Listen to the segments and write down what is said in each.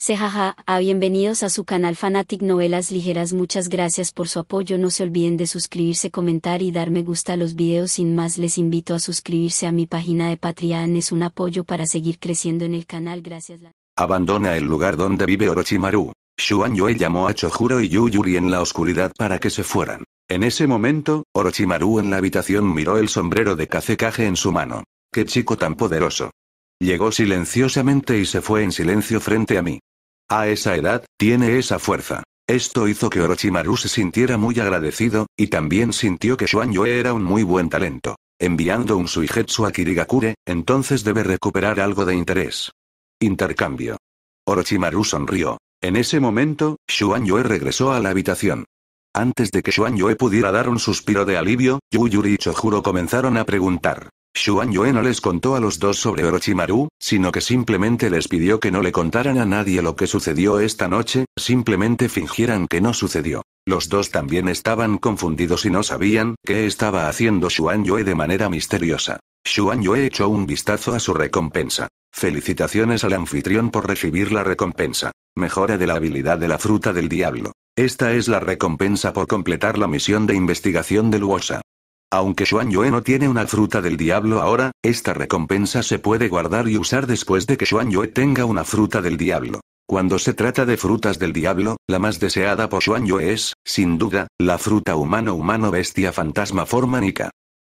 Sejaja, a ah, bienvenidos a su canal Fanatic Novelas Ligeras muchas gracias por su apoyo no se olviden de suscribirse comentar y dar me gusta a los videos sin más les invito a suscribirse a mi página de Patreon es un apoyo para seguir creciendo en el canal gracias Abandona el lugar donde vive Orochimaru. Xuan Yue llamó a Chojuro y Yuyuri en la oscuridad para que se fueran. En ese momento, Orochimaru en la habitación miró el sombrero de Kazekage en su mano. ¡Qué chico tan poderoso! Llegó silenciosamente y se fue en silencio frente a mí. A esa edad, tiene esa fuerza. Esto hizo que Orochimaru se sintiera muy agradecido, y también sintió que Shuanyue era un muy buen talento. Enviando un suijetsu a Kirigakure, entonces debe recuperar algo de interés. Intercambio. Orochimaru sonrió. En ese momento, Shuanyue regresó a la habitación. Antes de que Shuanyue pudiera dar un suspiro de alivio, Yuyuri y Chojuro comenzaron a preguntar. Xuan Yue no les contó a los dos sobre Orochimaru, sino que simplemente les pidió que no le contaran a nadie lo que sucedió esta noche, simplemente fingieran que no sucedió. Los dos también estaban confundidos y no sabían qué estaba haciendo Xuan Yue de manera misteriosa. Xuan Yue echó un vistazo a su recompensa. Felicitaciones al anfitrión por recibir la recompensa. Mejora de la habilidad de la fruta del diablo. Esta es la recompensa por completar la misión de investigación de Luosa. Aunque Xuan Yue no tiene una fruta del diablo ahora, esta recompensa se puede guardar y usar después de que Xuan Yue tenga una fruta del diablo. Cuando se trata de frutas del diablo, la más deseada por Xuan Yue es, sin duda, la fruta humano-humano-bestia fantasma Nika.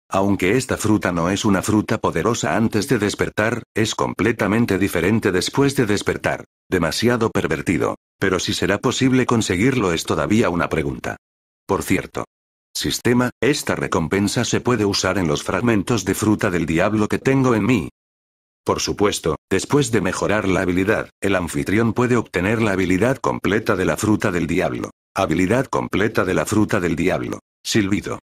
Aunque esta fruta no es una fruta poderosa antes de despertar, es completamente diferente después de despertar. Demasiado pervertido. Pero si será posible conseguirlo es todavía una pregunta. Por cierto, Sistema, esta recompensa se puede usar en los fragmentos de fruta del diablo que tengo en mí. Por supuesto, después de mejorar la habilidad, el anfitrión puede obtener la habilidad completa de la fruta del diablo. Habilidad completa de la fruta del diablo. Silbido.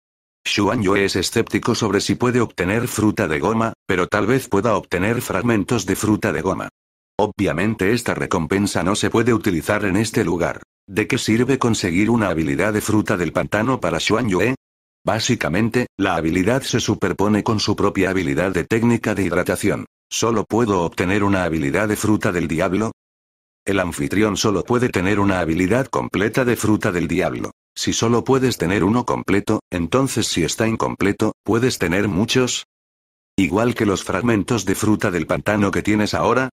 Xuan Yue es escéptico sobre si puede obtener fruta de goma, pero tal vez pueda obtener fragmentos de fruta de goma. Obviamente esta recompensa no se puede utilizar en este lugar. ¿De qué sirve conseguir una habilidad de fruta del pantano para Xuan Yue? Básicamente, la habilidad se superpone con su propia habilidad de técnica de hidratación. ¿Solo puedo obtener una habilidad de fruta del diablo? El anfitrión solo puede tener una habilidad completa de fruta del diablo. Si solo puedes tener uno completo, entonces si está incompleto, puedes tener muchos. Igual que los fragmentos de fruta del pantano que tienes ahora,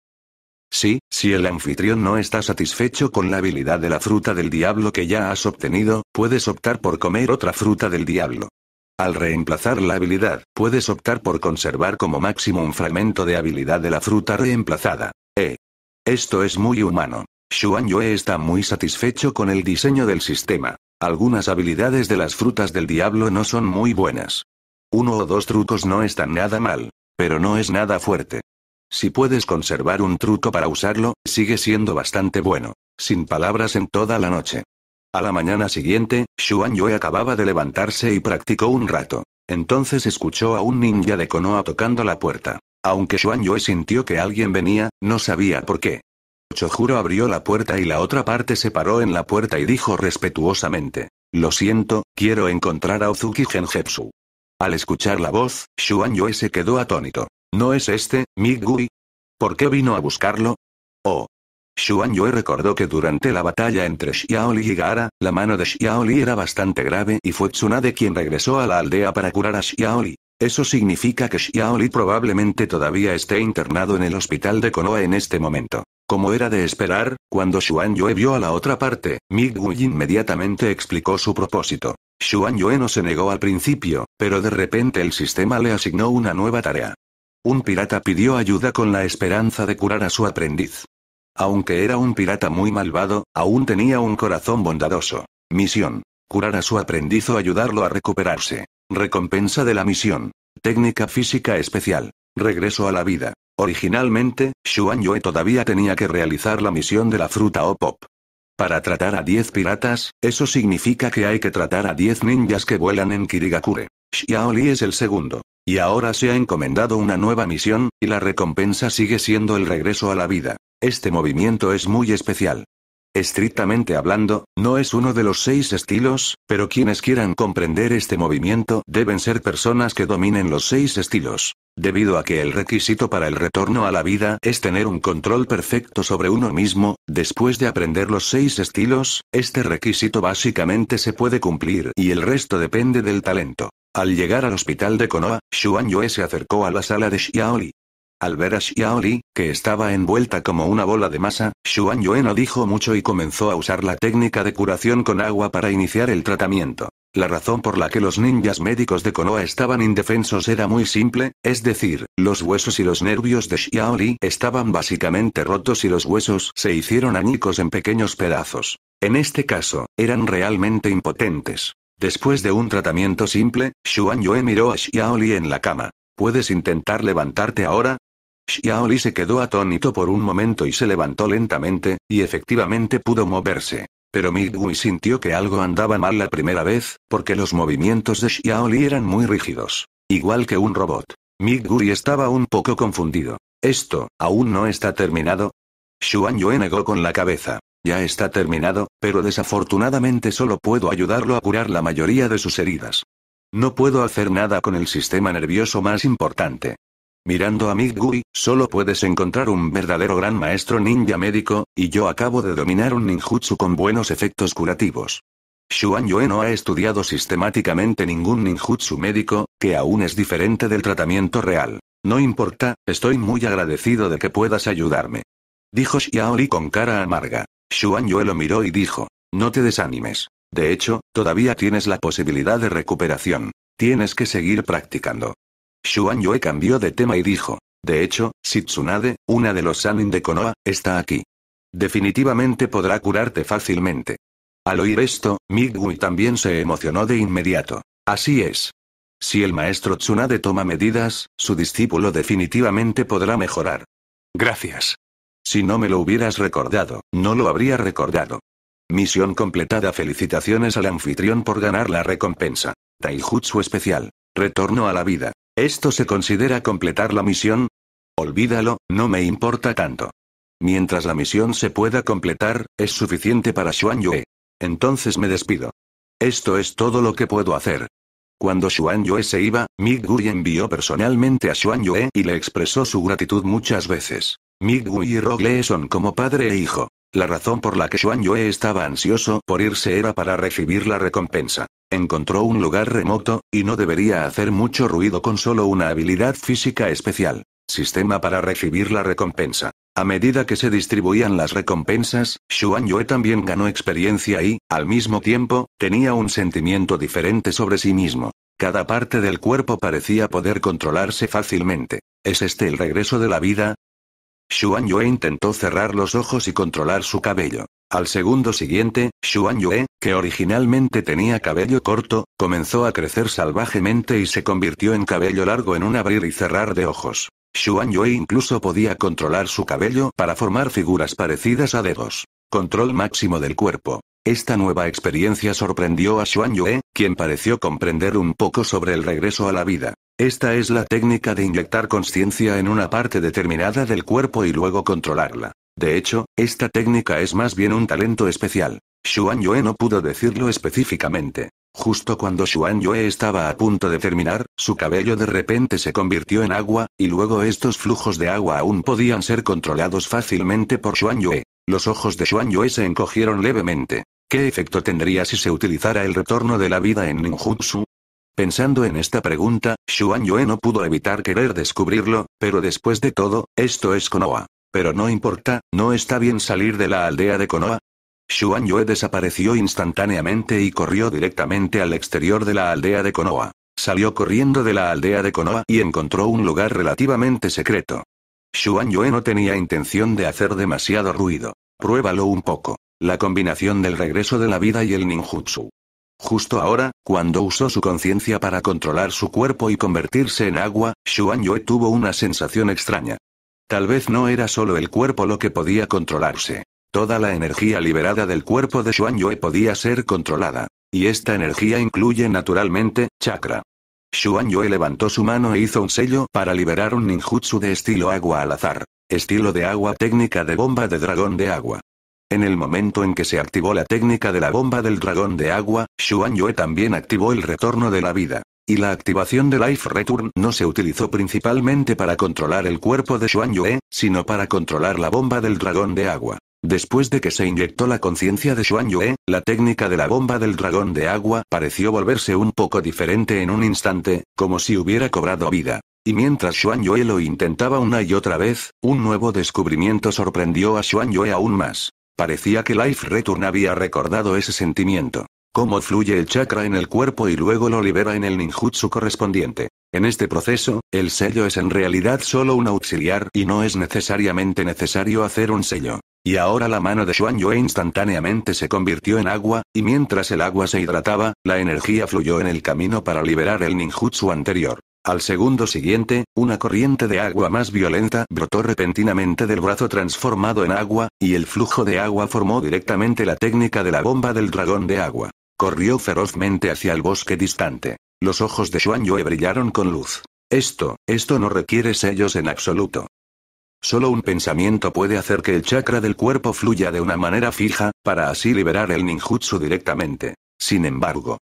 Sí, si el anfitrión no está satisfecho con la habilidad de la fruta del diablo que ya has obtenido, puedes optar por comer otra fruta del diablo. Al reemplazar la habilidad, puedes optar por conservar como máximo un fragmento de habilidad de la fruta reemplazada. Eh. Esto es muy humano. Xuan Yue está muy satisfecho con el diseño del sistema. Algunas habilidades de las frutas del diablo no son muy buenas. Uno o dos trucos no están nada mal. Pero no es nada fuerte. Si puedes conservar un truco para usarlo, sigue siendo bastante bueno. Sin palabras en toda la noche. A la mañana siguiente, Xuan Yue acababa de levantarse y practicó un rato. Entonces escuchó a un ninja de Konoha tocando la puerta. Aunque Xuan Yue sintió que alguien venía, no sabía por qué. Chojuro abrió la puerta y la otra parte se paró en la puerta y dijo respetuosamente: Lo siento, quiero encontrar a Ozuki Genjetsu. Al escuchar la voz, Xuan Yue se quedó atónito. ¿No es este, Migui? ¿Por qué vino a buscarlo? Oh. Xuan Yue recordó que durante la batalla entre Xiaoli y Gara, la mano de Xiaoli era bastante grave y fue Tsunade quien regresó a la aldea para curar a Xiaoli. Eso significa que Xiaoli probablemente todavía esté internado en el hospital de Konoha en este momento. Como era de esperar, cuando Xuan Yue vio a la otra parte, Migui inmediatamente explicó su propósito. Xuan Yue no se negó al principio, pero de repente el sistema le asignó una nueva tarea. Un pirata pidió ayuda con la esperanza de curar a su aprendiz. Aunque era un pirata muy malvado, aún tenía un corazón bondadoso. Misión. Curar a su aprendiz o ayudarlo a recuperarse. Recompensa de la misión. Técnica física especial. Regreso a la vida. Originalmente, Xuan Yue todavía tenía que realizar la misión de la fruta o pop. Para tratar a 10 piratas, eso significa que hay que tratar a 10 ninjas que vuelan en Kirigakure. Xiaoli es el segundo. Y ahora se ha encomendado una nueva misión, y la recompensa sigue siendo el regreso a la vida. Este movimiento es muy especial. Estrictamente hablando, no es uno de los seis estilos, pero quienes quieran comprender este movimiento deben ser personas que dominen los seis estilos. Debido a que el requisito para el retorno a la vida es tener un control perfecto sobre uno mismo, después de aprender los seis estilos, este requisito básicamente se puede cumplir y el resto depende del talento. Al llegar al hospital de Konoha, Xuan Yue se acercó a la sala de Xiaoli. Al ver a Xiaoli, que estaba envuelta como una bola de masa, Xuan Yue no dijo mucho y comenzó a usar la técnica de curación con agua para iniciar el tratamiento. La razón por la que los ninjas médicos de Konoha estaban indefensos era muy simple, es decir, los huesos y los nervios de Xiaoli estaban básicamente rotos y los huesos se hicieron añicos en pequeños pedazos. En este caso, eran realmente impotentes. Después de un tratamiento simple, Xuan Yue miró a Xiaoli en la cama. ¿Puedes intentar levantarte ahora? Xiaoli se quedó atónito por un momento y se levantó lentamente, y efectivamente pudo moverse. Pero Miguri sintió que algo andaba mal la primera vez, porque los movimientos de Xiaoli eran muy rígidos. Igual que un robot. Miguri estaba un poco confundido. ¿Esto, aún no está terminado? Xuan Yue negó con la cabeza. Ya está terminado, pero desafortunadamente solo puedo ayudarlo a curar la mayoría de sus heridas. No puedo hacer nada con el sistema nervioso más importante. Mirando a Migui, solo puedes encontrar un verdadero gran maestro ninja médico, y yo acabo de dominar un ninjutsu con buenos efectos curativos. Xuan Yue no ha estudiado sistemáticamente ningún ninjutsu médico, que aún es diferente del tratamiento real. No importa, estoy muy agradecido de que puedas ayudarme. Dijo Xiaoli con cara amarga. Xuan Yue lo miró y dijo, no te desanimes. De hecho, todavía tienes la posibilidad de recuperación. Tienes que seguir practicando. Xuan Yue cambió de tema y dijo, de hecho, Tsunade, una de los Sanin de Konoha, está aquí. Definitivamente podrá curarte fácilmente. Al oír esto, Migui también se emocionó de inmediato. Así es. Si el maestro Tsunade toma medidas, su discípulo definitivamente podrá mejorar. Gracias. Si no me lo hubieras recordado, no lo habría recordado. Misión completada. Felicitaciones al anfitrión por ganar la recompensa. Taijutsu especial. Retorno a la vida. ¿Esto se considera completar la misión? Olvídalo, no me importa tanto. Mientras la misión se pueda completar, es suficiente para Xuan Yue. Entonces me despido. Esto es todo lo que puedo hacer. Cuando Xuan Yue se iba, Migui envió personalmente a Xuan Yue y le expresó su gratitud muchas veces. Migui y Rogle son como padre e hijo. La razón por la que Xuan Yue estaba ansioso por irse era para recibir la recompensa. Encontró un lugar remoto, y no debería hacer mucho ruido con solo una habilidad física especial sistema para recibir la recompensa. A medida que se distribuían las recompensas, Xuan Yue también ganó experiencia y, al mismo tiempo, tenía un sentimiento diferente sobre sí mismo. Cada parte del cuerpo parecía poder controlarse fácilmente. ¿Es este el regreso de la vida? Xuan Yue intentó cerrar los ojos y controlar su cabello. Al segundo siguiente, Xuan Yue, que originalmente tenía cabello corto, comenzó a crecer salvajemente y se convirtió en cabello largo en un abrir y cerrar de ojos. Xuan Yue incluso podía controlar su cabello para formar figuras parecidas a dedos. Control máximo del cuerpo. Esta nueva experiencia sorprendió a Xuan Yue, quien pareció comprender un poco sobre el regreso a la vida. Esta es la técnica de inyectar conciencia en una parte determinada del cuerpo y luego controlarla. De hecho, esta técnica es más bien un talento especial. Xuan Yue no pudo decirlo específicamente. Justo cuando Xuan Yue estaba a punto de terminar, su cabello de repente se convirtió en agua, y luego estos flujos de agua aún podían ser controlados fácilmente por Xuan Yue. Los ojos de Xuan Yue se encogieron levemente. ¿Qué efecto tendría si se utilizara el retorno de la vida en ninjutsu? Pensando en esta pregunta, Xuan Yue no pudo evitar querer descubrirlo, pero después de todo, esto es Konoha. Pero no importa, no está bien salir de la aldea de Konoha, Xuan Yue desapareció instantáneamente y corrió directamente al exterior de la aldea de Konoha. Salió corriendo de la aldea de Konoha y encontró un lugar relativamente secreto. Xuan Yue no tenía intención de hacer demasiado ruido. Pruébalo un poco. La combinación del regreso de la vida y el ninjutsu. Justo ahora, cuando usó su conciencia para controlar su cuerpo y convertirse en agua, Xuan Yue tuvo una sensación extraña. Tal vez no era solo el cuerpo lo que podía controlarse. Toda la energía liberada del cuerpo de Xuan Yue podía ser controlada. Y esta energía incluye naturalmente, chakra. Xuan Yue levantó su mano e hizo un sello para liberar un ninjutsu de estilo agua al azar. Estilo de agua técnica de bomba de dragón de agua. En el momento en que se activó la técnica de la bomba del dragón de agua, Xuan Yue también activó el retorno de la vida. Y la activación de Life Return no se utilizó principalmente para controlar el cuerpo de Xuan Yue, sino para controlar la bomba del dragón de agua. Después de que se inyectó la conciencia de Xuan Yue, la técnica de la bomba del dragón de agua pareció volverse un poco diferente en un instante, como si hubiera cobrado vida. Y mientras Xuan Yue lo intentaba una y otra vez, un nuevo descubrimiento sorprendió a Xuan Yue aún más. Parecía que Life Return había recordado ese sentimiento. Cómo fluye el chakra en el cuerpo y luego lo libera en el ninjutsu correspondiente. En este proceso, el sello es en realidad solo un auxiliar y no es necesariamente necesario hacer un sello. Y ahora la mano de Xuan Yue instantáneamente se convirtió en agua, y mientras el agua se hidrataba, la energía fluyó en el camino para liberar el ninjutsu anterior. Al segundo siguiente, una corriente de agua más violenta brotó repentinamente del brazo transformado en agua, y el flujo de agua formó directamente la técnica de la bomba del dragón de agua. Corrió ferozmente hacia el bosque distante. Los ojos de Xuan Yue brillaron con luz. Esto, esto no requiere sellos en absoluto. Solo un pensamiento puede hacer que el chakra del cuerpo fluya de una manera fija, para así liberar el ninjutsu directamente. Sin embargo,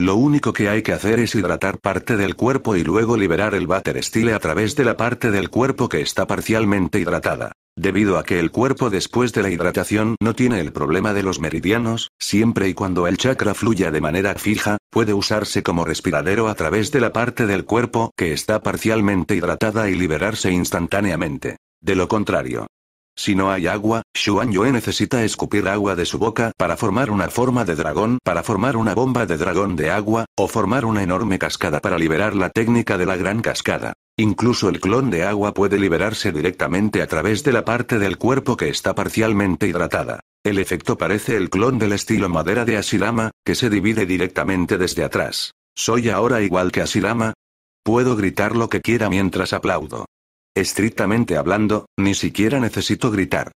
lo único que hay que hacer es hidratar parte del cuerpo y luego liberar el bater estile a través de la parte del cuerpo que está parcialmente hidratada. Debido a que el cuerpo después de la hidratación no tiene el problema de los meridianos, siempre y cuando el chakra fluya de manera fija, puede usarse como respiradero a través de la parte del cuerpo que está parcialmente hidratada y liberarse instantáneamente. De lo contrario. Si no hay agua, Xuan necesita escupir agua de su boca para formar una forma de dragón, para formar una bomba de dragón de agua, o formar una enorme cascada para liberar la técnica de la gran cascada. Incluso el clon de agua puede liberarse directamente a través de la parte del cuerpo que está parcialmente hidratada. El efecto parece el clon del estilo madera de Asilama, que se divide directamente desde atrás. ¿Soy ahora igual que Asilama? Puedo gritar lo que quiera mientras aplaudo. Estrictamente hablando, ni siquiera necesito gritar.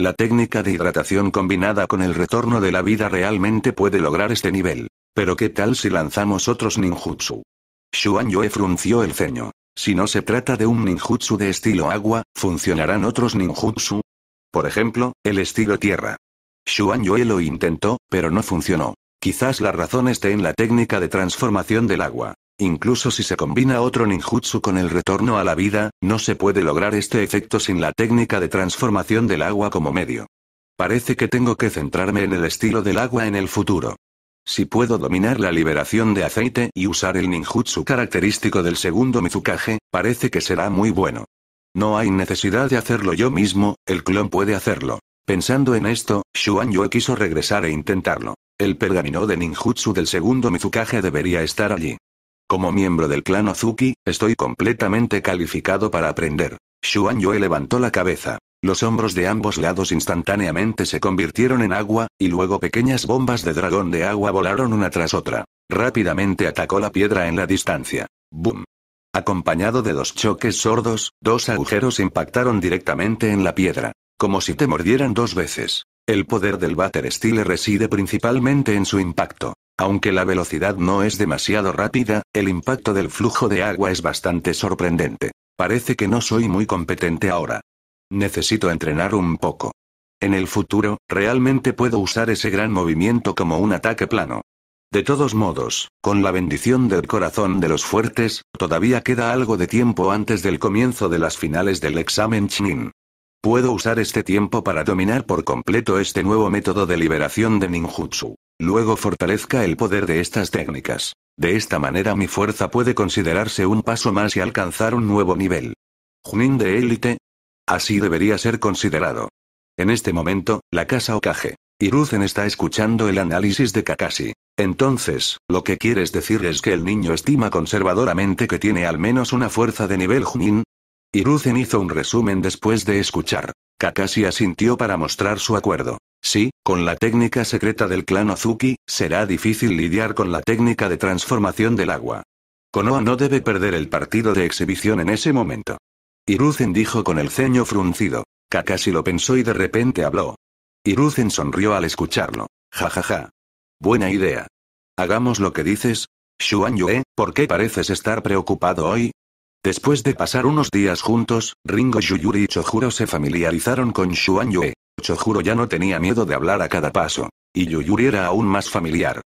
La técnica de hidratación combinada con el retorno de la vida realmente puede lograr este nivel. Pero ¿qué tal si lanzamos otros ninjutsu? Xuan Yue frunció el ceño. Si no se trata de un ninjutsu de estilo agua, ¿funcionarán otros ninjutsu? Por ejemplo, el estilo tierra. Xuan Yue lo intentó, pero no funcionó. Quizás la razón esté en la técnica de transformación del agua. Incluso si se combina otro ninjutsu con el retorno a la vida, no se puede lograr este efecto sin la técnica de transformación del agua como medio. Parece que tengo que centrarme en el estilo del agua en el futuro. Si puedo dominar la liberación de aceite y usar el ninjutsu característico del segundo Mizukage, parece que será muy bueno. No hay necesidad de hacerlo yo mismo, el clon puede hacerlo. Pensando en esto, Shuan Yue quiso regresar e intentarlo. El pergamino de ninjutsu del segundo Mizukage debería estar allí. Como miembro del clan Ozuki, estoy completamente calificado para aprender. Xuan Yue levantó la cabeza. Los hombros de ambos lados instantáneamente se convirtieron en agua, y luego pequeñas bombas de dragón de agua volaron una tras otra. Rápidamente atacó la piedra en la distancia. ¡Bum! Acompañado de dos choques sordos, dos agujeros impactaron directamente en la piedra. Como si te mordieran dos veces. El poder del Butter Style reside principalmente en su impacto. Aunque la velocidad no es demasiado rápida, el impacto del flujo de agua es bastante sorprendente. Parece que no soy muy competente ahora. Necesito entrenar un poco. En el futuro, realmente puedo usar ese gran movimiento como un ataque plano. De todos modos, con la bendición del corazón de los fuertes, todavía queda algo de tiempo antes del comienzo de las finales del examen Chinin. Puedo usar este tiempo para dominar por completo este nuevo método de liberación de ninjutsu. Luego fortalezca el poder de estas técnicas. De esta manera mi fuerza puede considerarse un paso más y alcanzar un nuevo nivel. Junin de élite. Así debería ser considerado. En este momento, la casa Okage. Iruzen está escuchando el análisis de Kakashi. Entonces, lo que quieres decir es que el niño estima conservadoramente que tiene al menos una fuerza de nivel Junin. Iruzen hizo un resumen después de escuchar. Kakashi asintió para mostrar su acuerdo. Sí, con la técnica secreta del clan Ozuki, será difícil lidiar con la técnica de transformación del agua. Konoha no debe perder el partido de exhibición en ese momento. Hiruzen dijo con el ceño fruncido. Kakashi lo pensó y de repente habló. Hiruzen sonrió al escucharlo. Ja ja ja. Buena idea. Hagamos lo que dices. Shuan ¿por qué pareces estar preocupado hoy? Después de pasar unos días juntos, Ringo Yuyuri y Chojuro se familiarizaron con Shuan Chojuro ya no tenía miedo de hablar a cada paso. Y Yuyuri era aún más familiar.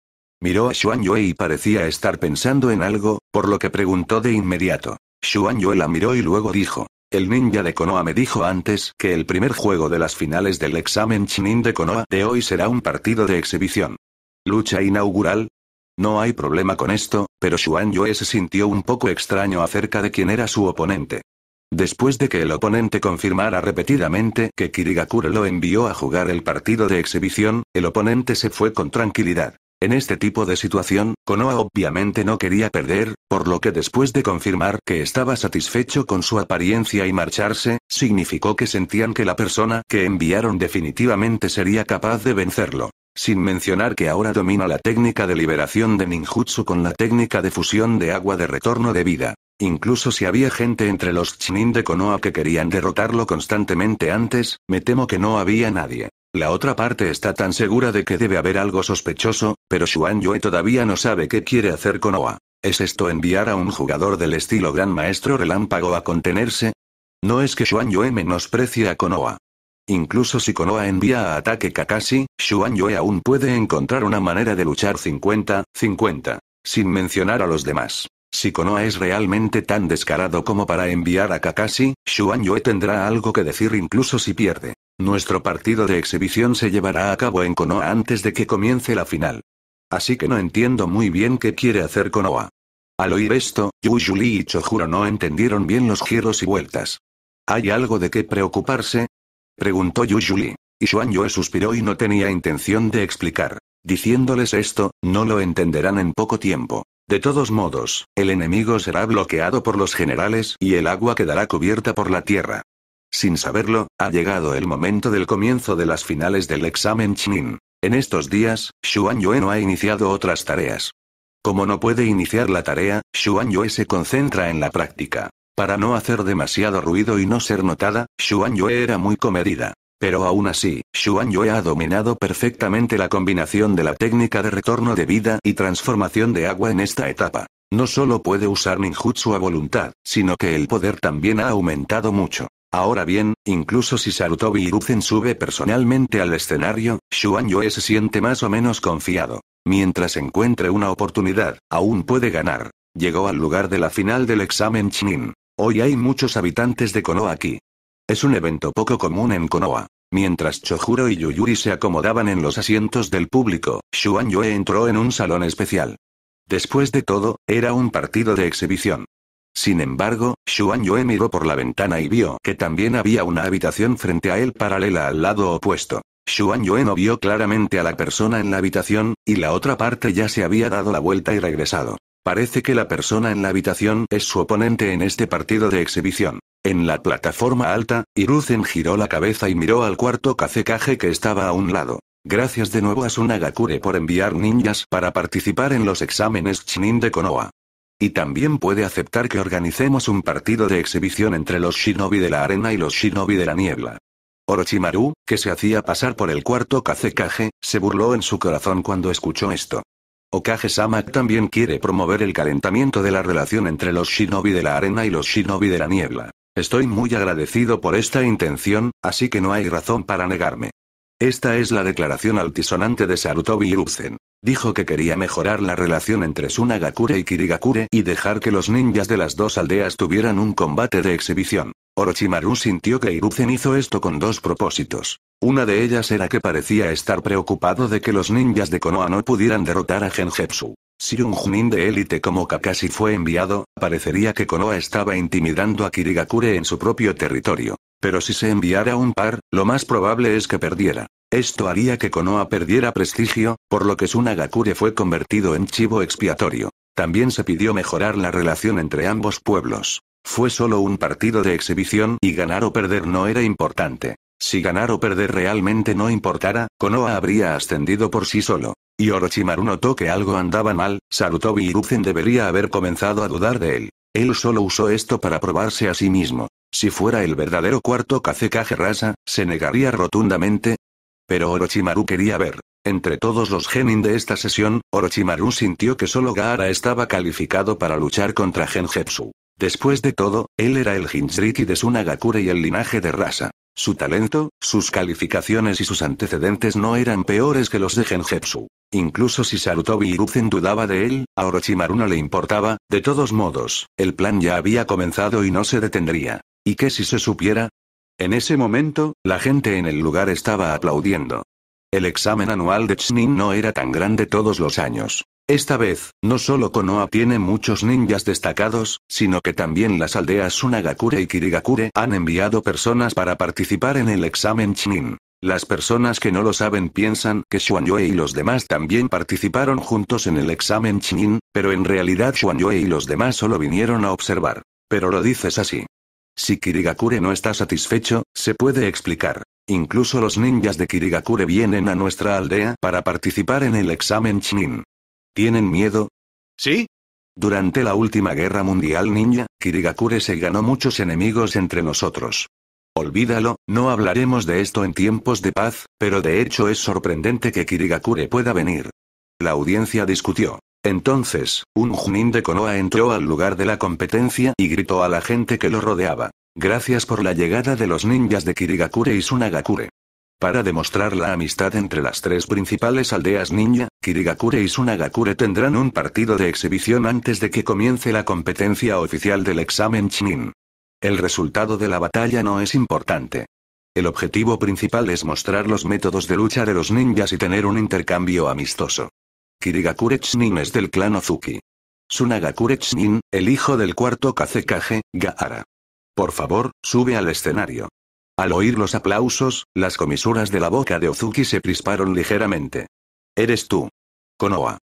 Miró a Xuan Yue y parecía estar pensando en algo, por lo que preguntó de inmediato. Xuan Yue la miró y luego dijo. El ninja de Konoha me dijo antes que el primer juego de las finales del examen Chinin de Konoha de hoy será un partido de exhibición. ¿Lucha inaugural? No hay problema con esto, pero Xuan Yue se sintió un poco extraño acerca de quién era su oponente. Después de que el oponente confirmara repetidamente que Kirigakure lo envió a jugar el partido de exhibición, el oponente se fue con tranquilidad. En este tipo de situación, Konoha obviamente no quería perder, por lo que después de confirmar que estaba satisfecho con su apariencia y marcharse, significó que sentían que la persona que enviaron definitivamente sería capaz de vencerlo. Sin mencionar que ahora domina la técnica de liberación de ninjutsu con la técnica de fusión de agua de retorno de vida. Incluso si había gente entre los Chinin de Konoha que querían derrotarlo constantemente antes, me temo que no había nadie. La otra parte está tan segura de que debe haber algo sospechoso, pero Shuan Yue todavía no sabe qué quiere hacer Konoa. ¿Es esto enviar a un jugador del estilo Gran Maestro Relámpago a contenerse? No es que Shuan Yue menosprecie a Konoha. Incluso si Konoha envía a ataque Kakashi, Shuan Yue aún puede encontrar una manera de luchar 50-50, sin mencionar a los demás. Si Konoha es realmente tan descarado como para enviar a Kakashi, Shuan tendrá algo que decir incluso si pierde. Nuestro partido de exhibición se llevará a cabo en Konoha antes de que comience la final. Así que no entiendo muy bien qué quiere hacer Konoha. Al oír esto, Juli y Chojuro no entendieron bien los giros y vueltas. ¿Hay algo de qué preocuparse? Preguntó Juli. Y Shuan Yue suspiró y no tenía intención de explicar. Diciéndoles esto, no lo entenderán en poco tiempo. De todos modos, el enemigo será bloqueado por los generales y el agua quedará cubierta por la tierra. Sin saberlo, ha llegado el momento del comienzo de las finales del examen Chinin. En estos días, Xuan Yue no ha iniciado otras tareas. Como no puede iniciar la tarea, Xuan Yue se concentra en la práctica. Para no hacer demasiado ruido y no ser notada, Xuan Yue era muy comedida. Pero aún así, Shuan Yue ha dominado perfectamente la combinación de la técnica de retorno de vida y transformación de agua en esta etapa. No solo puede usar ninjutsu a voluntad, sino que el poder también ha aumentado mucho. Ahora bien, incluso si Sarutobi Iruzen sube personalmente al escenario, Shuan Yue se siente más o menos confiado. Mientras encuentre una oportunidad, aún puede ganar. Llegó al lugar de la final del examen Chinin. Hoy hay muchos habitantes de Konoha aquí. Es un evento poco común en Konoha. Mientras Chojuro y Yuyuri se acomodaban en los asientos del público, Shuanyue Yue entró en un salón especial. Después de todo, era un partido de exhibición. Sin embargo, Shuanyue miró por la ventana y vio que también había una habitación frente a él paralela al lado opuesto. Shuanyue Yue no vio claramente a la persona en la habitación, y la otra parte ya se había dado la vuelta y regresado. Parece que la persona en la habitación es su oponente en este partido de exhibición. En la plataforma alta, Hiruzen giró la cabeza y miró al cuarto kaze-kage que estaba a un lado. Gracias de nuevo a Sunagakure por enviar ninjas para participar en los exámenes Chinin de Konoha. Y también puede aceptar que organicemos un partido de exhibición entre los shinobi de la arena y los shinobi de la niebla. Orochimaru, que se hacía pasar por el cuarto kaze-kage, se burló en su corazón cuando escuchó esto. Okage-sama también quiere promover el calentamiento de la relación entre los shinobi de la arena y los shinobi de la niebla. Estoy muy agradecido por esta intención, así que no hay razón para negarme. Esta es la declaración altisonante de Sarutobi Hiruzen. Dijo que quería mejorar la relación entre Sunagakure y Kirigakure y dejar que los ninjas de las dos aldeas tuvieran un combate de exhibición. Orochimaru sintió que Iruzen hizo esto con dos propósitos. Una de ellas era que parecía estar preocupado de que los ninjas de Konoha no pudieran derrotar a Genjepsu. Si un junín de élite como Kakashi fue enviado, parecería que Konoha estaba intimidando a Kirigakure en su propio territorio. Pero si se enviara un par, lo más probable es que perdiera. Esto haría que Konoha perdiera prestigio, por lo que su fue convertido en chivo expiatorio. También se pidió mejorar la relación entre ambos pueblos. Fue solo un partido de exhibición y ganar o perder no era importante. Si ganar o perder realmente no importara, Konoha habría ascendido por sí solo y Orochimaru notó que algo andaba mal, Sarutobi Hiruzen debería haber comenzado a dudar de él. Él solo usó esto para probarse a sí mismo. Si fuera el verdadero cuarto Kazekage Rasa, se negaría rotundamente. Pero Orochimaru quería ver. Entre todos los genin de esta sesión, Orochimaru sintió que solo Gaara estaba calificado para luchar contra Genjetsu. Después de todo, él era el Jinriki de su y el linaje de raza. Su talento, sus calificaciones y sus antecedentes no eran peores que los de Genjetsu. Incluso si Sarutobi Hiruzen dudaba de él, a Orochimaru no le importaba, de todos modos, el plan ya había comenzado y no se detendría. ¿Y qué si se supiera? En ese momento, la gente en el lugar estaba aplaudiendo. El examen anual de Chnin no era tan grande todos los años. Esta vez, no solo Konoha tiene muchos ninjas destacados, sino que también las aldeas Sunagakure y Kirigakure han enviado personas para participar en el examen Chinin. Las personas que no lo saben piensan que Xuanyue y los demás también participaron juntos en el examen Chinin, pero en realidad Xuanyue y los demás solo vinieron a observar. Pero lo dices así. Si Kirigakure no está satisfecho, se puede explicar. Incluso los ninjas de Kirigakure vienen a nuestra aldea para participar en el examen Chinin. ¿Tienen miedo? ¿Sí? Durante la última guerra mundial ninja, Kirigakure se ganó muchos enemigos entre nosotros. Olvídalo, no hablaremos de esto en tiempos de paz, pero de hecho es sorprendente que Kirigakure pueda venir. La audiencia discutió. Entonces, un junín de Konoha entró al lugar de la competencia y gritó a la gente que lo rodeaba. Gracias por la llegada de los ninjas de Kirigakure y Sunagakure. Para demostrar la amistad entre las tres principales aldeas ninja, Kirigakure y Sunagakure tendrán un partido de exhibición antes de que comience la competencia oficial del examen Chinin. El resultado de la batalla no es importante. El objetivo principal es mostrar los métodos de lucha de los ninjas y tener un intercambio amistoso. Kirigakure Chinin es del clan Ozuki. Sunagakure Chinin, el hijo del cuarto Kazekage, Gaara. Por favor, sube al escenario. Al oír los aplausos, las comisuras de la boca de Ozuki se crisparon ligeramente. Eres tú. Konoha.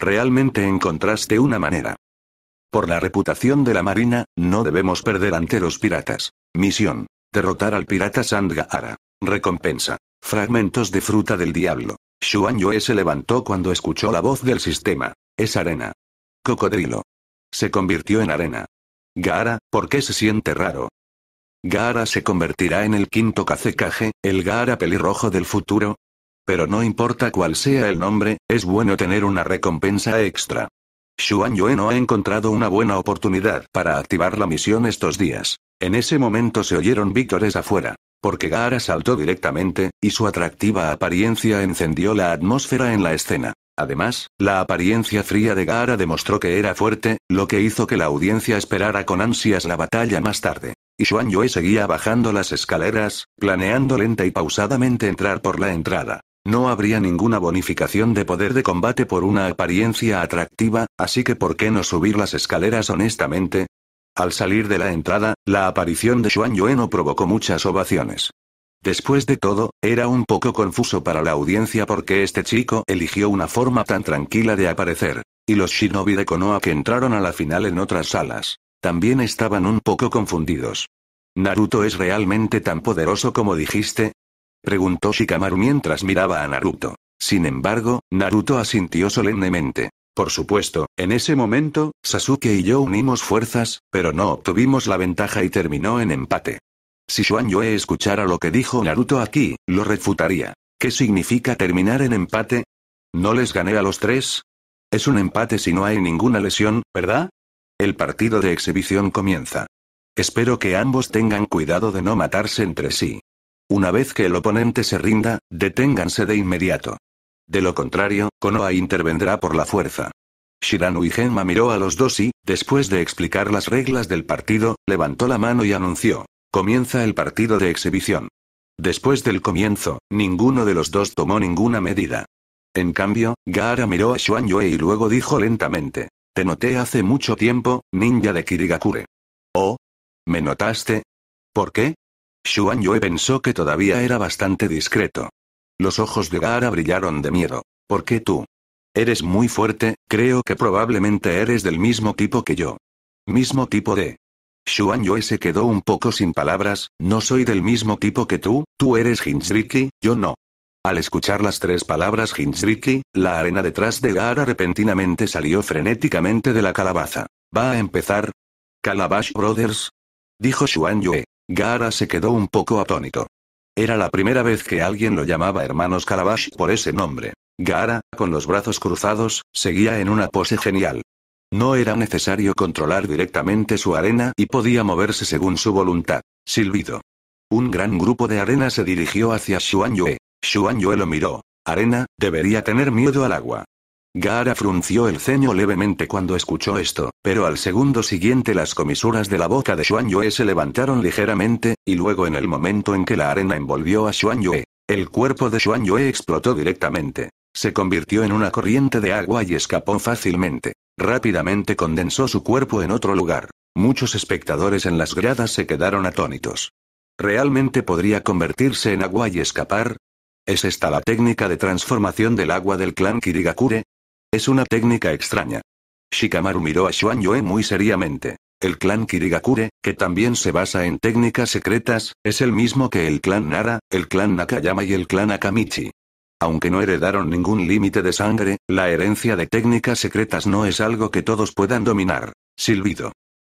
Realmente encontraste una manera. Por la reputación de la Marina, no debemos perder ante los piratas. Misión. Derrotar al pirata Sandgaara. Recompensa. Fragmentos de fruta del diablo. Shuan Yue se levantó cuando escuchó la voz del sistema. Es arena. Cocodrilo. Se convirtió en arena. Gaara, ¿por qué se siente raro? Gara se convertirá en el quinto Kazekage, el Gara pelirrojo del futuro. Pero no importa cuál sea el nombre, es bueno tener una recompensa extra. Xuan Yue no ha encontrado una buena oportunidad para activar la misión estos días. En ese momento se oyeron víctores afuera. Porque Gara saltó directamente, y su atractiva apariencia encendió la atmósfera en la escena. Además, la apariencia fría de Gaara demostró que era fuerte, lo que hizo que la audiencia esperara con ansias la batalla más tarde y Xuan Yue seguía bajando las escaleras, planeando lenta y pausadamente entrar por la entrada. No habría ninguna bonificación de poder de combate por una apariencia atractiva, así que ¿por qué no subir las escaleras honestamente? Al salir de la entrada, la aparición de Xuan Yue no provocó muchas ovaciones. Después de todo, era un poco confuso para la audiencia porque este chico eligió una forma tan tranquila de aparecer, y los shinobi de Konoha que entraron a la final en otras salas. También estaban un poco confundidos. ¿Naruto es realmente tan poderoso como dijiste? Preguntó Shikamaru mientras miraba a Naruto. Sin embargo, Naruto asintió solemnemente. Por supuesto, en ese momento, Sasuke y yo unimos fuerzas, pero no obtuvimos la ventaja y terminó en empate. Si Shuan-Yue escuchara lo que dijo Naruto aquí, lo refutaría. ¿Qué significa terminar en empate? ¿No les gané a los tres? Es un empate si no hay ninguna lesión, ¿verdad? El partido de exhibición comienza. Espero que ambos tengan cuidado de no matarse entre sí. Una vez que el oponente se rinda, deténganse de inmediato. De lo contrario, Konoha intervendrá por la fuerza. Shiranui y Genma miró a los dos y, después de explicar las reglas del partido, levantó la mano y anunció. Comienza el partido de exhibición. Después del comienzo, ninguno de los dos tomó ninguna medida. En cambio, Gaara miró a Xuan Yue y luego dijo lentamente. Te noté hace mucho tiempo, ninja de Kirigakure. ¿Oh? ¿Me notaste? ¿Por qué? Shuanyue pensó que todavía era bastante discreto. Los ojos de Gaara brillaron de miedo. ¿Por qué tú? Eres muy fuerte, creo que probablemente eres del mismo tipo que yo. Mismo tipo de... Shuan se quedó un poco sin palabras, no soy del mismo tipo que tú, tú eres Hinshiki, yo no. Al escuchar las tres palabras Hinsriki, la arena detrás de Gara repentinamente salió frenéticamente de la calabaza. ¿Va a empezar? ¿Calabash Brothers? Dijo Xuan Yue. Gaara se quedó un poco atónito. Era la primera vez que alguien lo llamaba hermanos Calabash por ese nombre. Gara, con los brazos cruzados, seguía en una pose genial. No era necesario controlar directamente su arena y podía moverse según su voluntad. Silbido. Un gran grupo de arena se dirigió hacia Xuan Yue. Xuan Yue lo miró. Arena, debería tener miedo al agua. Gaara frunció el ceño levemente cuando escuchó esto, pero al segundo siguiente las comisuras de la boca de Xuan Yue se levantaron ligeramente, y luego en el momento en que la arena envolvió a Xuan Yue, el cuerpo de Xuan Yue explotó directamente. Se convirtió en una corriente de agua y escapó fácilmente. Rápidamente condensó su cuerpo en otro lugar. Muchos espectadores en las gradas se quedaron atónitos. ¿Realmente podría convertirse en agua y escapar? ¿Es esta la técnica de transformación del agua del clan Kirigakure? Es una técnica extraña. Shikamaru miró a Xuan Yue muy seriamente. El clan Kirigakure, que también se basa en técnicas secretas, es el mismo que el clan Nara, el clan Nakayama y el clan Akamichi. Aunque no heredaron ningún límite de sangre, la herencia de técnicas secretas no es algo que todos puedan dominar. Silbido.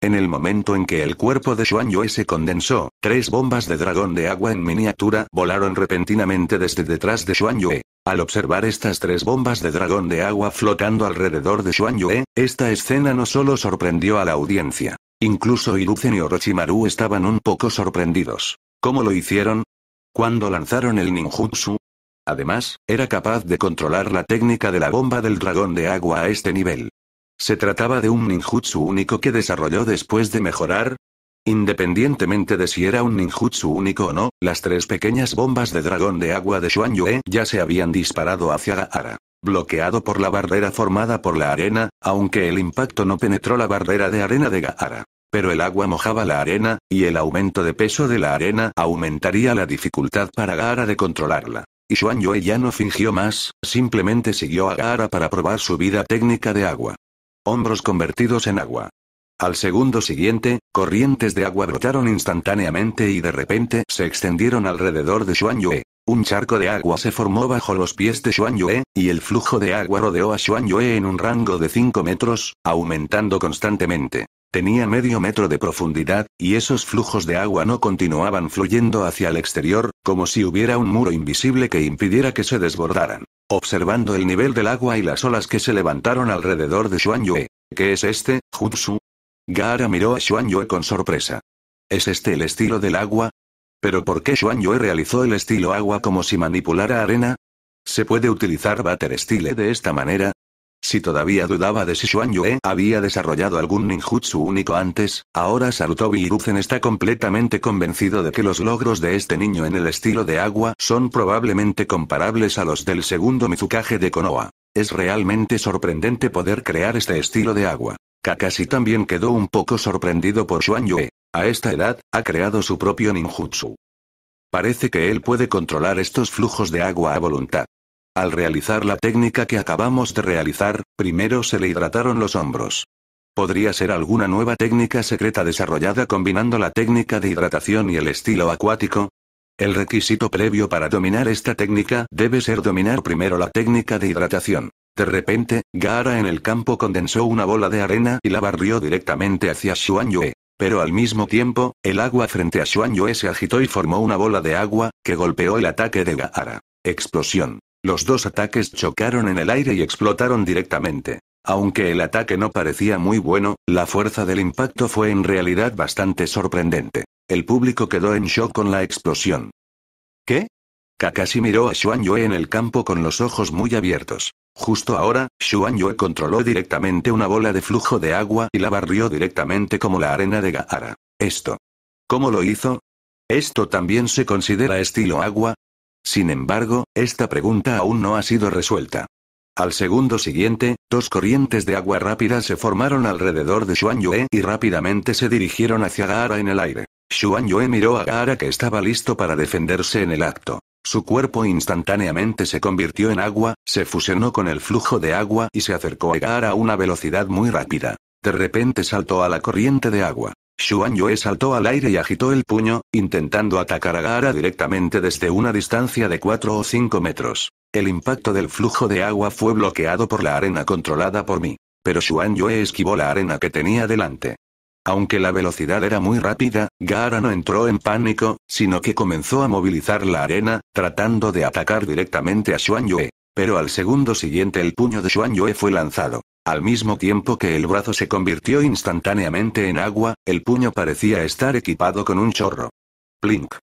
En el momento en que el cuerpo de Xuan Yue se condensó, tres bombas de dragón de agua en miniatura volaron repentinamente desde detrás de Xuan Yue. Al observar estas tres bombas de dragón de agua flotando alrededor de Xuan Yue, esta escena no solo sorprendió a la audiencia. Incluso Hiruzen y Orochimaru estaban un poco sorprendidos. ¿Cómo lo hicieron? ¿Cuándo lanzaron el ninjutsu? Además, era capaz de controlar la técnica de la bomba del dragón de agua a este nivel. Se trataba de un ninjutsu único que desarrolló después de mejorar, Independientemente de si era un ninjutsu único o no, las tres pequeñas bombas de dragón de agua de Xuan ya se habían disparado hacia Gaara. Bloqueado por la barrera formada por la arena, aunque el impacto no penetró la barrera de arena de Gaara. Pero el agua mojaba la arena, y el aumento de peso de la arena aumentaría la dificultad para Gaara de controlarla. Y Xuan ya no fingió más, simplemente siguió a Gaara para probar su vida técnica de agua hombros convertidos en agua. Al segundo siguiente, corrientes de agua brotaron instantáneamente y de repente se extendieron alrededor de Xuan Yue. Un charco de agua se formó bajo los pies de Xuan Yue, y el flujo de agua rodeó a Xuan Yue en un rango de 5 metros, aumentando constantemente. Tenía medio metro de profundidad, y esos flujos de agua no continuaban fluyendo hacia el exterior, como si hubiera un muro invisible que impidiera que se desbordaran observando el nivel del agua y las olas que se levantaron alrededor de Xuan Yue. ¿Qué es este, Jutsu? Gaara miró a Xuan Yue con sorpresa. ¿Es este el estilo del agua? ¿Pero por qué Xuan Yue realizó el estilo agua como si manipulara arena? ¿Se puede utilizar Water Style de esta manera? Si todavía dudaba de si Xuan Yue había desarrollado algún ninjutsu único antes, ahora Sarutobi Iruzen está completamente convencido de que los logros de este niño en el estilo de agua son probablemente comparables a los del segundo Mizukage de Konoha. Es realmente sorprendente poder crear este estilo de agua. Kakashi también quedó un poco sorprendido por Xuan Yue. A esta edad, ha creado su propio ninjutsu. Parece que él puede controlar estos flujos de agua a voluntad. Al realizar la técnica que acabamos de realizar, primero se le hidrataron los hombros. Podría ser alguna nueva técnica secreta desarrollada combinando la técnica de hidratación y el estilo acuático. El requisito previo para dominar esta técnica debe ser dominar primero la técnica de hidratación. De repente, Gaara en el campo condensó una bola de arena y la barrió directamente hacia Xuan Yue. Pero al mismo tiempo, el agua frente a Xuan Yue se agitó y formó una bola de agua, que golpeó el ataque de Gaara. Explosión. Los dos ataques chocaron en el aire y explotaron directamente. Aunque el ataque no parecía muy bueno, la fuerza del impacto fue en realidad bastante sorprendente. El público quedó en shock con la explosión. ¿Qué? Kakashi miró a Xuan en el campo con los ojos muy abiertos. Justo ahora, Xuan controló directamente una bola de flujo de agua y la barrió directamente como la arena de Gahara. Esto. ¿Cómo lo hizo? ¿Esto también se considera estilo agua? Sin embargo, esta pregunta aún no ha sido resuelta. Al segundo siguiente, dos corrientes de agua rápida se formaron alrededor de Xuan Yue y rápidamente se dirigieron hacia Gaara en el aire. Xuan Yue miró a Gaara que estaba listo para defenderse en el acto. Su cuerpo instantáneamente se convirtió en agua, se fusionó con el flujo de agua y se acercó a Gaara a una velocidad muy rápida. De repente saltó a la corriente de agua. Xuan Yue saltó al aire y agitó el puño, intentando atacar a Gara directamente desde una distancia de 4 o 5 metros. El impacto del flujo de agua fue bloqueado por la arena controlada por mí. Pero Xuan Yue esquivó la arena que tenía delante. Aunque la velocidad era muy rápida, Gara no entró en pánico, sino que comenzó a movilizar la arena, tratando de atacar directamente a Xuan Yue. Pero al segundo siguiente el puño de Xuan Yue fue lanzado. Al mismo tiempo que el brazo se convirtió instantáneamente en agua, el puño parecía estar equipado con un chorro. Plink.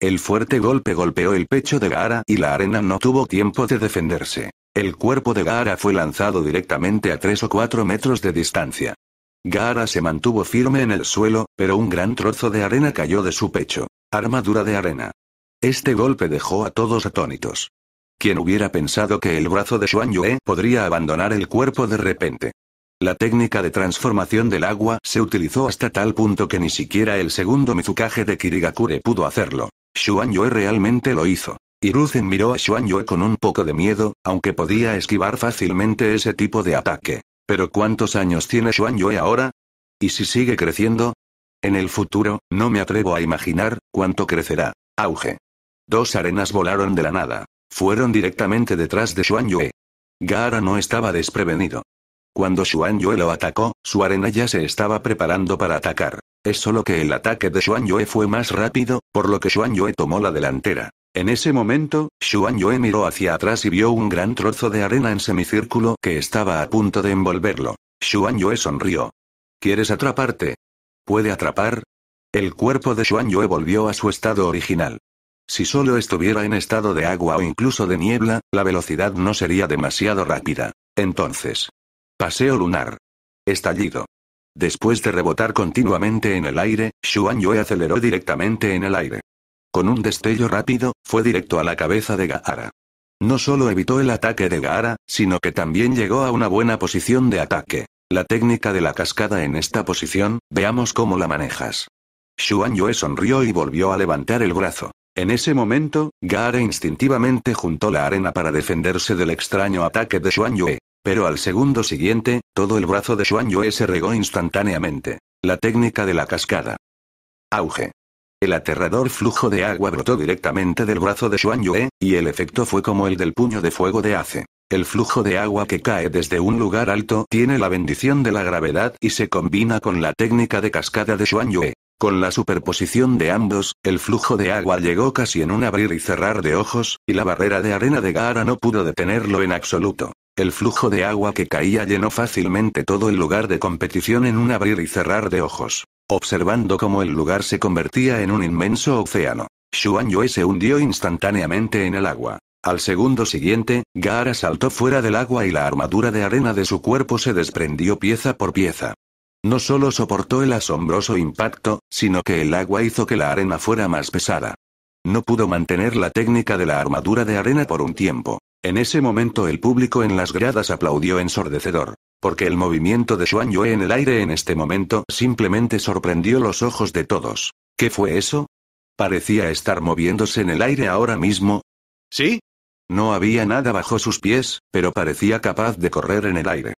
El fuerte golpe golpeó el pecho de Gara y la arena no tuvo tiempo de defenderse. El cuerpo de Gara fue lanzado directamente a tres o cuatro metros de distancia. Gaara se mantuvo firme en el suelo, pero un gran trozo de arena cayó de su pecho. Armadura de arena. Este golpe dejó a todos atónitos. Quién hubiera pensado que el brazo de Xuan Yue podría abandonar el cuerpo de repente? La técnica de transformación del agua se utilizó hasta tal punto que ni siquiera el segundo Mizukage de Kirigakure pudo hacerlo. Xuan Yue realmente lo hizo. Hiruzen miró a Xuan Yue con un poco de miedo, aunque podía esquivar fácilmente ese tipo de ataque. Pero ¿cuántos años tiene Xuan Yue ahora? ¿Y si sigue creciendo? En el futuro, no me atrevo a imaginar cuánto crecerá. Auge. Dos arenas volaron de la nada. Fueron directamente detrás de Xuan Yue. Gaara no estaba desprevenido. Cuando Xuan Yue lo atacó, su arena ya se estaba preparando para atacar. Es solo que el ataque de Xuan Yue fue más rápido, por lo que Xuan Yue tomó la delantera. En ese momento, Xuan Yue miró hacia atrás y vio un gran trozo de arena en semicírculo que estaba a punto de envolverlo. Xuan Yue sonrió. ¿Quieres atraparte? ¿Puede atrapar? El cuerpo de Xuan Yue volvió a su estado original. Si solo estuviera en estado de agua o incluso de niebla, la velocidad no sería demasiado rápida. Entonces. Paseo lunar. Estallido. Después de rebotar continuamente en el aire, Shuanyue aceleró directamente en el aire. Con un destello rápido, fue directo a la cabeza de Gaara. No solo evitó el ataque de Gaara, sino que también llegó a una buena posición de ataque. La técnica de la cascada en esta posición, veamos cómo la manejas. Xuan sonrió y volvió a levantar el brazo. En ese momento, Gare instintivamente juntó la arena para defenderse del extraño ataque de Xuan Yue. Pero al segundo siguiente, todo el brazo de Xuan Yue se regó instantáneamente. La técnica de la cascada. Auge. El aterrador flujo de agua brotó directamente del brazo de Xuan Yue, y el efecto fue como el del puño de fuego de Ace. El flujo de agua que cae desde un lugar alto tiene la bendición de la gravedad y se combina con la técnica de cascada de Xuan Yue. Con la superposición de ambos, el flujo de agua llegó casi en un abrir y cerrar de ojos, y la barrera de arena de Gaara no pudo detenerlo en absoluto. El flujo de agua que caía llenó fácilmente todo el lugar de competición en un abrir y cerrar de ojos, observando cómo el lugar se convertía en un inmenso océano. Xuan Yue se hundió instantáneamente en el agua. Al segundo siguiente, Gaara saltó fuera del agua y la armadura de arena de su cuerpo se desprendió pieza por pieza. No solo soportó el asombroso impacto, sino que el agua hizo que la arena fuera más pesada. No pudo mantener la técnica de la armadura de arena por un tiempo. En ese momento el público en las gradas aplaudió ensordecedor, porque el movimiento de Xuan Yue en el aire en este momento simplemente sorprendió los ojos de todos. ¿Qué fue eso? Parecía estar moviéndose en el aire ahora mismo. ¿Sí? No había nada bajo sus pies, pero parecía capaz de correr en el aire.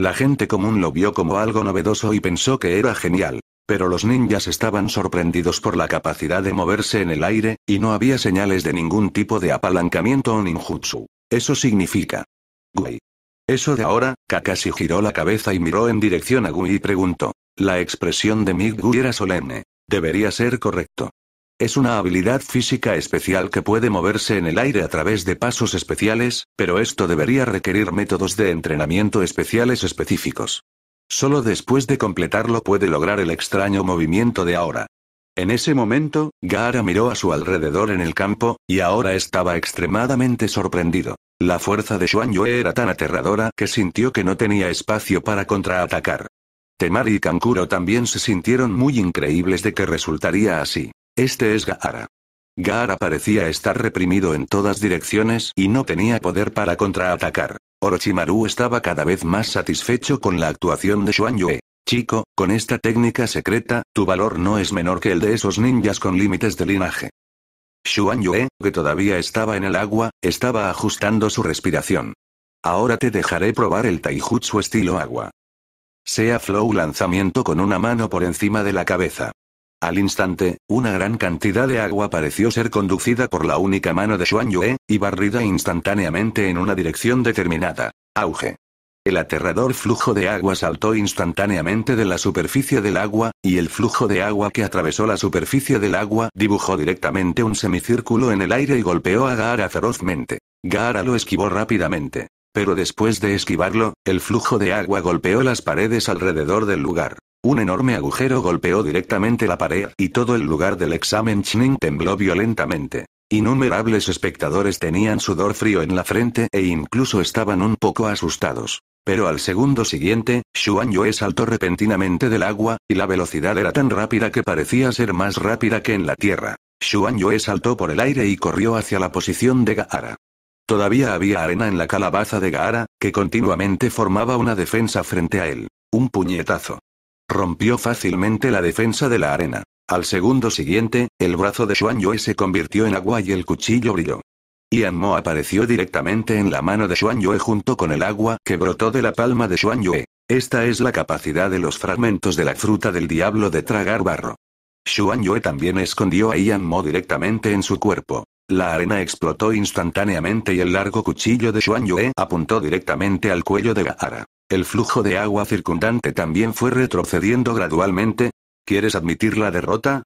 La gente común lo vio como algo novedoso y pensó que era genial. Pero los ninjas estaban sorprendidos por la capacidad de moverse en el aire, y no había señales de ningún tipo de apalancamiento o ninjutsu. Eso significa. Gui. Eso de ahora, Kakashi giró la cabeza y miró en dirección a Gui y preguntó. La expresión de Mi Gui era solemne. Debería ser correcto. Es una habilidad física especial que puede moverse en el aire a través de pasos especiales, pero esto debería requerir métodos de entrenamiento especiales específicos. Solo después de completarlo puede lograr el extraño movimiento de ahora. En ese momento, Gaara miró a su alrededor en el campo, y ahora estaba extremadamente sorprendido. La fuerza de Xuan Yue era tan aterradora que sintió que no tenía espacio para contraatacar. Temari y Kankuro también se sintieron muy increíbles de que resultaría así. Este es Gaara. Gaara parecía estar reprimido en todas direcciones y no tenía poder para contraatacar. Orochimaru estaba cada vez más satisfecho con la actuación de Shuanyue. Chico, con esta técnica secreta, tu valor no es menor que el de esos ninjas con límites de linaje. Shuanyue, que todavía estaba en el agua, estaba ajustando su respiración. Ahora te dejaré probar el taijutsu estilo agua. Sea Flow lanzamiento con una mano por encima de la cabeza. Al instante, una gran cantidad de agua pareció ser conducida por la única mano de Xuan Yue, y barrida instantáneamente en una dirección determinada. Auge. El aterrador flujo de agua saltó instantáneamente de la superficie del agua, y el flujo de agua que atravesó la superficie del agua dibujó directamente un semicírculo en el aire y golpeó a Gaara ferozmente. Gaara lo esquivó rápidamente. Pero después de esquivarlo, el flujo de agua golpeó las paredes alrededor del lugar. Un enorme agujero golpeó directamente la pared, y todo el lugar del examen tembló violentamente. Innumerables espectadores tenían sudor frío en la frente e incluso estaban un poco asustados. Pero al segundo siguiente, Xuan Yue saltó repentinamente del agua, y la velocidad era tan rápida que parecía ser más rápida que en la tierra. Xuan Yue saltó por el aire y corrió hacia la posición de Gaara. Todavía había arena en la calabaza de Gaara, que continuamente formaba una defensa frente a él. Un puñetazo. Rompió fácilmente la defensa de la arena. Al segundo siguiente, el brazo de Xuan Yue se convirtió en agua y el cuchillo brilló. Ian Mo apareció directamente en la mano de Xuan Yue junto con el agua que brotó de la palma de Xuan Yue. Esta es la capacidad de los fragmentos de la fruta del diablo de tragar barro. Xuan Yue también escondió a Ian Mo directamente en su cuerpo. La arena explotó instantáneamente y el largo cuchillo de Xuan Yue apuntó directamente al cuello de Gaara. El flujo de agua circundante también fue retrocediendo gradualmente. ¿Quieres admitir la derrota?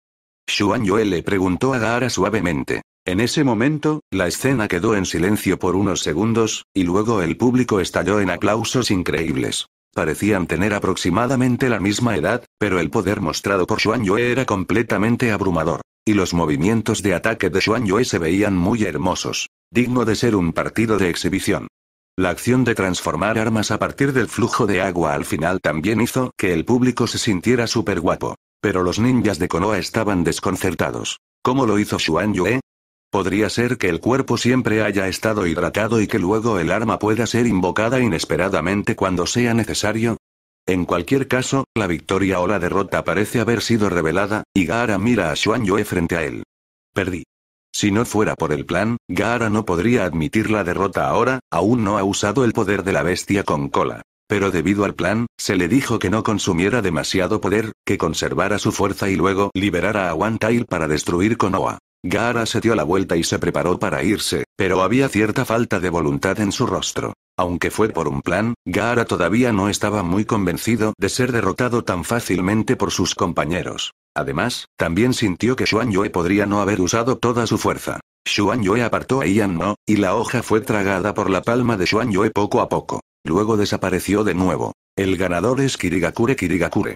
Xuan Yue le preguntó a Gaara suavemente. En ese momento, la escena quedó en silencio por unos segundos, y luego el público estalló en aplausos increíbles. Parecían tener aproximadamente la misma edad, pero el poder mostrado por Xuan Yue era completamente abrumador, y los movimientos de ataque de Xuan Yue se veían muy hermosos, digno de ser un partido de exhibición. La acción de transformar armas a partir del flujo de agua al final también hizo que el público se sintiera súper guapo. Pero los ninjas de Konoha estaban desconcertados. ¿Cómo lo hizo Xuan Yue? Podría ser que el cuerpo siempre haya estado hidratado y que luego el arma pueda ser invocada inesperadamente cuando sea necesario. En cualquier caso, la victoria o la derrota parece haber sido revelada, y Gaara mira a Xuan Yue frente a él. Perdí. Si no fuera por el plan, Gaara no podría admitir la derrota ahora, aún no ha usado el poder de la bestia con cola. Pero debido al plan, se le dijo que no consumiera demasiado poder, que conservara su fuerza y luego liberara a One Tail para destruir Konoha. Gaara se dio la vuelta y se preparó para irse, pero había cierta falta de voluntad en su rostro. Aunque fue por un plan, Gaara todavía no estaba muy convencido de ser derrotado tan fácilmente por sus compañeros. Además, también sintió que Xuan Yue podría no haber usado toda su fuerza. Xuan Yue apartó a Ian No, y la hoja fue tragada por la palma de Xuan Yue poco a poco. Luego desapareció de nuevo. El ganador es Kirigakure Kirigakure.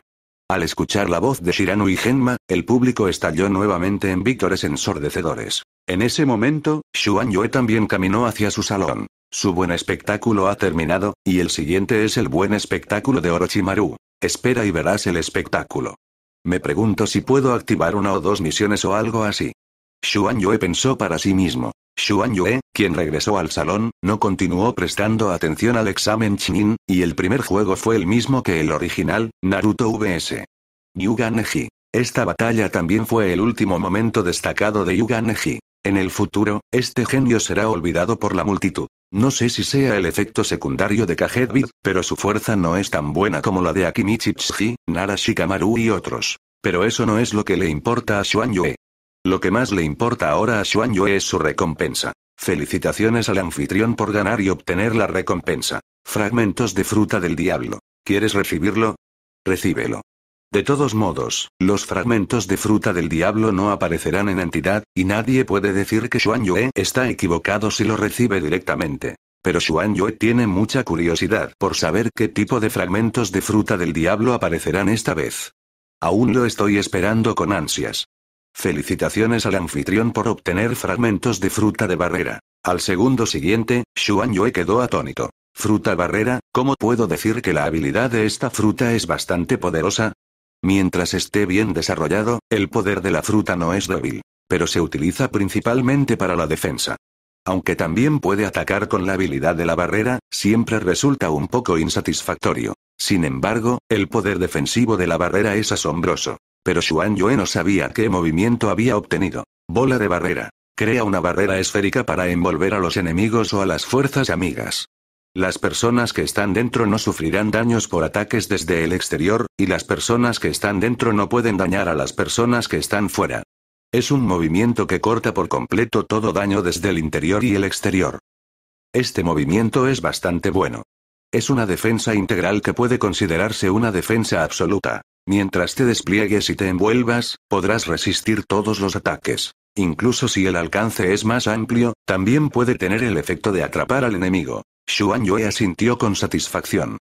Al escuchar la voz de Shiranu y Genma, el público estalló nuevamente en víctores ensordecedores. En ese momento, Xuan Yue también caminó hacia su salón. Su buen espectáculo ha terminado, y el siguiente es el buen espectáculo de Orochimaru. Espera y verás el espectáculo. Me pregunto si puedo activar una o dos misiones o algo así. Shuanyue Yue pensó para sí mismo. Shuanyue, Yue, quien regresó al salón, no continuó prestando atención al examen Chinin, y el primer juego fue el mismo que el original, Naruto VS. Yuga Esta batalla también fue el último momento destacado de Yuga En el futuro, este genio será olvidado por la multitud. No sé si sea el efecto secundario de Kagetbid, pero su fuerza no es tan buena como la de Akimichi Narashikamaru y otros. Pero eso no es lo que le importa a Shuan Yue. Lo que más le importa ahora a Shuan Yue es su recompensa. Felicitaciones al anfitrión por ganar y obtener la recompensa. Fragmentos de fruta del diablo. ¿Quieres recibirlo? Recíbelo. De todos modos, los fragmentos de fruta del diablo no aparecerán en entidad, y nadie puede decir que Xuan Yue está equivocado si lo recibe directamente. Pero Xuan Yue tiene mucha curiosidad por saber qué tipo de fragmentos de fruta del diablo aparecerán esta vez. Aún lo estoy esperando con ansias. Felicitaciones al anfitrión por obtener fragmentos de fruta de barrera. Al segundo siguiente, Xuan Yue quedó atónito. Fruta barrera, ¿cómo puedo decir que la habilidad de esta fruta es bastante poderosa? Mientras esté bien desarrollado, el poder de la fruta no es débil, pero se utiliza principalmente para la defensa. Aunque también puede atacar con la habilidad de la barrera, siempre resulta un poco insatisfactorio. Sin embargo, el poder defensivo de la barrera es asombroso. Pero Xuan Yue no sabía qué movimiento había obtenido. Bola de barrera. Crea una barrera esférica para envolver a los enemigos o a las fuerzas amigas. Las personas que están dentro no sufrirán daños por ataques desde el exterior, y las personas que están dentro no pueden dañar a las personas que están fuera. Es un movimiento que corta por completo todo daño desde el interior y el exterior. Este movimiento es bastante bueno. Es una defensa integral que puede considerarse una defensa absoluta. Mientras te despliegues y te envuelvas, podrás resistir todos los ataques. Incluso si el alcance es más amplio, también puede tener el efecto de atrapar al enemigo. Xuan Yue asintió con satisfacción.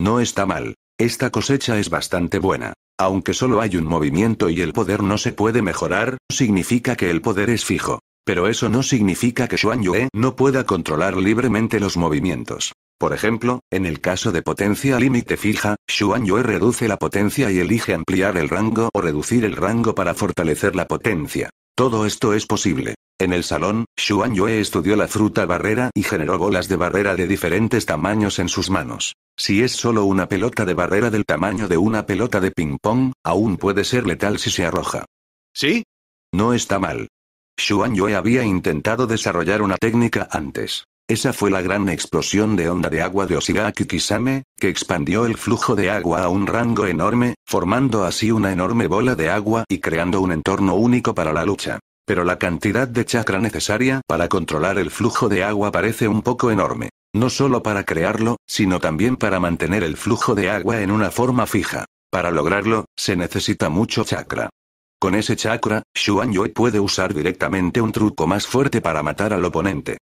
No está mal. Esta cosecha es bastante buena. Aunque solo hay un movimiento y el poder no se puede mejorar, significa que el poder es fijo. Pero eso no significa que Xuan Yue no pueda controlar libremente los movimientos. Por ejemplo, en el caso de potencia límite fija, Xuan Yue reduce la potencia y elige ampliar el rango o reducir el rango para fortalecer la potencia. Todo esto es posible. En el salón, Xuan Yue estudió la fruta barrera y generó bolas de barrera de diferentes tamaños en sus manos. Si es solo una pelota de barrera del tamaño de una pelota de ping-pong, aún puede ser letal si se arroja. ¿Sí? No está mal. Xuan Yue había intentado desarrollar una técnica antes. Esa fue la gran explosión de onda de agua de Osigaki Kisame, que expandió el flujo de agua a un rango enorme, formando así una enorme bola de agua y creando un entorno único para la lucha pero la cantidad de chakra necesaria para controlar el flujo de agua parece un poco enorme. No solo para crearlo, sino también para mantener el flujo de agua en una forma fija. Para lograrlo, se necesita mucho chakra. Con ese chakra, Xuan Yue puede usar directamente un truco más fuerte para matar al oponente.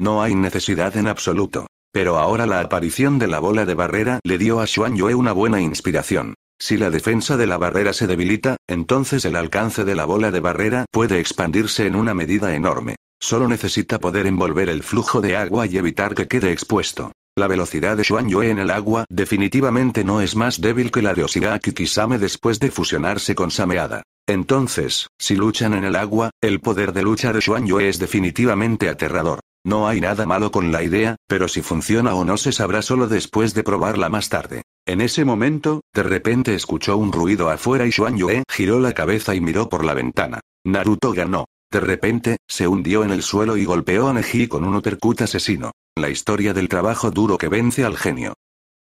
No hay necesidad en absoluto. Pero ahora la aparición de la bola de barrera le dio a Xuan Yue una buena inspiración. Si la defensa de la barrera se debilita, entonces el alcance de la bola de barrera puede expandirse en una medida enorme. Solo necesita poder envolver el flujo de agua y evitar que quede expuesto. La velocidad de Xuan Yue en el agua definitivamente no es más débil que la de Osigaki Kisame después de fusionarse con Sameada. Entonces, si luchan en el agua, el poder de lucha de Xuan Yue es definitivamente aterrador. No hay nada malo con la idea, pero si funciona o no se sabrá solo después de probarla más tarde. En ese momento, de repente escuchó un ruido afuera y Xuan Yue giró la cabeza y miró por la ventana. Naruto ganó. De repente, se hundió en el suelo y golpeó a Neji con un uppercut asesino. La historia del trabajo duro que vence al genio.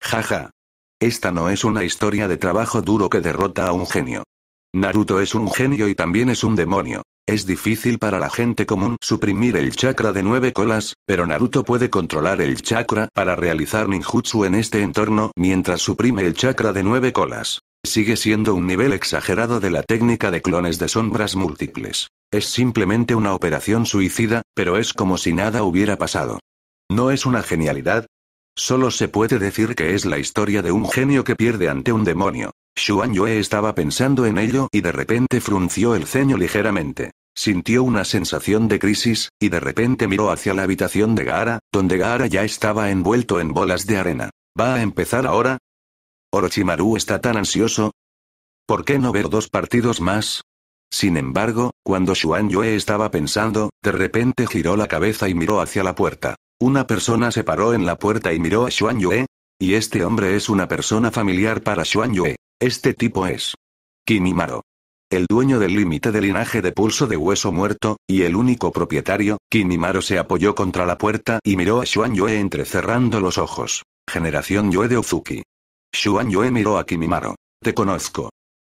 Jaja. Esta no es una historia de trabajo duro que derrota a un genio. Naruto es un genio y también es un demonio. Es difícil para la gente común suprimir el chakra de nueve colas, pero Naruto puede controlar el chakra para realizar ninjutsu en este entorno mientras suprime el chakra de nueve colas. Sigue siendo un nivel exagerado de la técnica de clones de sombras múltiples. Es simplemente una operación suicida, pero es como si nada hubiera pasado. ¿No es una genialidad? Solo se puede decir que es la historia de un genio que pierde ante un demonio. Shuan Yue estaba pensando en ello y de repente frunció el ceño ligeramente. Sintió una sensación de crisis, y de repente miró hacia la habitación de Gaara, donde Gaara ya estaba envuelto en bolas de arena. ¿Va a empezar ahora? ¿Orochimaru está tan ansioso? ¿Por qué no ver dos partidos más? Sin embargo, cuando Xuan Yue estaba pensando, de repente giró la cabeza y miró hacia la puerta. Una persona se paró en la puerta y miró a Xuan Yue. Y este hombre es una persona familiar para Xuan Yue. Este tipo es. Kimimaro el dueño del límite de linaje de pulso de hueso muerto, y el único propietario, Kimimaro se apoyó contra la puerta y miró a Shuanyue Yue entrecerrando los ojos. Generación Yue de Ozuki. Shuanyue Yue miró a Kimimaro. Te conozco.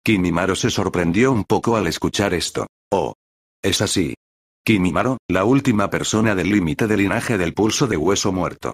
Kimimaro se sorprendió un poco al escuchar esto. Oh. Es así. Kimimaro, la última persona del límite de linaje del pulso de hueso muerto.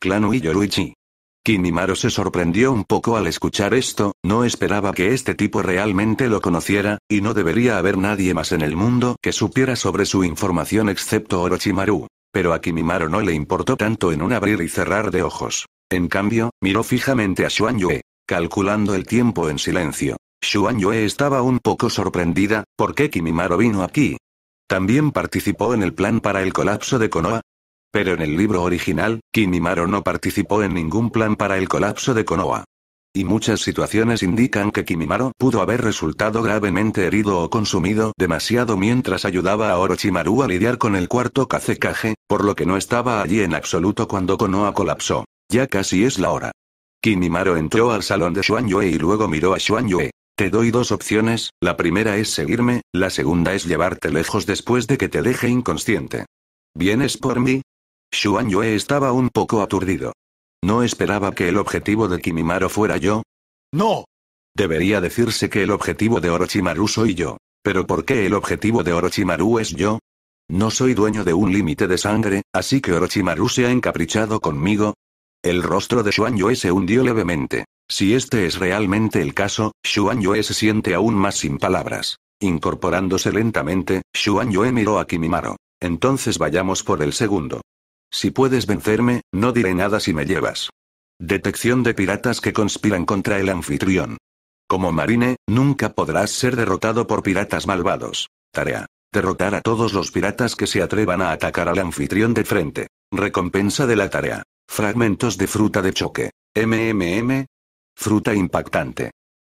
Clan Uiyoruichi. Kimimaro se sorprendió un poco al escuchar esto, no esperaba que este tipo realmente lo conociera, y no debería haber nadie más en el mundo que supiera sobre su información excepto Orochimaru. Pero a Kimimaro no le importó tanto en un abrir y cerrar de ojos. En cambio, miró fijamente a Xuan Yue, calculando el tiempo en silencio. Xuan Yue estaba un poco sorprendida, ¿por qué Kimimaro vino aquí? También participó en el plan para el colapso de Konoha, pero en el libro original, Kimimaro no participó en ningún plan para el colapso de Konoha. Y muchas situaciones indican que Kimimaro pudo haber resultado gravemente herido o consumido demasiado mientras ayudaba a Orochimaru a lidiar con el cuarto Kazekage, por lo que no estaba allí en absoluto cuando Konoha colapsó. Ya casi es la hora. Kimimaro entró al salón de Shuanyue y luego miró a Shuanyue. Te doy dos opciones, la primera es seguirme, la segunda es llevarte lejos después de que te deje inconsciente. ¿Vienes por mí? Xuan estaba un poco aturdido. No esperaba que el objetivo de Kimimaro fuera yo. ¡No! Debería decirse que el objetivo de Orochimaru soy yo. ¿Pero por qué el objetivo de Orochimaru es yo? No soy dueño de un límite de sangre, así que Orochimaru se ha encaprichado conmigo. El rostro de Xuan se hundió levemente. Si este es realmente el caso, Xuan se siente aún más sin palabras. Incorporándose lentamente, Xuan miró a Kimimaro. Entonces vayamos por el segundo. Si puedes vencerme, no diré nada si me llevas. Detección de piratas que conspiran contra el anfitrión. Como marine, nunca podrás ser derrotado por piratas malvados. Tarea. Derrotar a todos los piratas que se atrevan a atacar al anfitrión de frente. Recompensa de la tarea. Fragmentos de fruta de choque. MMM. Fruta impactante.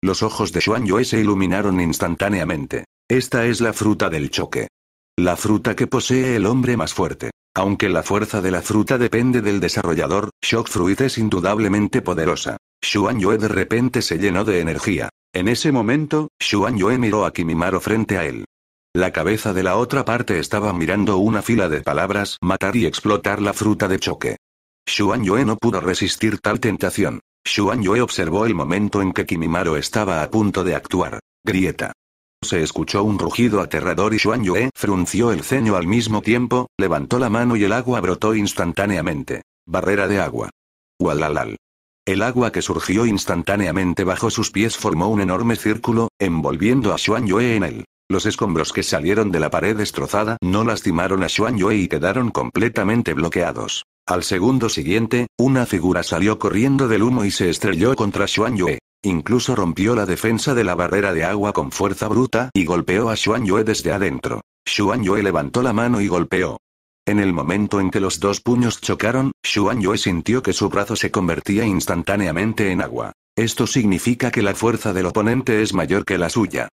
Los ojos de Xuan Yue se iluminaron instantáneamente. Esta es la fruta del choque. La fruta que posee el hombre más fuerte. Aunque la fuerza de la fruta depende del desarrollador, Shock Fruit es indudablemente poderosa. Xuan Yue de repente se llenó de energía. En ese momento, Xuan Yue miró a Kimimaro frente a él. La cabeza de la otra parte estaba mirando una fila de palabras matar y explotar la fruta de choque. Xuan Yue no pudo resistir tal tentación. Xuan Yue observó el momento en que Kimimaro estaba a punto de actuar. Grieta. Se escuchó un rugido aterrador y Xuan Yue frunció el ceño al mismo tiempo, levantó la mano y el agua brotó instantáneamente. Barrera de agua. Walalal. El agua que surgió instantáneamente bajo sus pies formó un enorme círculo, envolviendo a Xuan Yue en él. Los escombros que salieron de la pared destrozada no lastimaron a Xuan Yue y quedaron completamente bloqueados. Al segundo siguiente, una figura salió corriendo del humo y se estrelló contra Xuan Yue. Incluso rompió la defensa de la barrera de agua con fuerza bruta y golpeó a Xuan Yue desde adentro. Xuan Yue levantó la mano y golpeó. En el momento en que los dos puños chocaron, Xuan Yue sintió que su brazo se convertía instantáneamente en agua. Esto significa que la fuerza del oponente es mayor que la suya.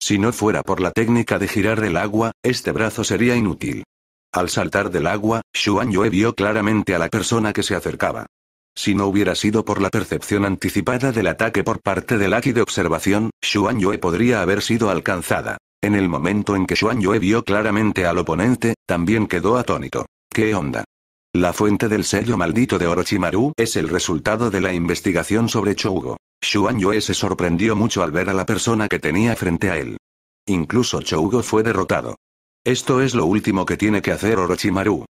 Si no fuera por la técnica de girar el agua, este brazo sería inútil. Al saltar del agua, Xuan Yue vio claramente a la persona que se acercaba. Si no hubiera sido por la percepción anticipada del ataque por parte del Aki de observación, Shuanyue Yue podría haber sido alcanzada. En el momento en que Shuanyue Yue vio claramente al oponente, también quedó atónito. ¿Qué onda? La fuente del sello maldito de Orochimaru es el resultado de la investigación sobre Chougo. Shuanyue Yue se sorprendió mucho al ver a la persona que tenía frente a él. Incluso Chougo fue derrotado. Esto es lo último que tiene que hacer Orochimaru.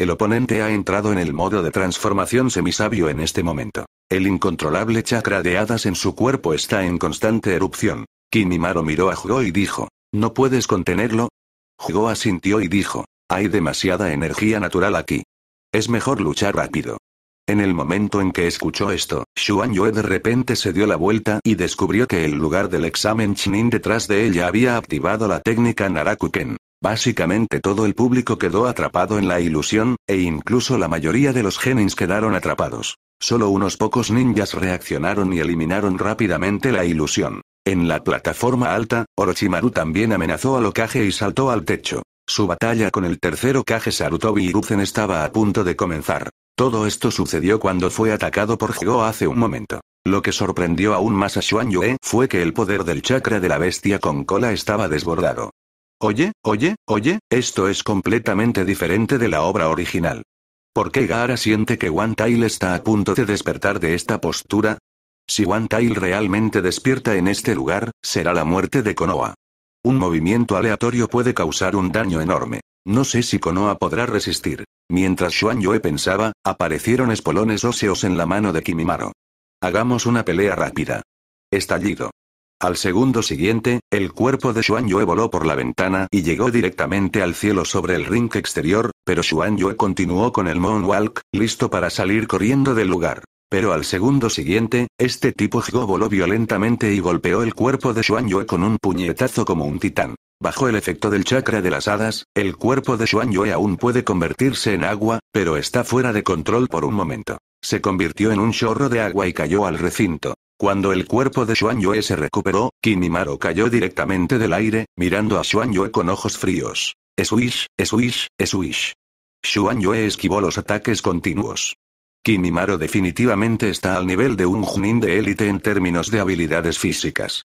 El oponente ha entrado en el modo de transformación semisabio en este momento. El incontrolable chakra de hadas en su cuerpo está en constante erupción. Kimimaro miró a Jugo y dijo, ¿no puedes contenerlo? Jugo asintió y dijo, hay demasiada energía natural aquí. Es mejor luchar rápido. En el momento en que escuchó esto, Shuanyue Yue de repente se dio la vuelta y descubrió que el lugar del examen Chinin detrás de ella había activado la técnica Narakuken. Básicamente todo el público quedó atrapado en la ilusión, e incluso la mayoría de los Genins quedaron atrapados. Solo unos pocos ninjas reaccionaron y eliminaron rápidamente la ilusión. En la plataforma alta, Orochimaru también amenazó al Okage y saltó al techo. Su batalla con el tercero, caje Sarutobi Hiruzen estaba a punto de comenzar. Todo esto sucedió cuando fue atacado por Jugo hace un momento. Lo que sorprendió aún más a Xuan Yue fue que el poder del chakra de la bestia con cola estaba desbordado. Oye, oye, oye, esto es completamente diferente de la obra original. ¿Por qué Gaara siente que One Tail está a punto de despertar de esta postura? Si One Tail realmente despierta en este lugar, será la muerte de Konoha. Un movimiento aleatorio puede causar un daño enorme. No sé si Konoha podrá resistir. Mientras Xuan Yue pensaba, aparecieron espolones óseos en la mano de Kimimaro. Hagamos una pelea rápida. Estallido. Al segundo siguiente, el cuerpo de Xuan Yue voló por la ventana y llegó directamente al cielo sobre el ring exterior, pero Xuan Yue continuó con el Moonwalk, listo para salir corriendo del lugar. Pero al segundo siguiente, este tipo Jigo voló violentamente y golpeó el cuerpo de Xuan Yue con un puñetazo como un titán. Bajo el efecto del chakra de las hadas, el cuerpo de Xuan Yue aún puede convertirse en agua, pero está fuera de control por un momento. Se convirtió en un chorro de agua y cayó al recinto. Cuando el cuerpo de Xuan Yue se recuperó, Kimimaro cayó directamente del aire, mirando a Xuan Yue con ojos fríos. Esuish, esuish, esuish. Xuan Yue esquivó los ataques continuos. Kimimaro definitivamente está al nivel de un Junin de élite en términos de habilidades físicas.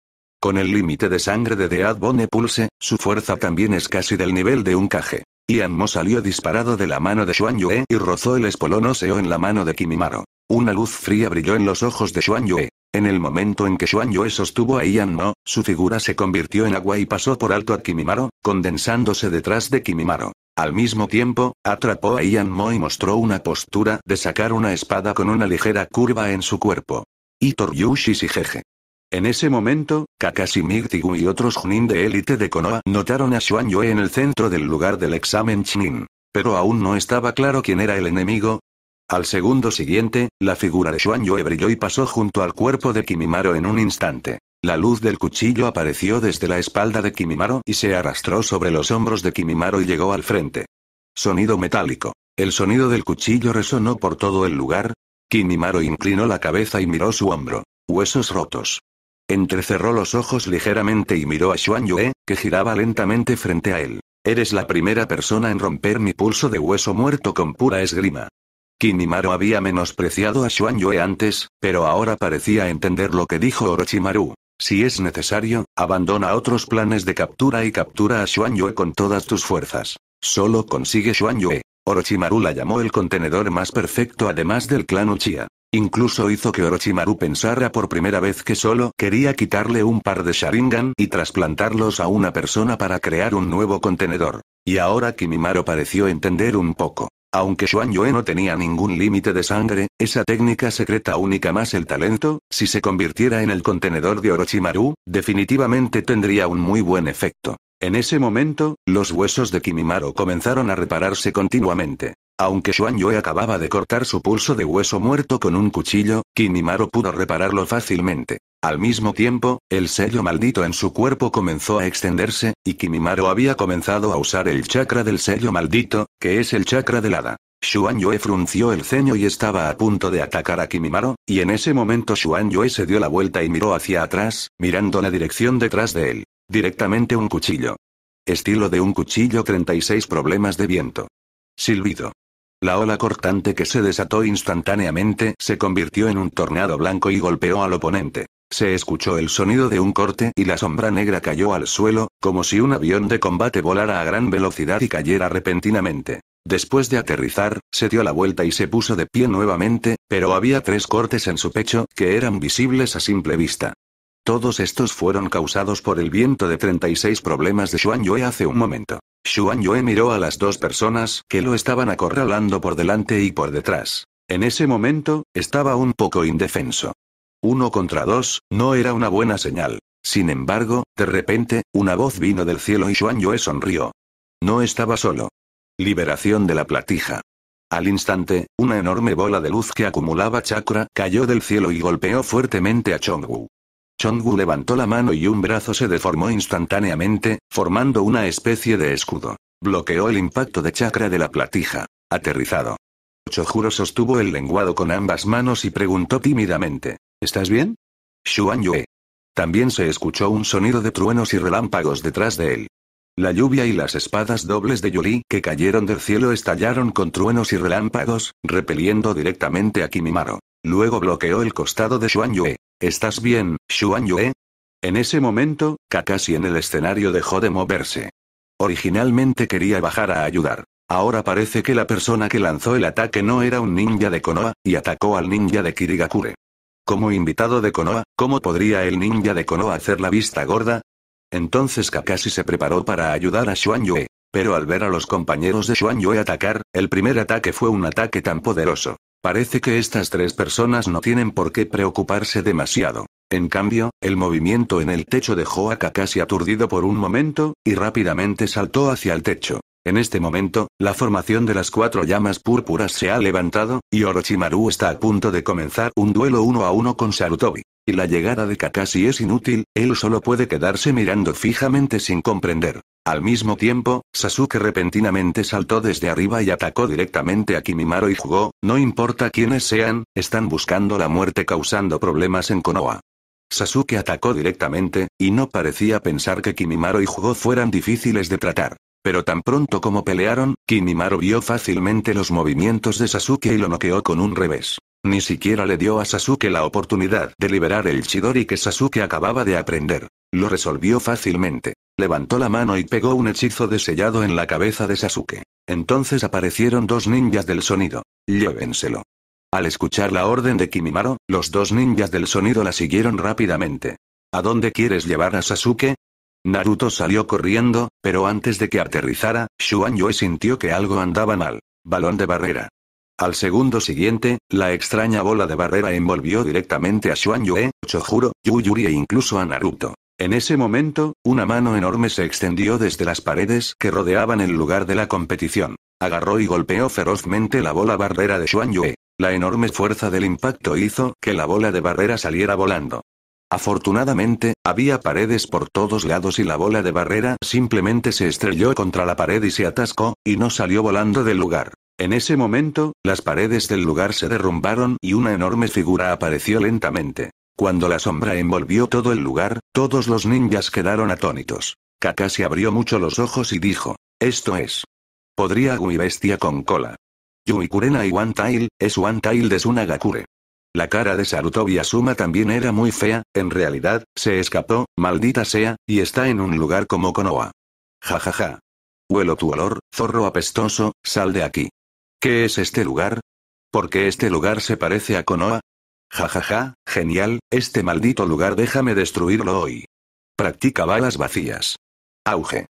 Con el límite de sangre de Dead Bone Pulse, su fuerza también es casi del nivel de un Kage. Ian Mo salió disparado de la mano de Xuan Yue y rozó el espolón óseo en la mano de Kimimaro. Una luz fría brilló en los ojos de Xuan Yue. En el momento en que Xuan Yue sostuvo a Ian Mo, su figura se convirtió en agua y pasó por alto a Kimimaro, condensándose detrás de Kimimaro. Al mismo tiempo, atrapó a Ian Mo y mostró una postura de sacar una espada con una ligera curva en su cuerpo. Itor Yushi jeje. En ese momento, Kakashi Mirtigu y otros Junin de élite de Konoha notaron a Xuan Yue en el centro del lugar del examen Chinin. Pero aún no estaba claro quién era el enemigo, al segundo siguiente, la figura de Xuan Yue brilló y pasó junto al cuerpo de Kimimaro en un instante. La luz del cuchillo apareció desde la espalda de Kimimaro y se arrastró sobre los hombros de Kimimaro y llegó al frente. Sonido metálico. El sonido del cuchillo resonó por todo el lugar. Kimimaro inclinó la cabeza y miró su hombro. Huesos rotos. Entrecerró los ojos ligeramente y miró a Xuan Yue, que giraba lentamente frente a él. Eres la primera persona en romper mi pulso de hueso muerto con pura esgrima. Kimimaro había menospreciado a Shuanyue antes, pero ahora parecía entender lo que dijo Orochimaru. Si es necesario, abandona otros planes de captura y captura a Shuanyue con todas tus fuerzas. Solo consigue Shuanyue. Orochimaru la llamó el contenedor más perfecto además del clan Uchiha. Incluso hizo que Orochimaru pensara por primera vez que solo quería quitarle un par de Sharingan y trasplantarlos a una persona para crear un nuevo contenedor. Y ahora Kimimaro pareció entender un poco. Aunque Xuan Yue no tenía ningún límite de sangre, esa técnica secreta única más el talento, si se convirtiera en el contenedor de Orochimaru, definitivamente tendría un muy buen efecto. En ese momento, los huesos de Kimimaro comenzaron a repararse continuamente. Aunque Xuan Yue acababa de cortar su pulso de hueso muerto con un cuchillo, Kimimaro pudo repararlo fácilmente. Al mismo tiempo, el sello maldito en su cuerpo comenzó a extenderse, y Kimimaro había comenzado a usar el chakra del sello maldito, que es el chakra del hada. Xuan Yue frunció el ceño y estaba a punto de atacar a Kimimaro, y en ese momento Xuan Yue se dio la vuelta y miró hacia atrás, mirando la dirección detrás de él. Directamente un cuchillo. Estilo de un cuchillo 36 problemas de viento. Silbido. La ola cortante que se desató instantáneamente se convirtió en un tornado blanco y golpeó al oponente. Se escuchó el sonido de un corte y la sombra negra cayó al suelo, como si un avión de combate volara a gran velocidad y cayera repentinamente. Después de aterrizar, se dio la vuelta y se puso de pie nuevamente, pero había tres cortes en su pecho que eran visibles a simple vista. Todos estos fueron causados por el viento de 36 problemas de Xuan Yue hace un momento. Xuan Yue miró a las dos personas que lo estaban acorralando por delante y por detrás. En ese momento, estaba un poco indefenso. Uno contra dos, no era una buena señal. Sin embargo, de repente, una voz vino del cielo y Xuan Yue sonrió. No estaba solo. Liberación de la platija. Al instante, una enorme bola de luz que acumulaba chakra cayó del cielo y golpeó fuertemente a Chongwu. Chongwu levantó la mano y un brazo se deformó instantáneamente, formando una especie de escudo. Bloqueó el impacto de chakra de la platija. Aterrizado. Chojuro sostuvo el lenguado con ambas manos y preguntó tímidamente. ¿Estás bien? Xuan Yue. También se escuchó un sonido de truenos y relámpagos detrás de él. La lluvia y las espadas dobles de Yuli que cayeron del cielo estallaron con truenos y relámpagos, repeliendo directamente a Kimimaro. Luego bloqueó el costado de Xuan Yue. ¿Estás bien, Xuan Yue? En ese momento, Kakashi en el escenario dejó de moverse. Originalmente quería bajar a ayudar, Ahora parece que la persona que lanzó el ataque no era un ninja de Konoha, y atacó al ninja de Kirigakure. Como invitado de Konoha, ¿cómo podría el ninja de Konoha hacer la vista gorda? Entonces Kakashi se preparó para ayudar a Shuan Yue. Pero al ver a los compañeros de Shuan Yue atacar, el primer ataque fue un ataque tan poderoso. Parece que estas tres personas no tienen por qué preocuparse demasiado. En cambio, el movimiento en el techo dejó a Kakashi aturdido por un momento, y rápidamente saltó hacia el techo. En este momento, la formación de las cuatro llamas púrpuras se ha levantado, y Orochimaru está a punto de comenzar un duelo uno a uno con Sarutobi. Y la llegada de Kakashi es inútil, él solo puede quedarse mirando fijamente sin comprender. Al mismo tiempo, Sasuke repentinamente saltó desde arriba y atacó directamente a Kimimaro y jugó, no importa quiénes sean, están buscando la muerte causando problemas en Konoha. Sasuke atacó directamente, y no parecía pensar que Kimimaro y Jugo fueran difíciles de tratar. Pero tan pronto como pelearon, Kimimaro vio fácilmente los movimientos de Sasuke y lo noqueó con un revés. Ni siquiera le dio a Sasuke la oportunidad de liberar el Chidori que Sasuke acababa de aprender. Lo resolvió fácilmente. Levantó la mano y pegó un hechizo de sellado en la cabeza de Sasuke. Entonces aparecieron dos ninjas del sonido. Llévenselo. Al escuchar la orden de Kimimaro, los dos ninjas del sonido la siguieron rápidamente. ¿A dónde quieres llevar a Sasuke? Naruto salió corriendo, pero antes de que aterrizara, Shuanyue sintió que algo andaba mal. Balón de barrera. Al segundo siguiente, la extraña bola de barrera envolvió directamente a Shuanyue, Yue, Chojuro, Yuyuri e incluso a Naruto. En ese momento, una mano enorme se extendió desde las paredes que rodeaban el lugar de la competición. Agarró y golpeó ferozmente la bola barrera de Shuanyue. La enorme fuerza del impacto hizo que la bola de barrera saliera volando. Afortunadamente, había paredes por todos lados y la bola de barrera simplemente se estrelló contra la pared y se atascó, y no salió volando del lugar. En ese momento, las paredes del lugar se derrumbaron y una enorme figura apareció lentamente. Cuando la sombra envolvió todo el lugar, todos los ninjas quedaron atónitos. Kakashi abrió mucho los ojos y dijo, esto es. Podría Gumi bestia con cola. Yui y One Tail, es One Tail de Sunagakure. La cara de Sarutobi Asuma también era muy fea, en realidad, se escapó, maldita sea, y está en un lugar como Konoha. Ja ja ja. Huelo tu olor, zorro apestoso, sal de aquí. ¿Qué es este lugar? ¿Por qué este lugar se parece a Konoha? Ja ja ja, genial, este maldito lugar déjame destruirlo hoy. Practica balas vacías. Auge.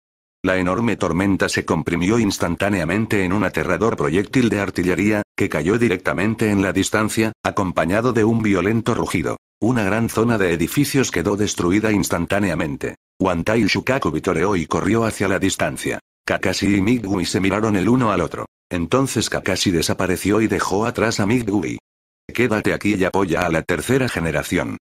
La enorme tormenta se comprimió instantáneamente en un aterrador proyectil de artillería, que cayó directamente en la distancia, acompañado de un violento rugido. Una gran zona de edificios quedó destruida instantáneamente. Wantai Shukaku vitoreó y corrió hacia la distancia. Kakashi y Migui se miraron el uno al otro. Entonces Kakashi desapareció y dejó atrás a Migui. Quédate aquí y apoya a la tercera generación.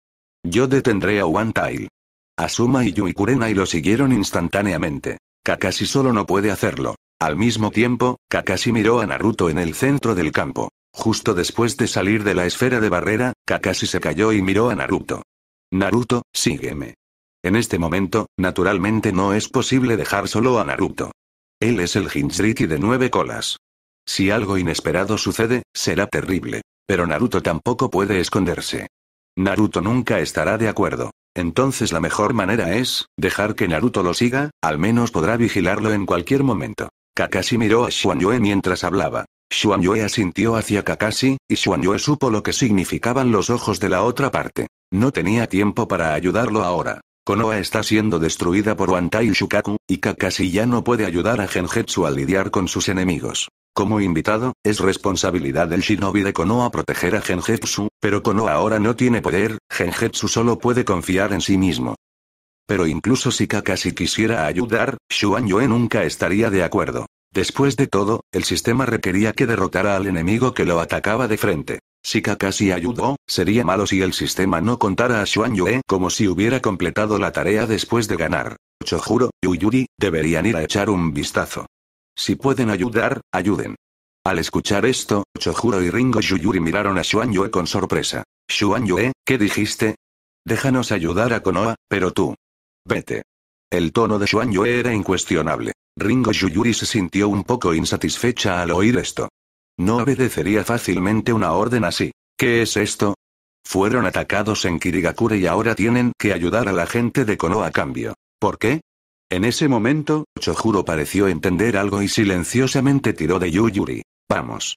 Yo detendré a Wantai. Asuma y Yuikurena y lo siguieron instantáneamente. Kakashi solo no puede hacerlo. Al mismo tiempo, Kakashi miró a Naruto en el centro del campo. Justo después de salir de la esfera de barrera, Kakashi se cayó y miró a Naruto. Naruto, sígueme. En este momento, naturalmente no es posible dejar solo a Naruto. Él es el Jinchuriki de nueve colas. Si algo inesperado sucede, será terrible. Pero Naruto tampoco puede esconderse. Naruto nunca estará de acuerdo. Entonces la mejor manera es, dejar que Naruto lo siga, al menos podrá vigilarlo en cualquier momento. Kakashi miró a Shuanyue mientras hablaba. Yue asintió hacia Kakashi, y Shuanyue supo lo que significaban los ojos de la otra parte. No tenía tiempo para ayudarlo ahora. Konoha está siendo destruida por Wantai Shukaku, y Kakashi ya no puede ayudar a Genjetsu a lidiar con sus enemigos como invitado, es responsabilidad del shinobi de a proteger a Genjetsu, pero Konoha ahora no tiene poder, Genjetsu solo puede confiar en sí mismo. Pero incluso si Kakashi quisiera ayudar, Shuanyue nunca estaría de acuerdo. Después de todo, el sistema requería que derrotara al enemigo que lo atacaba de frente. Si Kakashi ayudó, sería malo si el sistema no contara a Shuanyue como si hubiera completado la tarea después de ganar. Chojuro, Yuyuri, deberían ir a echar un vistazo. Si pueden ayudar, ayuden. Al escuchar esto, Chojuro y Ringo Yuyuri miraron a Xuan con sorpresa. Xuan Yue, ¿qué dijiste? Déjanos ayudar a Konoha, pero tú. Vete. El tono de Xuan era incuestionable. Ringo Yuyuri se sintió un poco insatisfecha al oír esto. No obedecería fácilmente una orden así. ¿Qué es esto? Fueron atacados en Kirigakure y ahora tienen que ayudar a la gente de Konoha a cambio. ¿Por qué? En ese momento, Chojuro pareció entender algo y silenciosamente tiró de Yuyuri. Vamos.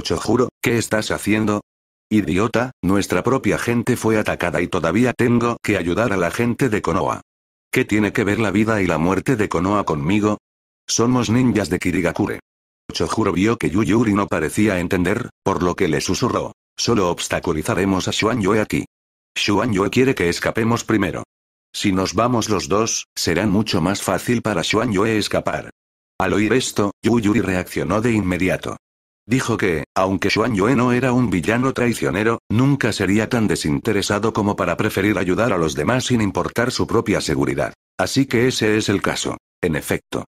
Chojuro, ¿qué estás haciendo? Idiota, nuestra propia gente fue atacada y todavía tengo que ayudar a la gente de Konoha. ¿Qué tiene que ver la vida y la muerte de Konoha conmigo? Somos ninjas de Kirigakure. Chojuro vio que Yuyuri no parecía entender, por lo que le susurró. Solo obstaculizaremos a Xuan aquí. Xuan quiere que escapemos primero. Si nos vamos los dos, será mucho más fácil para Xuan Yue escapar. Al oír esto, Yu Yuri reaccionó de inmediato. Dijo que, aunque Xuan Yue no era un villano traicionero, nunca sería tan desinteresado como para preferir ayudar a los demás sin importar su propia seguridad. Así que ese es el caso. En efecto.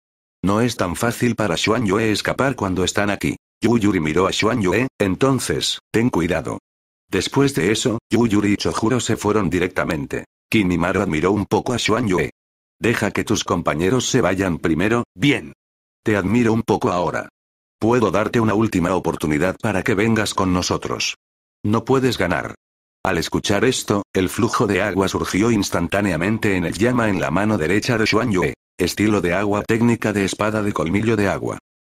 No es tan fácil para Xuan Yue escapar cuando están aquí. Yu Yuri miró a Xuan Yue, entonces, ten cuidado. Después de eso, Yuyuri y Chojuro se fueron directamente. Kimimaro admiró un poco a Xuan Yue. Deja que tus compañeros se vayan primero, bien. Te admiro un poco ahora. Puedo darte una última oportunidad para que vengas con nosotros. No puedes ganar. Al escuchar esto, el flujo de agua surgió instantáneamente en el llama en la mano derecha de Xuan Yue. Estilo de agua técnica de espada de colmillo de agua.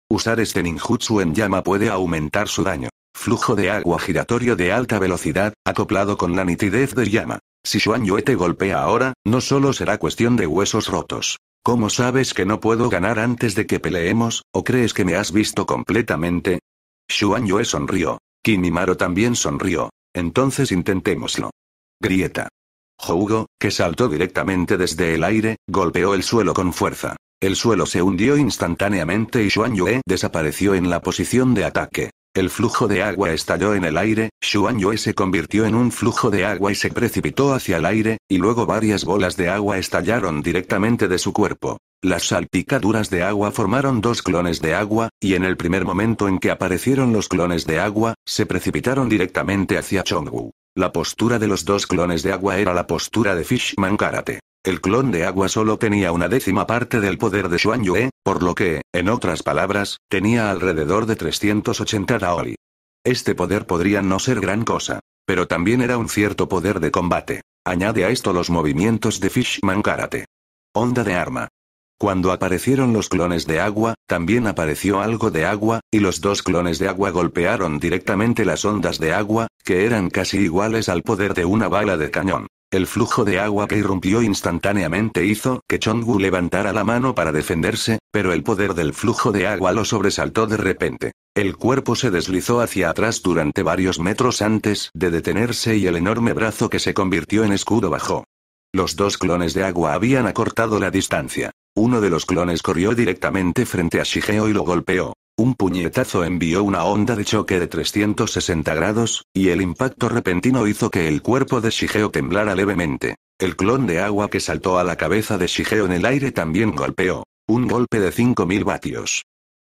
Usar este ninjutsu en llama puede aumentar su daño. Flujo de agua giratorio de alta velocidad, acoplado con la nitidez de llama. Si Xuan Yue te golpea ahora, no solo será cuestión de huesos rotos. ¿Cómo sabes que no puedo ganar antes de que peleemos, o crees que me has visto completamente? Xuan Yue sonrió. Kinimaro también sonrió. Entonces intentémoslo. Grieta. Hugo, que saltó directamente desde el aire, golpeó el suelo con fuerza. El suelo se hundió instantáneamente y Xuan Yue desapareció en la posición de ataque. El flujo de agua estalló en el aire, Xuan Yue se convirtió en un flujo de agua y se precipitó hacia el aire, y luego varias bolas de agua estallaron directamente de su cuerpo. Las salpicaduras de agua formaron dos clones de agua, y en el primer momento en que aparecieron los clones de agua, se precipitaron directamente hacia Chongwu. La postura de los dos clones de agua era la postura de Fishman Karate. El clon de agua solo tenía una décima parte del poder de Xuan Yue, por lo que, en otras palabras, tenía alrededor de 380 Daoli. Este poder podría no ser gran cosa. Pero también era un cierto poder de combate. Añade a esto los movimientos de Fishman Karate. Onda de arma. Cuando aparecieron los clones de agua, también apareció algo de agua, y los dos clones de agua golpearon directamente las ondas de agua, que eran casi iguales al poder de una bala de cañón. El flujo de agua que irrumpió instantáneamente hizo que Chongu levantara la mano para defenderse, pero el poder del flujo de agua lo sobresaltó de repente. El cuerpo se deslizó hacia atrás durante varios metros antes de detenerse y el enorme brazo que se convirtió en escudo bajó. Los dos clones de agua habían acortado la distancia. Uno de los clones corrió directamente frente a Shigeo y lo golpeó. Un puñetazo envió una onda de choque de 360 grados, y el impacto repentino hizo que el cuerpo de Shigeo temblara levemente. El clon de agua que saltó a la cabeza de Shigeo en el aire también golpeó. Un golpe de 5000 vatios.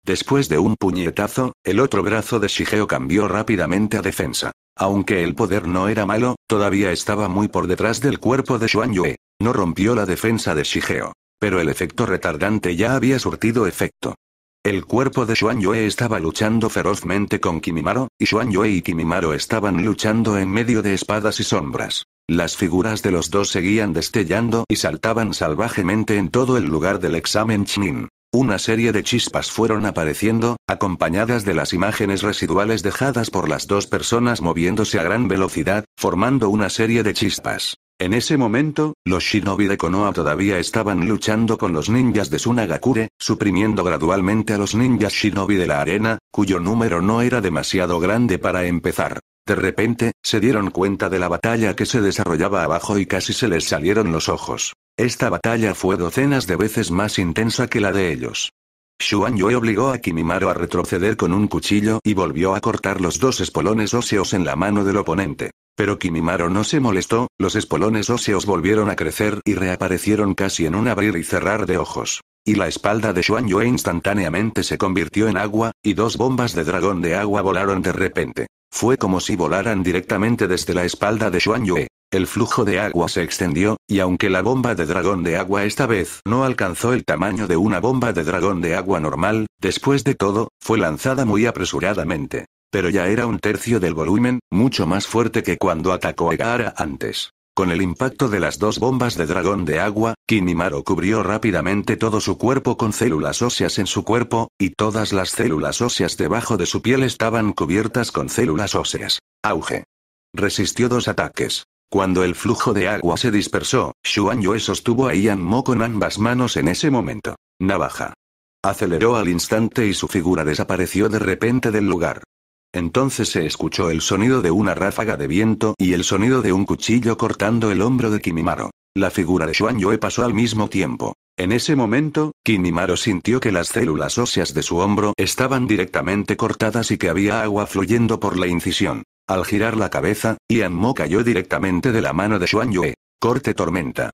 Después de un puñetazo, el otro brazo de Shigeo cambió rápidamente a defensa. Aunque el poder no era malo, todavía estaba muy por detrás del cuerpo de Xuan Yue. No rompió la defensa de Shigeo. Pero el efecto retardante ya había surtido efecto. El cuerpo de Xuan Yue estaba luchando ferozmente con Kimimaro, y Xuan Yue y Kimimaro estaban luchando en medio de espadas y sombras. Las figuras de los dos seguían destellando y saltaban salvajemente en todo el lugar del examen Chin. Una serie de chispas fueron apareciendo, acompañadas de las imágenes residuales dejadas por las dos personas moviéndose a gran velocidad, formando una serie de chispas. En ese momento, los shinobi de Konoha todavía estaban luchando con los ninjas de Sunagakure, suprimiendo gradualmente a los ninjas shinobi de la arena, cuyo número no era demasiado grande para empezar. De repente, se dieron cuenta de la batalla que se desarrollaba abajo y casi se les salieron los ojos. Esta batalla fue docenas de veces más intensa que la de ellos. Xuan obligó a Kimimaro a retroceder con un cuchillo y volvió a cortar los dos espolones óseos en la mano del oponente. Pero Kimimaro no se molestó, los espolones óseos volvieron a crecer y reaparecieron casi en un abrir y cerrar de ojos. Y la espalda de Xuan Yue instantáneamente se convirtió en agua, y dos bombas de dragón de agua volaron de repente. Fue como si volaran directamente desde la espalda de Xuan Yue. El flujo de agua se extendió, y aunque la bomba de dragón de agua esta vez no alcanzó el tamaño de una bomba de dragón de agua normal, después de todo, fue lanzada muy apresuradamente. Pero ya era un tercio del volumen, mucho más fuerte que cuando atacó a Gaara antes. Con el impacto de las dos bombas de dragón de agua, Kinimaro cubrió rápidamente todo su cuerpo con células óseas en su cuerpo, y todas las células óseas debajo de su piel estaban cubiertas con células óseas. Auge. Resistió dos ataques. Cuando el flujo de agua se dispersó, Xuan Yue sostuvo a Ian Mo con ambas manos en ese momento. Navaja. Aceleró al instante y su figura desapareció de repente del lugar. Entonces se escuchó el sonido de una ráfaga de viento y el sonido de un cuchillo cortando el hombro de Kimimaro. La figura de Xuan Yue pasó al mismo tiempo. En ese momento, Kimimaro sintió que las células óseas de su hombro estaban directamente cortadas y que había agua fluyendo por la incisión. Al girar la cabeza, Ian Mo cayó directamente de la mano de Xuan Yue. Corte tormenta.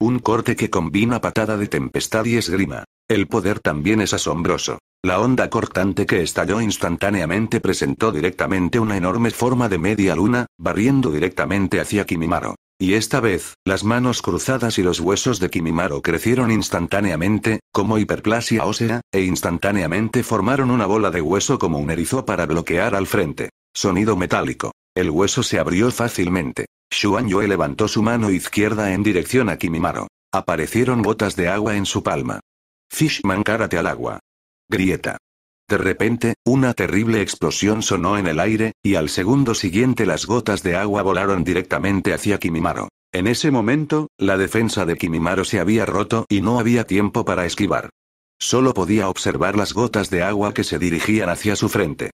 Un corte que combina patada de tempestad y esgrima. El poder también es asombroso. La onda cortante que estalló instantáneamente presentó directamente una enorme forma de media luna, barriendo directamente hacia Kimimaro. Y esta vez, las manos cruzadas y los huesos de Kimimaro crecieron instantáneamente, como hiperplasia ósea, e instantáneamente formaron una bola de hueso como un erizo para bloquear al frente. Sonido metálico. El hueso se abrió fácilmente. Shuan Yue levantó su mano izquierda en dirección a Kimimaro. Aparecieron gotas de agua en su palma. Fishman cárate al agua. Grieta. De repente, una terrible explosión sonó en el aire, y al segundo siguiente las gotas de agua volaron directamente hacia Kimimaro. En ese momento, la defensa de Kimimaro se había roto y no había tiempo para esquivar. Solo podía observar las gotas de agua que se dirigían hacia su frente.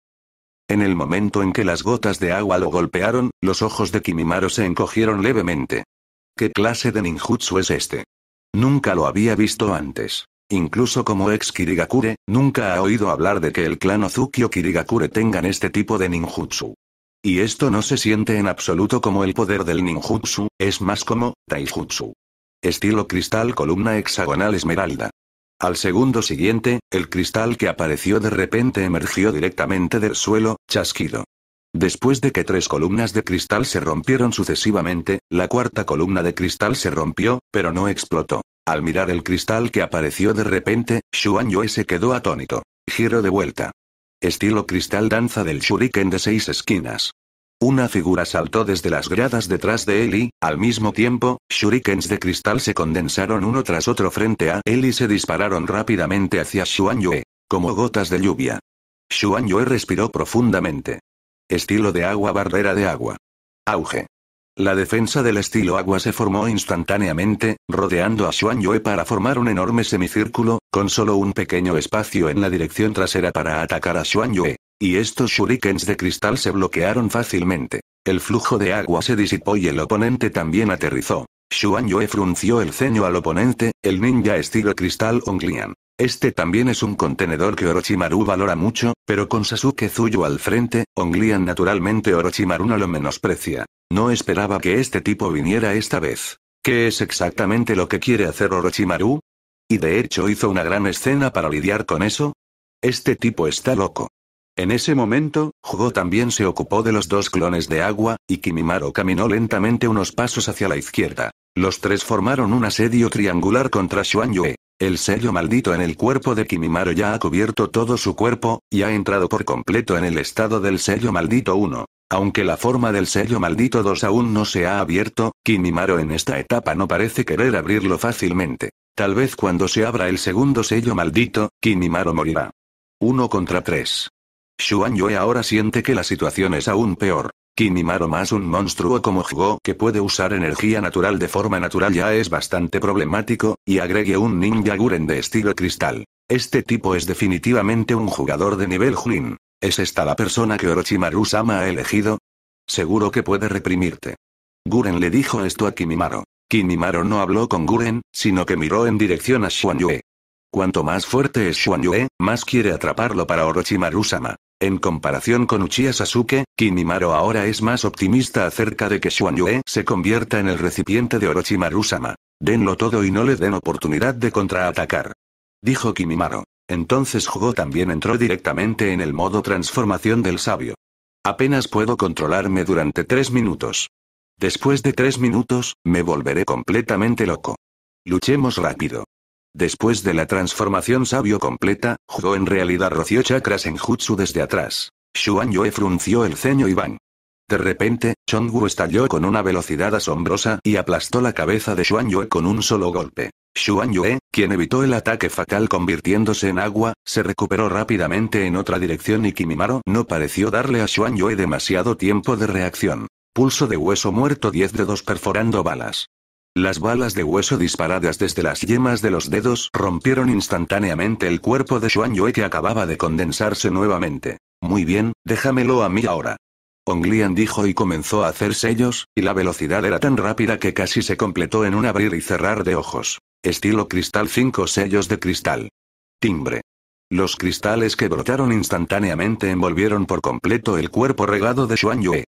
En el momento en que las gotas de agua lo golpearon, los ojos de Kimimaro se encogieron levemente. ¿Qué clase de ninjutsu es este? Nunca lo había visto antes. Incluso como ex Kirigakure, nunca ha oído hablar de que el clan Ozuki o Kirigakure tengan este tipo de ninjutsu. Y esto no se siente en absoluto como el poder del ninjutsu, es más como, taijutsu. Estilo cristal columna hexagonal esmeralda. Al segundo siguiente, el cristal que apareció de repente emergió directamente del suelo, chasquido. Después de que tres columnas de cristal se rompieron sucesivamente, la cuarta columna de cristal se rompió, pero no explotó. Al mirar el cristal que apareció de repente, Xuan Yue se quedó atónito. Giro de vuelta. Estilo cristal danza del shuriken de seis esquinas. Una figura saltó desde las gradas detrás de él y, al mismo tiempo, shurikens de cristal se condensaron uno tras otro frente a él y se dispararon rápidamente hacia Xuan Yue, como gotas de lluvia. Xuan Yue respiró profundamente. Estilo de agua barrera de agua. Auge. La defensa del estilo agua se formó instantáneamente, rodeando a Xuan Yue para formar un enorme semicírculo, con solo un pequeño espacio en la dirección trasera para atacar a Xuan Yue. Y estos shurikens de cristal se bloquearon fácilmente. El flujo de agua se disipó y el oponente también aterrizó. Xuan Yue frunció el ceño al oponente, el ninja estilo cristal Onglian. Este también es un contenedor que Orochimaru valora mucho, pero con Sasuke Zuyo al frente, Onglian naturalmente Orochimaru no lo menosprecia. No esperaba que este tipo viniera esta vez. ¿Qué es exactamente lo que quiere hacer Orochimaru? Y de hecho hizo una gran escena para lidiar con eso. Este tipo está loco. En ese momento, Hugo también se ocupó de los dos clones de agua, y Kimimaro caminó lentamente unos pasos hacia la izquierda. Los tres formaron un asedio triangular contra Xuan el sello maldito en el cuerpo de Kimimaro ya ha cubierto todo su cuerpo, y ha entrado por completo en el estado del sello maldito 1. Aunque la forma del sello maldito 2 aún no se ha abierto, Kimimaro en esta etapa no parece querer abrirlo fácilmente. Tal vez cuando se abra el segundo sello maldito, Kimimaro morirá. 1 contra 3. Shuanyue ahora siente que la situación es aún peor. Kimimaro más un monstruo como Jugo que puede usar energía natural de forma natural ya es bastante problemático, y agregue un ninja Guren de estilo cristal. Este tipo es definitivamente un jugador de nivel jun. ¿Es esta la persona que Orochimaru-sama ha elegido? Seguro que puede reprimirte. Guren le dijo esto a Kimimaro. Kimimaro no habló con Guren, sino que miró en dirección a Xuanyue. Cuanto más fuerte es Xuanyue, más quiere atraparlo para Orochimaru-sama. En comparación con Uchiha Sasuke, Kimimaro ahora es más optimista acerca de que Xuanyue se convierta en el recipiente de Orochimaru-sama. Denlo todo y no le den oportunidad de contraatacar. Dijo Kimimaro. Entonces Hugo también entró directamente en el modo transformación del sabio. Apenas puedo controlarme durante tres minutos. Después de tres minutos, me volveré completamente loco. Luchemos rápido. Después de la transformación sabio completa, jugó en realidad roció chakras en jutsu desde atrás. Xuan Yue frunció el ceño y bang. De repente, Chongwu estalló con una velocidad asombrosa y aplastó la cabeza de Xuan Yue con un solo golpe. Xuan Yue, quien evitó el ataque fatal convirtiéndose en agua, se recuperó rápidamente en otra dirección y Kimimaro no pareció darle a Xuan Yue demasiado tiempo de reacción. Pulso de hueso muerto 10 dedos perforando balas. Las balas de hueso disparadas desde las yemas de los dedos rompieron instantáneamente el cuerpo de Xuan Yue que acababa de condensarse nuevamente. Muy bien, déjamelo a mí ahora. Onglian dijo y comenzó a hacer sellos, y la velocidad era tan rápida que casi se completó en un abrir y cerrar de ojos. Estilo cristal 5 sellos de cristal. Timbre. Los cristales que brotaron instantáneamente envolvieron por completo el cuerpo regado de Xuan Yue.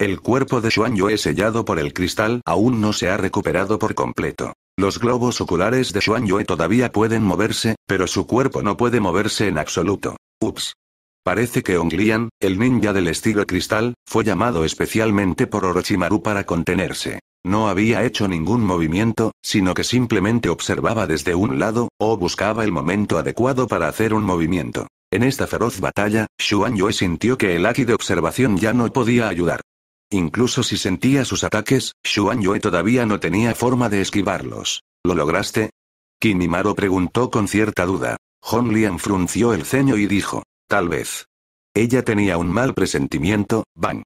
El cuerpo de Xuan Yue sellado por el cristal aún no se ha recuperado por completo. Los globos oculares de Xuan Yue todavía pueden moverse, pero su cuerpo no puede moverse en absoluto. Ups. Parece que Onglian, el ninja del estilo cristal, fue llamado especialmente por Orochimaru para contenerse. No había hecho ningún movimiento, sino que simplemente observaba desde un lado, o buscaba el momento adecuado para hacer un movimiento. En esta feroz batalla, Xuan Yue sintió que el Aki de observación ya no podía ayudar. Incluso si sentía sus ataques, Xuan Yue todavía no tenía forma de esquivarlos. ¿Lo lograste? Kinimaro preguntó con cierta duda. Hong frunció el ceño y dijo, tal vez. Ella tenía un mal presentimiento, bang.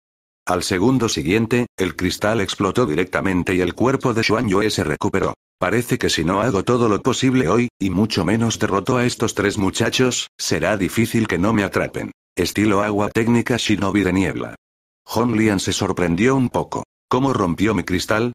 Al segundo siguiente, el cristal explotó directamente y el cuerpo de Xuan Yue se recuperó. Parece que si no hago todo lo posible hoy, y mucho menos derroto a estos tres muchachos, será difícil que no me atrapen. Estilo agua técnica shinobi de niebla. Honglian se sorprendió un poco. ¿Cómo rompió mi cristal?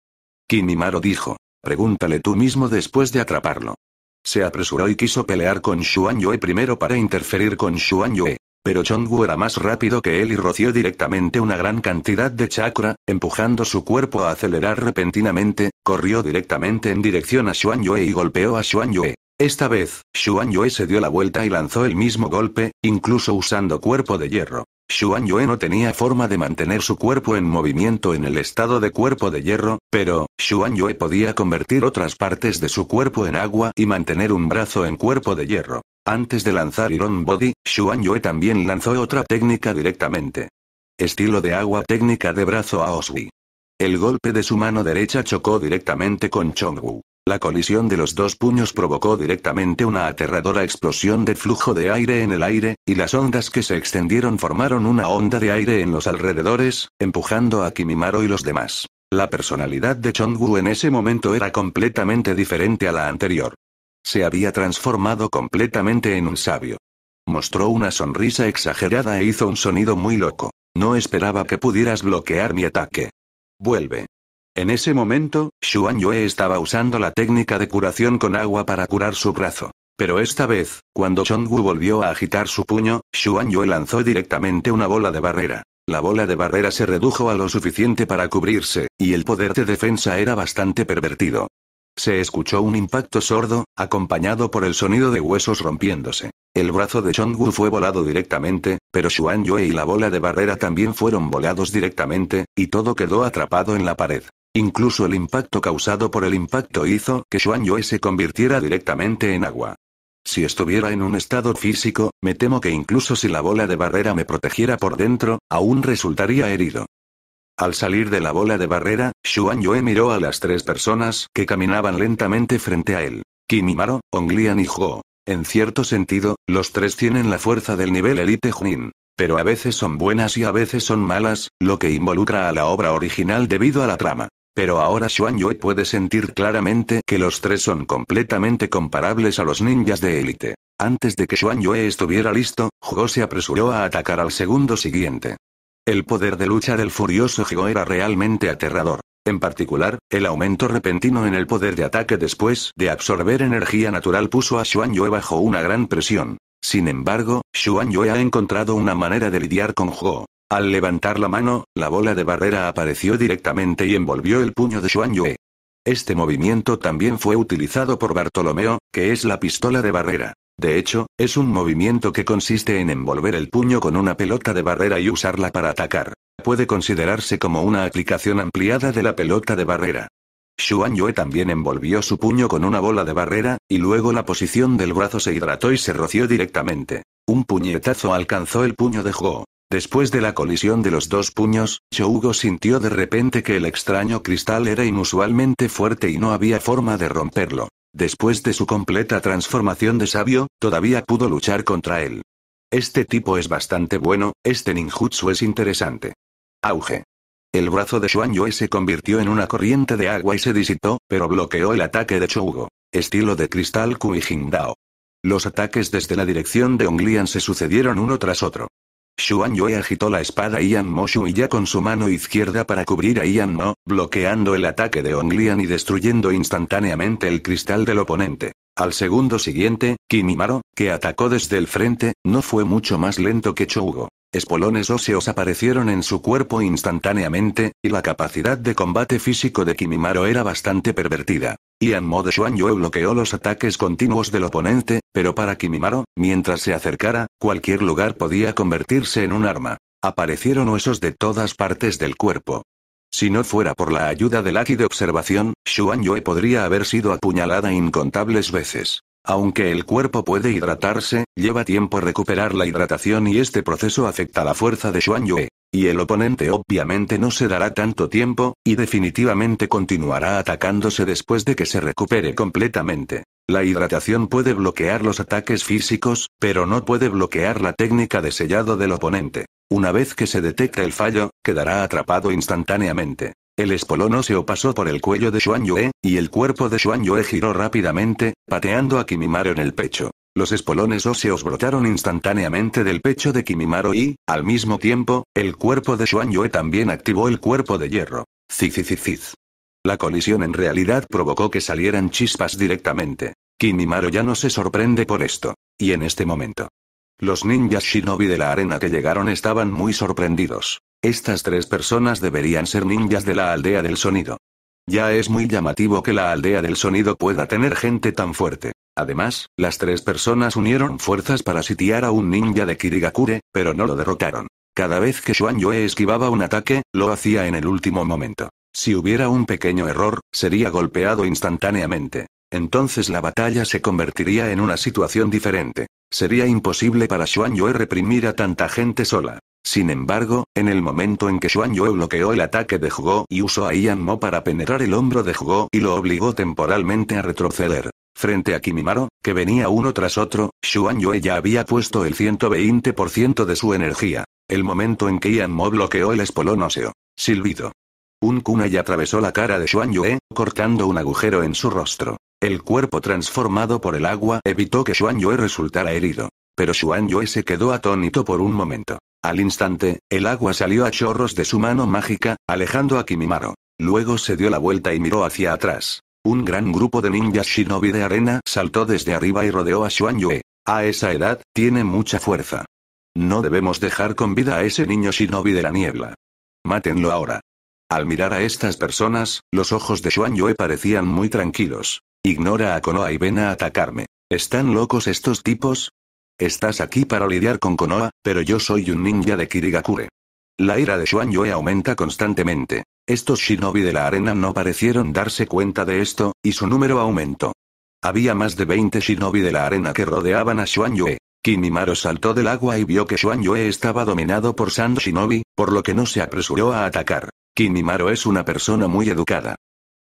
Kimimaro dijo. Pregúntale tú mismo después de atraparlo. Se apresuró y quiso pelear con Xuan Yue primero para interferir con Xuan Yue. Pero Wu era más rápido que él y roció directamente una gran cantidad de chakra, empujando su cuerpo a acelerar repentinamente, corrió directamente en dirección a Xuan Yue y golpeó a Xuan Yue. Esta vez, Xuan Yue se dio la vuelta y lanzó el mismo golpe, incluso usando cuerpo de hierro. Xuan Yue no tenía forma de mantener su cuerpo en movimiento en el estado de cuerpo de hierro, pero, Xuan Yue podía convertir otras partes de su cuerpo en agua y mantener un brazo en cuerpo de hierro. Antes de lanzar Iron Body, Xuan Yue también lanzó otra técnica directamente. Estilo de agua técnica de brazo a Oswi. El golpe de su mano derecha chocó directamente con Chongwu. La colisión de los dos puños provocó directamente una aterradora explosión de flujo de aire en el aire, y las ondas que se extendieron formaron una onda de aire en los alrededores, empujando a Kimimaro y los demás. La personalidad de Chongwu en ese momento era completamente diferente a la anterior. Se había transformado completamente en un sabio. Mostró una sonrisa exagerada e hizo un sonido muy loco. No esperaba que pudieras bloquear mi ataque. Vuelve. En ese momento, Xuan Yue estaba usando la técnica de curación con agua para curar su brazo. Pero esta vez, cuando Wu volvió a agitar su puño, Xuan Yue lanzó directamente una bola de barrera. La bola de barrera se redujo a lo suficiente para cubrirse, y el poder de defensa era bastante pervertido. Se escuchó un impacto sordo, acompañado por el sonido de huesos rompiéndose. El brazo de Wu fue volado directamente, pero Xuan Yue y la bola de barrera también fueron volados directamente, y todo quedó atrapado en la pared. Incluso el impacto causado por el impacto hizo que Xuan Yue se convirtiera directamente en agua. Si estuviera en un estado físico, me temo que incluso si la bola de barrera me protegiera por dentro, aún resultaría herido. Al salir de la bola de barrera, Xuan Yue miró a las tres personas que caminaban lentamente frente a él. Kimimaro, Onglian y Huo. En cierto sentido, los tres tienen la fuerza del nivel elite Junin. Pero a veces son buenas y a veces son malas, lo que involucra a la obra original debido a la trama. Pero ahora Xuan Yue puede sentir claramente que los tres son completamente comparables a los ninjas de élite. Antes de que Xuan Yue estuviera listo, Jugo se apresuró a atacar al segundo siguiente. El poder de lucha del furioso Jugo era realmente aterrador. En particular, el aumento repentino en el poder de ataque después de absorber energía natural puso a Xuan Yue bajo una gran presión. Sin embargo, Xuan Yue ha encontrado una manera de lidiar con Jugo. Al levantar la mano, la bola de barrera apareció directamente y envolvió el puño de Xuan Yue. Este movimiento también fue utilizado por Bartolomeo, que es la pistola de barrera. De hecho, es un movimiento que consiste en envolver el puño con una pelota de barrera y usarla para atacar. Puede considerarse como una aplicación ampliada de la pelota de barrera. Xuan Yue también envolvió su puño con una bola de barrera, y luego la posición del brazo se hidrató y se roció directamente. Un puñetazo alcanzó el puño de Huo. Después de la colisión de los dos puños, Hugo sintió de repente que el extraño cristal era inusualmente fuerte y no había forma de romperlo. Después de su completa transformación de sabio, todavía pudo luchar contra él. Este tipo es bastante bueno, este ninjutsu es interesante. Auge. El brazo de Xuan Yue se convirtió en una corriente de agua y se disipó, pero bloqueó el ataque de Shougo. Estilo de cristal Kuijindao. Los ataques desde la dirección de Onglian se sucedieron uno tras otro. Shuan Yue agitó la espada Ian Shu y ya con su mano izquierda para cubrir a Ian Mo, bloqueando el ataque de Onglian y destruyendo instantáneamente el cristal del oponente. Al segundo siguiente, Kimimaro, que atacó desde el frente, no fue mucho más lento que Chougo. Espolones óseos aparecieron en su cuerpo instantáneamente, y la capacidad de combate físico de Kimimaro era bastante pervertida. Ian modo Shuan Yue bloqueó los ataques continuos del oponente, pero para Kimimaro, mientras se acercara, cualquier lugar podía convertirse en un arma. Aparecieron huesos de todas partes del cuerpo. Si no fuera por la ayuda del Aki de observación, Shuan Yue podría haber sido apuñalada incontables veces. Aunque el cuerpo puede hidratarse, lleva tiempo recuperar la hidratación y este proceso afecta la fuerza de Xuan Yue. Y el oponente obviamente no se dará tanto tiempo, y definitivamente continuará atacándose después de que se recupere completamente. La hidratación puede bloquear los ataques físicos, pero no puede bloquear la técnica de sellado del oponente. Una vez que se detecta el fallo, quedará atrapado instantáneamente. El espolón óseo pasó por el cuello de Shuanyue, y el cuerpo de Shuanyue Yue giró rápidamente, pateando a Kimimaro en el pecho. Los espolones óseos brotaron instantáneamente del pecho de Kimimaro y, al mismo tiempo, el cuerpo de Shuanyue Yue también activó el cuerpo de hierro. La colisión en realidad provocó que salieran chispas directamente. Kimimaro ya no se sorprende por esto. Y en este momento. Los ninjas shinobi de la arena que llegaron estaban muy sorprendidos. Estas tres personas deberían ser ninjas de la aldea del sonido. Ya es muy llamativo que la aldea del sonido pueda tener gente tan fuerte. Además, las tres personas unieron fuerzas para sitiar a un ninja de Kirigakure, pero no lo derrotaron. Cada vez que Xuan Yue esquivaba un ataque, lo hacía en el último momento. Si hubiera un pequeño error, sería golpeado instantáneamente. Entonces la batalla se convertiría en una situación diferente. Sería imposible para Xuan Yue reprimir a tanta gente sola. Sin embargo, en el momento en que Xuan Yue bloqueó el ataque de Hugo y usó a Ian Mo para penetrar el hombro de Hugo y lo obligó temporalmente a retroceder. Frente a Kimimaro, que venía uno tras otro, Xuan Yue ya había puesto el 120% de su energía. El momento en que Ian Mo bloqueó el espolón óseo. Silbido. Un kunai atravesó la cara de Xuan Yue, cortando un agujero en su rostro. El cuerpo transformado por el agua evitó que Xuan Yue resultara herido. Pero Xuan Yue se quedó atónito por un momento. Al instante, el agua salió a chorros de su mano mágica, alejando a Kimimaro. Luego se dio la vuelta y miró hacia atrás. Un gran grupo de ninjas shinobi de arena saltó desde arriba y rodeó a Xuan Yue. A esa edad, tiene mucha fuerza. No debemos dejar con vida a ese niño shinobi de la niebla. Mátenlo ahora. Al mirar a estas personas, los ojos de Xuan Yue parecían muy tranquilos. Ignora a Konoha y ven a atacarme. ¿Están locos estos tipos? Estás aquí para lidiar con Konoha, pero yo soy un ninja de Kirigakure. La ira de Xuan Yue aumenta constantemente. Estos shinobi de la arena no parecieron darse cuenta de esto, y su número aumentó. Había más de 20 shinobi de la arena que rodeaban a Xuan Yue. Kimimaro saltó del agua y vio que Xuan Yue estaba dominado por Sand Shinobi, por lo que no se apresuró a atacar. Kimimaro es una persona muy educada.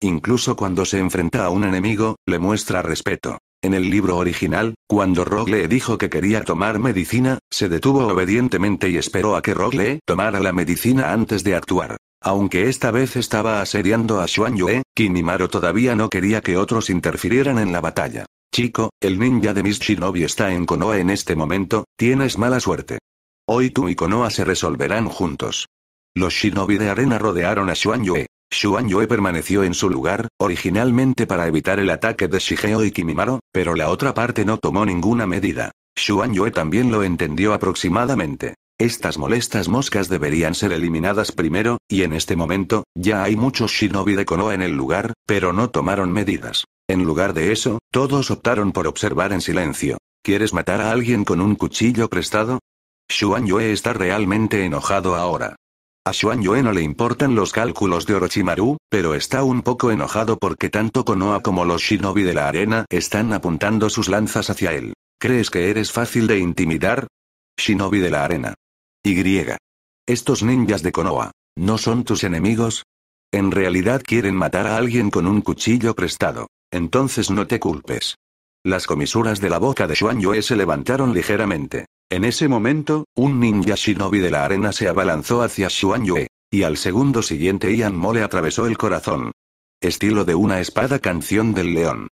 Incluso cuando se enfrenta a un enemigo, le muestra respeto. En el libro original, cuando Rogle dijo que quería tomar medicina, se detuvo obedientemente y esperó a que Rogle tomara la medicina antes de actuar. Aunque esta vez estaba asediando a Shuan Yue, Kinimaro todavía no quería que otros interfirieran en la batalla. Chico, el ninja de Miss Shinobi está en Konoha en este momento, tienes mala suerte. Hoy tú y Konoha se resolverán juntos. Los shinobi de arena rodearon a Xuan Yue. Xuan Yue permaneció en su lugar, originalmente para evitar el ataque de Shigeo y Kimimaro, pero la otra parte no tomó ninguna medida. Xuan Yue también lo entendió aproximadamente. Estas molestas moscas deberían ser eliminadas primero, y en este momento, ya hay muchos shinobi de Konoha en el lugar, pero no tomaron medidas. En lugar de eso, todos optaron por observar en silencio. ¿Quieres matar a alguien con un cuchillo prestado? Xuan Yue está realmente enojado ahora. A Xuan no le importan los cálculos de Orochimaru, pero está un poco enojado porque tanto Konoha como los shinobi de la arena están apuntando sus lanzas hacia él. ¿Crees que eres fácil de intimidar? Shinobi de la arena. Y. Estos ninjas de Konoha. ¿No son tus enemigos? En realidad quieren matar a alguien con un cuchillo prestado. Entonces no te culpes. Las comisuras de la boca de Xuan se levantaron ligeramente. En ese momento, un ninja shinobi de la arena se abalanzó hacia Shuanyue, y al segundo siguiente Ian Mo le atravesó el corazón. Estilo de una espada canción del león.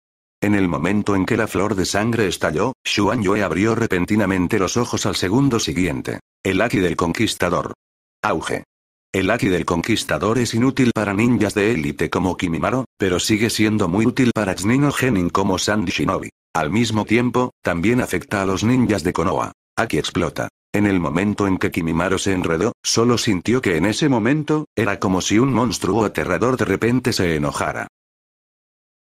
En el momento en que la flor de sangre estalló, Shuanyue abrió repentinamente los ojos al segundo siguiente. El Aki del Conquistador. Auge. El Aki del Conquistador es inútil para ninjas de élite como Kimimaro, pero sigue siendo muy útil para Xnino Genin como Sandy Shinobi. Al mismo tiempo, también afecta a los ninjas de Konoha. Aki explota. En el momento en que Kimimaro se enredó, solo sintió que en ese momento, era como si un monstruo aterrador de repente se enojara.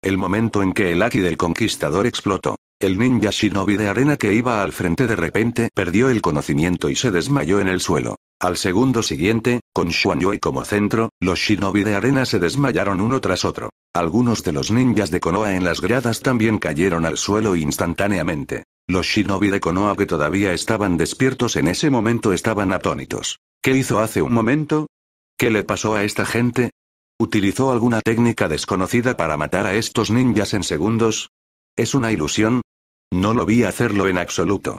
El momento en que el Aki del conquistador explotó. El ninja shinobi de arena que iba al frente de repente perdió el conocimiento y se desmayó en el suelo. Al segundo siguiente, con Shuanyoi como centro, los shinobi de arena se desmayaron uno tras otro. Algunos de los ninjas de Konoha en las gradas también cayeron al suelo instantáneamente. Los shinobi de Konoha que todavía estaban despiertos en ese momento estaban atónitos. ¿Qué hizo hace un momento? ¿Qué le pasó a esta gente? ¿Utilizó alguna técnica desconocida para matar a estos ninjas en segundos? ¿Es una ilusión? No lo vi hacerlo en absoluto.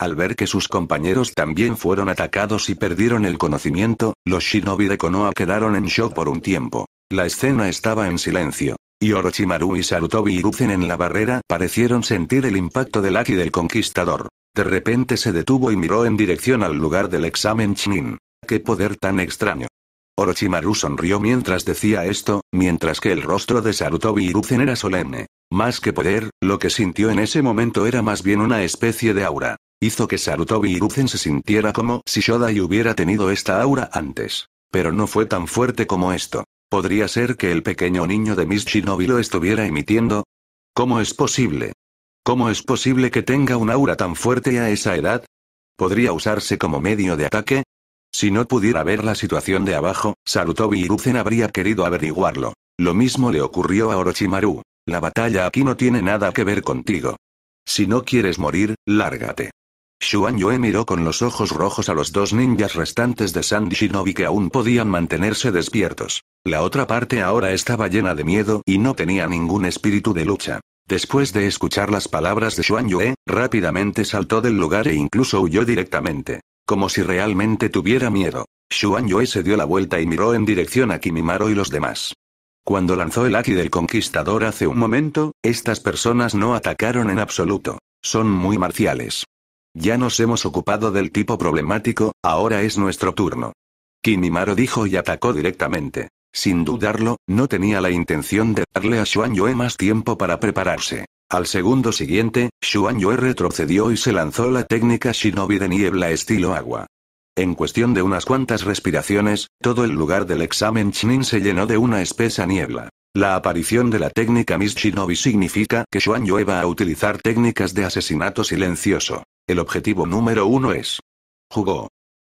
Al ver que sus compañeros también fueron atacados y perdieron el conocimiento, los shinobi de Konoha quedaron en shock por un tiempo. La escena estaba en silencio y Orochimaru y Sarutobi Hiruzen en la barrera parecieron sentir el impacto del Aki del Conquistador. De repente se detuvo y miró en dirección al lugar del examen Chinin. ¡Qué poder tan extraño! Orochimaru sonrió mientras decía esto, mientras que el rostro de Sarutobi Hiruzen era solemne. Más que poder, lo que sintió en ese momento era más bien una especie de aura. Hizo que Sarutobi Hiruzen se sintiera como si Shodai hubiera tenido esta aura antes. Pero no fue tan fuerte como esto. ¿Podría ser que el pequeño niño de Miss Shinobi lo estuviera emitiendo? ¿Cómo es posible? ¿Cómo es posible que tenga un aura tan fuerte a esa edad? ¿Podría usarse como medio de ataque? Si no pudiera ver la situación de abajo, Sarutobi Hiruzen habría querido averiguarlo. Lo mismo le ocurrió a Orochimaru. La batalla aquí no tiene nada que ver contigo. Si no quieres morir, lárgate. Xuan miró con los ojos rojos a los dos ninjas restantes de Sandy Shinobi que aún podían mantenerse despiertos. La otra parte ahora estaba llena de miedo y no tenía ningún espíritu de lucha. Después de escuchar las palabras de Xuan Yue, rápidamente saltó del lugar e incluso huyó directamente. Como si realmente tuviera miedo. Xuan Yue se dio la vuelta y miró en dirección a Kimimaro y los demás. Cuando lanzó el Aki del Conquistador hace un momento, estas personas no atacaron en absoluto. Son muy marciales. Ya nos hemos ocupado del tipo problemático, ahora es nuestro turno. Kinimaro dijo y atacó directamente. Sin dudarlo, no tenía la intención de darle a Xuan más tiempo para prepararse. Al segundo siguiente, Xuan retrocedió y se lanzó la técnica shinobi de niebla estilo agua. En cuestión de unas cuantas respiraciones, todo el lugar del examen Chinin se llenó de una espesa niebla. La aparición de la técnica Miss Shinobi significa que Xuan Yue va a utilizar técnicas de asesinato silencioso. El objetivo número uno es. Jugó.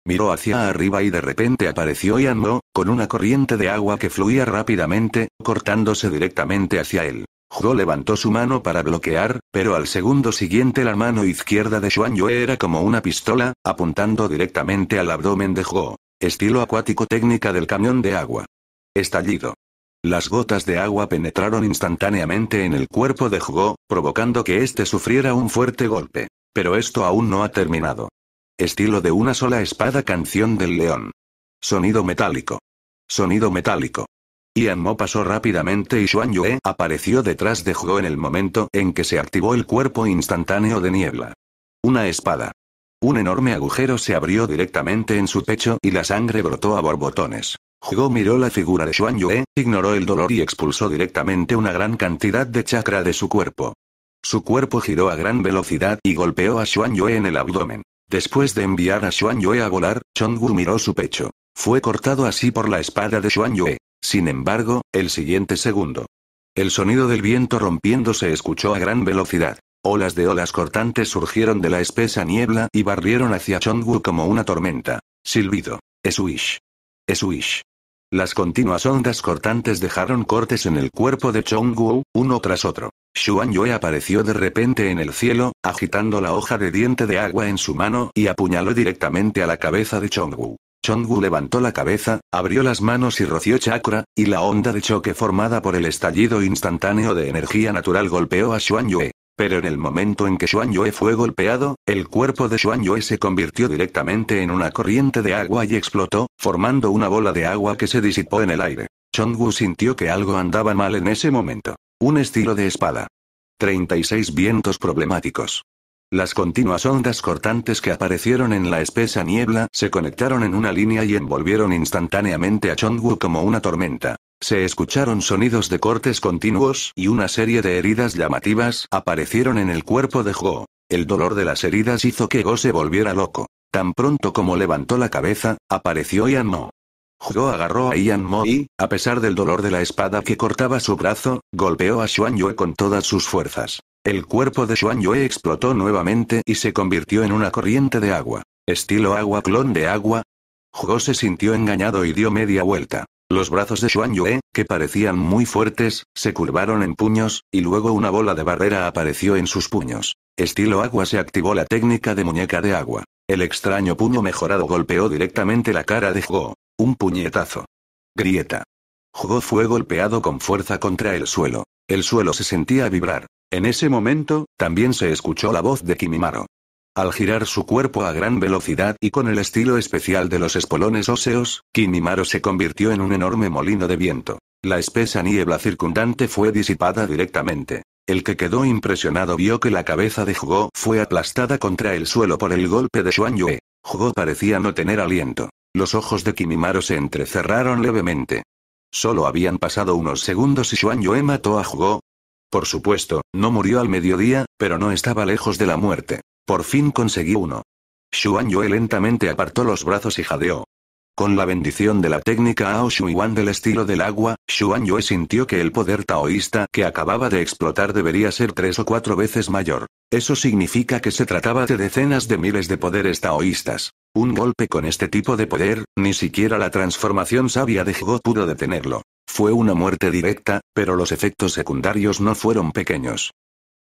Miró hacia arriba y de repente apareció y con una corriente de agua que fluía rápidamente, cortándose directamente hacia él. Jugó levantó su mano para bloquear, pero al segundo siguiente la mano izquierda de Xuan Yue era como una pistola, apuntando directamente al abdomen de Jugó, Estilo acuático técnica del camión de agua. Estallido. Las gotas de agua penetraron instantáneamente en el cuerpo de Jugó, provocando que éste sufriera un fuerte golpe. Pero esto aún no ha terminado. Estilo de una sola espada canción del león. Sonido metálico. Sonido metálico. Ian Mo pasó rápidamente y Xuan Yue apareció detrás de Hugo en el momento en que se activó el cuerpo instantáneo de niebla. Una espada. Un enorme agujero se abrió directamente en su pecho y la sangre brotó a borbotones. Hugo miró la figura de Xuan Yue, ignoró el dolor y expulsó directamente una gran cantidad de chakra de su cuerpo. Su cuerpo giró a gran velocidad y golpeó a Xuan Yue en el abdomen. Después de enviar a Xuan Yue a volar, Chonggu miró su pecho. Fue cortado así por la espada de Xuan Yue. Sin embargo, el siguiente segundo. El sonido del viento rompiendo se escuchó a gran velocidad. Olas de olas cortantes surgieron de la espesa niebla y barrieron hacia Chonggu como una tormenta. Silbido. Esuish. Esuish. Las continuas ondas cortantes dejaron cortes en el cuerpo de Chong Wu, uno tras otro. Xuan Yue apareció de repente en el cielo, agitando la hoja de diente de agua en su mano y apuñaló directamente a la cabeza de Chong Wu. Chong Wu levantó la cabeza, abrió las manos y roció chakra, y la onda de choque formada por el estallido instantáneo de energía natural golpeó a Xuan Yue. Pero en el momento en que Xuan Yue fue golpeado, el cuerpo de Xuan Yue se convirtió directamente en una corriente de agua y explotó, formando una bola de agua que se disipó en el aire. Chongwu sintió que algo andaba mal en ese momento. Un estilo de espada. 36 vientos problemáticos. Las continuas ondas cortantes que aparecieron en la espesa niebla se conectaron en una línea y envolvieron instantáneamente a Chongwu como una tormenta. Se escucharon sonidos de cortes continuos y una serie de heridas llamativas aparecieron en el cuerpo de Go. El dolor de las heridas hizo que Go se volviera loco. Tan pronto como levantó la cabeza, apareció Ian Mo. Go agarró a Ian Mo y, a pesar del dolor de la espada que cortaba su brazo, golpeó a Xuan Yue con todas sus fuerzas. El cuerpo de Xuan Yue explotó nuevamente y se convirtió en una corriente de agua. Estilo agua clon de agua. Go se sintió engañado y dio media vuelta. Los brazos de Xuan Yue, que parecían muy fuertes, se curvaron en puños, y luego una bola de barrera apareció en sus puños. Estilo agua se activó la técnica de muñeca de agua. El extraño puño mejorado golpeó directamente la cara de Jugo. Un puñetazo. Grieta. Jugo fue golpeado con fuerza contra el suelo. El suelo se sentía vibrar. En ese momento, también se escuchó la voz de Kimimaro. Al girar su cuerpo a gran velocidad y con el estilo especial de los espolones óseos, Kimimaro se convirtió en un enorme molino de viento. La espesa niebla circundante fue disipada directamente. El que quedó impresionado vio que la cabeza de Jugo fue aplastada contra el suelo por el golpe de Xuan Yue. Jugó parecía no tener aliento. Los ojos de Kimimaro se entrecerraron levemente. Solo habían pasado unos segundos y Xuan Yue mató a Jugo. Por supuesto, no murió al mediodía, pero no estaba lejos de la muerte. Por fin conseguí uno. Xuan Yue lentamente apartó los brazos y jadeó. Con la bendición de la técnica Ao Wan del estilo del agua, Xuan Yue sintió que el poder taoísta que acababa de explotar debería ser tres o cuatro veces mayor. Eso significa que se trataba de decenas de miles de poderes taoístas. Un golpe con este tipo de poder, ni siquiera la transformación sabia de Jigo pudo detenerlo. Fue una muerte directa, pero los efectos secundarios no fueron pequeños.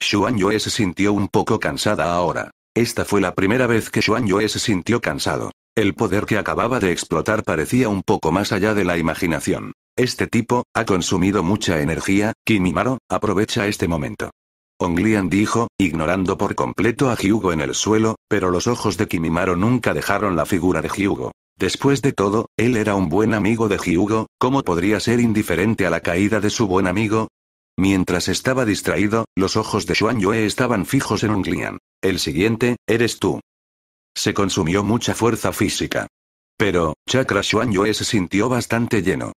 Xuan Yue se sintió un poco cansada ahora. Esta fue la primera vez que Xuan Yue se sintió cansado. El poder que acababa de explotar parecía un poco más allá de la imaginación. Este tipo, ha consumido mucha energía, Kimimaro, aprovecha este momento. Onglian dijo, ignorando por completo a Hyugo en el suelo, pero los ojos de Kimimaro nunca dejaron la figura de Hyugo. Después de todo, él era un buen amigo de Hyugo, ¿cómo podría ser indiferente a la caída de su buen amigo? Mientras estaba distraído, los ojos de Xuan Yue estaban fijos en Onglian. El siguiente, eres tú. Se consumió mucha fuerza física. Pero, Chakra Xuan Yue se sintió bastante lleno.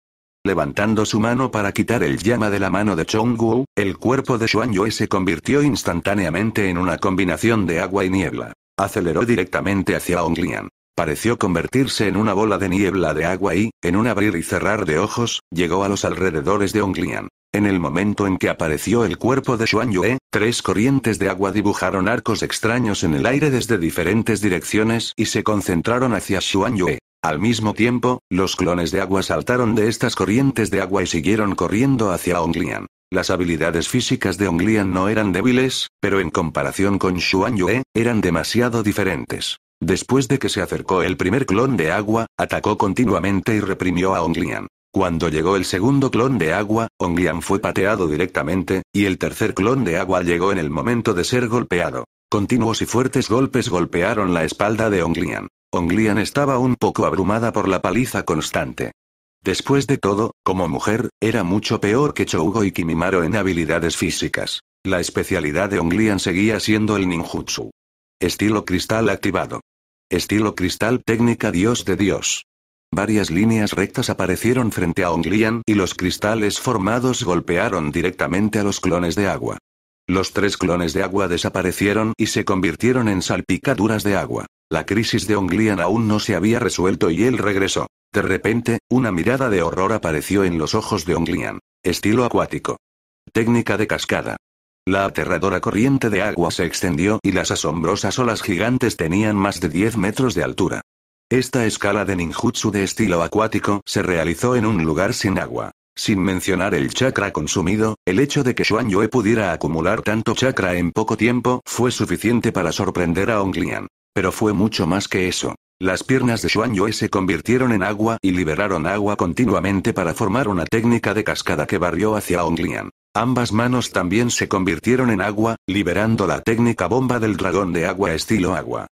Levantando su mano para quitar el llama de la mano de Chong Wu, el cuerpo de Xuan Yue se convirtió instantáneamente en una combinación de agua y niebla. Aceleró directamente hacia Onglian. Pareció convertirse en una bola de niebla de agua y, en un abrir y cerrar de ojos, llegó a los alrededores de Onglian. En el momento en que apareció el cuerpo de Xuan Yue, tres corrientes de agua dibujaron arcos extraños en el aire desde diferentes direcciones y se concentraron hacia Xuan Yue. Al mismo tiempo, los clones de agua saltaron de estas corrientes de agua y siguieron corriendo hacia Onglian. Las habilidades físicas de Onglian no eran débiles, pero en comparación con Xuan Yue, eran demasiado diferentes. Después de que se acercó el primer clon de agua, atacó continuamente y reprimió a Onglian. Cuando llegó el segundo clon de agua, Onglian fue pateado directamente, y el tercer clon de agua llegó en el momento de ser golpeado. Continuos y fuertes golpes golpearon la espalda de Onglian. Onglian estaba un poco abrumada por la paliza constante. Después de todo, como mujer, era mucho peor que Chougo y Kimimaro en habilidades físicas. La especialidad de Onglian seguía siendo el ninjutsu. Estilo cristal activado. Estilo cristal técnica Dios de Dios. Varias líneas rectas aparecieron frente a Onglian y los cristales formados golpearon directamente a los clones de agua. Los tres clones de agua desaparecieron y se convirtieron en salpicaduras de agua. La crisis de Onglian aún no se había resuelto y él regresó. De repente, una mirada de horror apareció en los ojos de Onglian. Estilo acuático. Técnica de cascada. La aterradora corriente de agua se extendió y las asombrosas olas gigantes tenían más de 10 metros de altura. Esta escala de ninjutsu de estilo acuático se realizó en un lugar sin agua. Sin mencionar el chakra consumido, el hecho de que Xuan Yue pudiera acumular tanto chakra en poco tiempo fue suficiente para sorprender a Onglian. Pero fue mucho más que eso. Las piernas de Xuan Yue se convirtieron en agua y liberaron agua continuamente para formar una técnica de cascada que barrió hacia Onglian. Ambas manos también se convirtieron en agua, liberando la técnica bomba del dragón de agua estilo agua.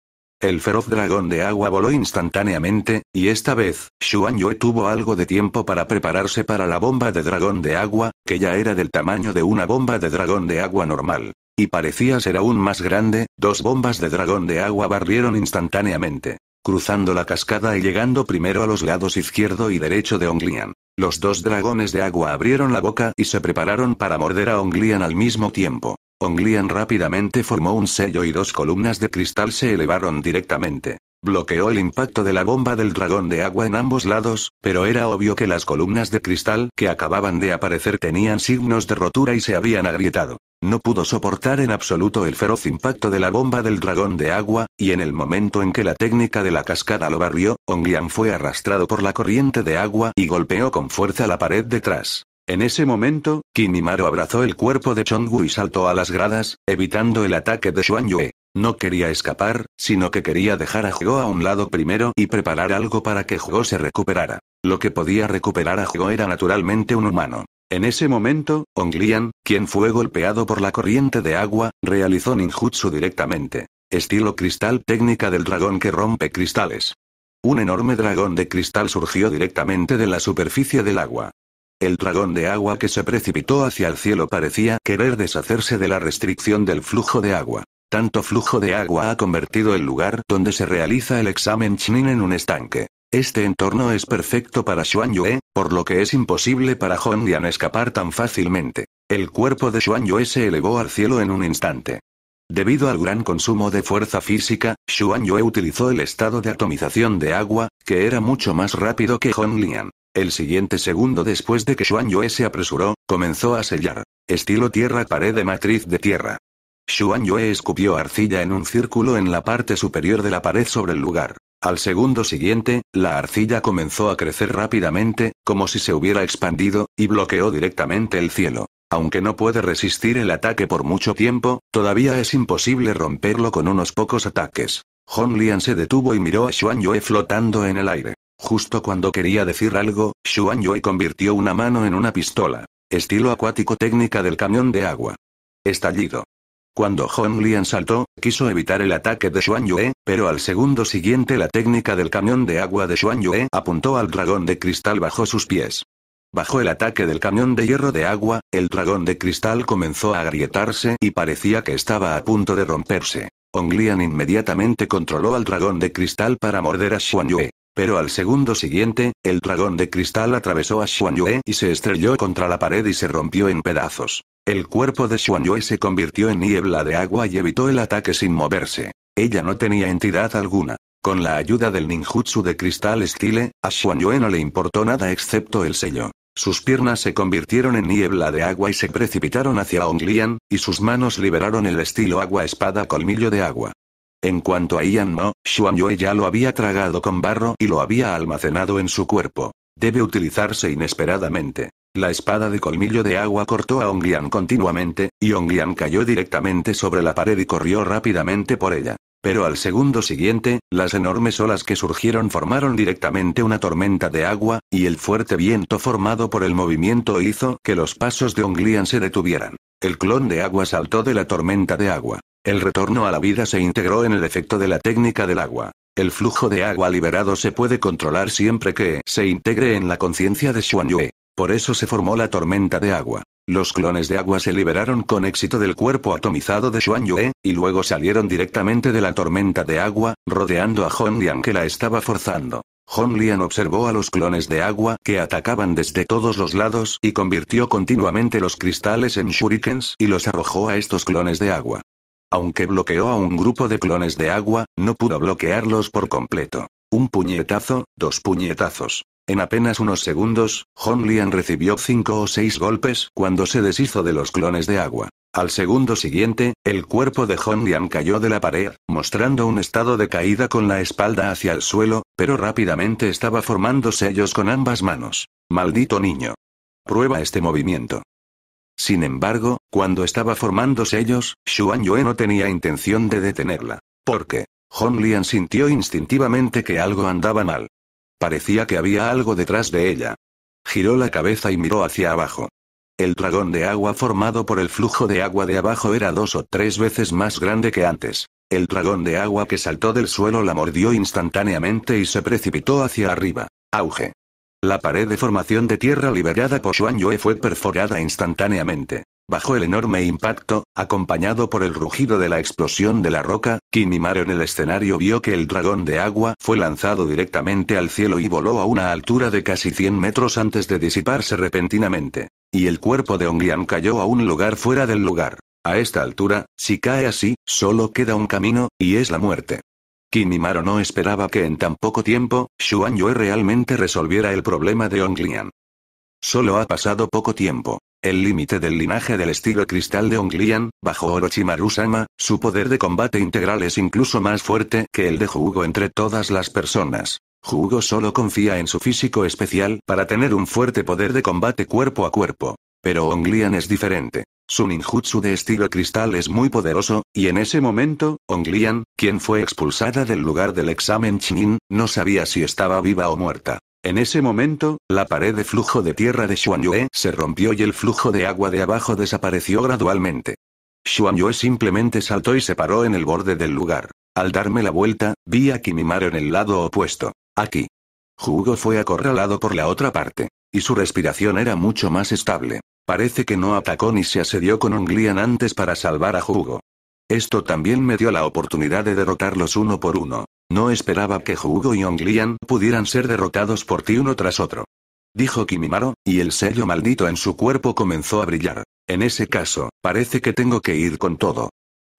El feroz dragón de agua voló instantáneamente, y esta vez, Xuan Yue tuvo algo de tiempo para prepararse para la bomba de dragón de agua, que ya era del tamaño de una bomba de dragón de agua normal. Y parecía ser aún más grande, dos bombas de dragón de agua barrieron instantáneamente, cruzando la cascada y llegando primero a los lados izquierdo y derecho de Onglian. Los dos dragones de agua abrieron la boca y se prepararon para morder a Onglian al mismo tiempo. Onglian rápidamente formó un sello y dos columnas de cristal se elevaron directamente. Bloqueó el impacto de la bomba del dragón de agua en ambos lados, pero era obvio que las columnas de cristal que acababan de aparecer tenían signos de rotura y se habían agrietado. No pudo soportar en absoluto el feroz impacto de la bomba del dragón de agua, y en el momento en que la técnica de la cascada lo barrió, Onglian fue arrastrado por la corriente de agua y golpeó con fuerza la pared detrás. En ese momento, kinimaro abrazó el cuerpo de Chongu y saltó a las gradas, evitando el ataque de Xuan Yue. No quería escapar, sino que quería dejar a Hugo a un lado primero y preparar algo para que Hugo se recuperara. Lo que podía recuperar a Hugo era naturalmente un humano. En ese momento, Onglian, quien fue golpeado por la corriente de agua, realizó ninjutsu directamente. Estilo cristal técnica del dragón que rompe cristales. Un enorme dragón de cristal surgió directamente de la superficie del agua. El dragón de agua que se precipitó hacia el cielo parecía querer deshacerse de la restricción del flujo de agua. Tanto flujo de agua ha convertido el lugar donde se realiza el examen Chinin en un estanque. Este entorno es perfecto para Xuan Yue, por lo que es imposible para Lian escapar tan fácilmente. El cuerpo de Xuan Yue se elevó al cielo en un instante. Debido al gran consumo de fuerza física, Xuan Yue utilizó el estado de atomización de agua, que era mucho más rápido que Hong Lian. El siguiente segundo después de que Xuan Yue se apresuró, comenzó a sellar. Estilo tierra-pared de matriz de tierra. Xuan Yue escupió arcilla en un círculo en la parte superior de la pared sobre el lugar. Al segundo siguiente, la arcilla comenzó a crecer rápidamente, como si se hubiera expandido, y bloqueó directamente el cielo. Aunque no puede resistir el ataque por mucho tiempo, todavía es imposible romperlo con unos pocos ataques. Honglian se detuvo y miró a Xuan Yue flotando en el aire. Justo cuando quería decir algo, Xuan Yue convirtió una mano en una pistola. Estilo acuático técnica del camión de agua. Estallido. Cuando Honglian saltó, quiso evitar el ataque de Xuan Yue, pero al segundo siguiente la técnica del camión de agua de Xuan Yue apuntó al dragón de cristal bajo sus pies. Bajo el ataque del camión de hierro de agua, el dragón de cristal comenzó a agrietarse y parecía que estaba a punto de romperse. Honglian inmediatamente controló al dragón de cristal para morder a Xuan Yue. Pero al segundo siguiente, el dragón de cristal atravesó a Yue y se estrelló contra la pared y se rompió en pedazos. El cuerpo de Yue se convirtió en niebla de agua y evitó el ataque sin moverse. Ella no tenía entidad alguna. Con la ayuda del ninjutsu de cristal estile, a Yue no le importó nada excepto el sello. Sus piernas se convirtieron en niebla de agua y se precipitaron hacia Onglian, y sus manos liberaron el estilo agua-espada colmillo de agua. En cuanto a Ian no, Xuan Yue ya lo había tragado con barro y lo había almacenado en su cuerpo. Debe utilizarse inesperadamente. La espada de colmillo de agua cortó a Onglian continuamente, y Onglian cayó directamente sobre la pared y corrió rápidamente por ella. Pero al segundo siguiente, las enormes olas que surgieron formaron directamente una tormenta de agua, y el fuerte viento formado por el movimiento hizo que los pasos de Onglian se detuvieran. El clon de agua saltó de la tormenta de agua. El retorno a la vida se integró en el efecto de la técnica del agua. El flujo de agua liberado se puede controlar siempre que se integre en la conciencia de Xuan Yue. Por eso se formó la tormenta de agua. Los clones de agua se liberaron con éxito del cuerpo atomizado de Xuan Yue, y luego salieron directamente de la tormenta de agua, rodeando a Hong que la estaba forzando. Hong observó a los clones de agua que atacaban desde todos los lados y convirtió continuamente los cristales en shurikens y los arrojó a estos clones de agua. Aunque bloqueó a un grupo de clones de agua, no pudo bloquearlos por completo. Un puñetazo, dos puñetazos. En apenas unos segundos, Hong Lian recibió cinco o seis golpes cuando se deshizo de los clones de agua. Al segundo siguiente, el cuerpo de Hong Lian cayó de la pared, mostrando un estado de caída con la espalda hacia el suelo, pero rápidamente estaba formando sellos con ambas manos. Maldito niño. Prueba este movimiento. Sin embargo, cuando estaba formándose ellos, Xuan Yue no tenía intención de detenerla. Porque, Hong Lian sintió instintivamente que algo andaba mal. Parecía que había algo detrás de ella. Giró la cabeza y miró hacia abajo. El dragón de agua formado por el flujo de agua de abajo era dos o tres veces más grande que antes. El dragón de agua que saltó del suelo la mordió instantáneamente y se precipitó hacia arriba. Auge. La pared de formación de tierra liberada por Xuan Yue fue perforada instantáneamente. Bajo el enorme impacto, acompañado por el rugido de la explosión de la roca, Kimimaro en el escenario vio que el dragón de agua fue lanzado directamente al cielo y voló a una altura de casi 100 metros antes de disiparse repentinamente. Y el cuerpo de Onglian cayó a un lugar fuera del lugar. A esta altura, si cae así, solo queda un camino, y es la muerte. Kimimaro no esperaba que en tan poco tiempo, Shuanyue realmente resolviera el problema de Onglian. Solo ha pasado poco tiempo. El límite del linaje del estilo cristal de Onglian, bajo Orochimaru-sama, su poder de combate integral es incluso más fuerte que el de Jugo entre todas las personas. Jugo solo confía en su físico especial para tener un fuerte poder de combate cuerpo a cuerpo. Pero Onglian es diferente. Su ninjutsu de estilo cristal es muy poderoso, y en ese momento, Onglian, quien fue expulsada del lugar del examen Chinin, no sabía si estaba viva o muerta. En ese momento, la pared de flujo de tierra de Yue se rompió y el flujo de agua de abajo desapareció gradualmente. Yue simplemente saltó y se paró en el borde del lugar. Al darme la vuelta, vi a Kimimaro en el lado opuesto. Aquí. Jugo fue acorralado por la otra parte. Y su respiración era mucho más estable. Parece que no atacó ni se asedió con Onglian antes para salvar a Jugo. Esto también me dio la oportunidad de derrotarlos uno por uno. No esperaba que Jugo y Onglian pudieran ser derrotados por ti uno tras otro. Dijo Kimimaro, y el sello maldito en su cuerpo comenzó a brillar. En ese caso, parece que tengo que ir con todo.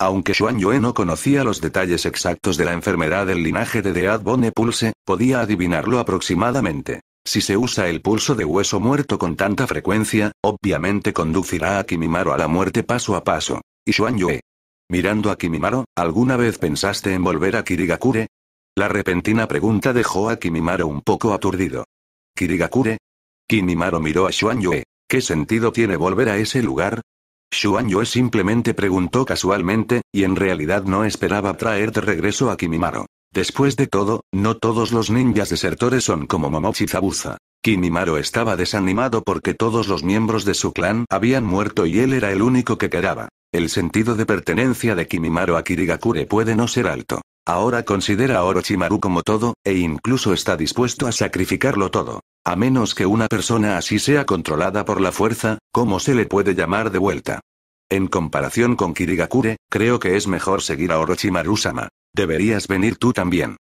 Aunque Xuan Yue no conocía los detalles exactos de la enfermedad del linaje de Dead Bone Pulse, podía adivinarlo aproximadamente. Si se usa el pulso de hueso muerto con tanta frecuencia, obviamente conducirá a Kimimaro a la muerte paso a paso. Y Mirando a Kimimaro, ¿alguna vez pensaste en volver a Kirigakure? La repentina pregunta dejó a Kimimaro un poco aturdido. ¿Kirigakure? Kimimaro miró a Xuan ¿Qué sentido tiene volver a ese lugar? Xuan simplemente preguntó casualmente, y en realidad no esperaba traer de regreso a Kimimaro. Después de todo, no todos los ninjas desertores son como Momochi Zabuza. Kimimaro estaba desanimado porque todos los miembros de su clan habían muerto y él era el único que quedaba. El sentido de pertenencia de Kimimaro a Kirigakure puede no ser alto. Ahora considera a Orochimaru como todo, e incluso está dispuesto a sacrificarlo todo. A menos que una persona así sea controlada por la fuerza, ¿cómo se le puede llamar de vuelta? En comparación con Kirigakure, creo que es mejor seguir a Orochimaru-sama. Deberías venir tú también.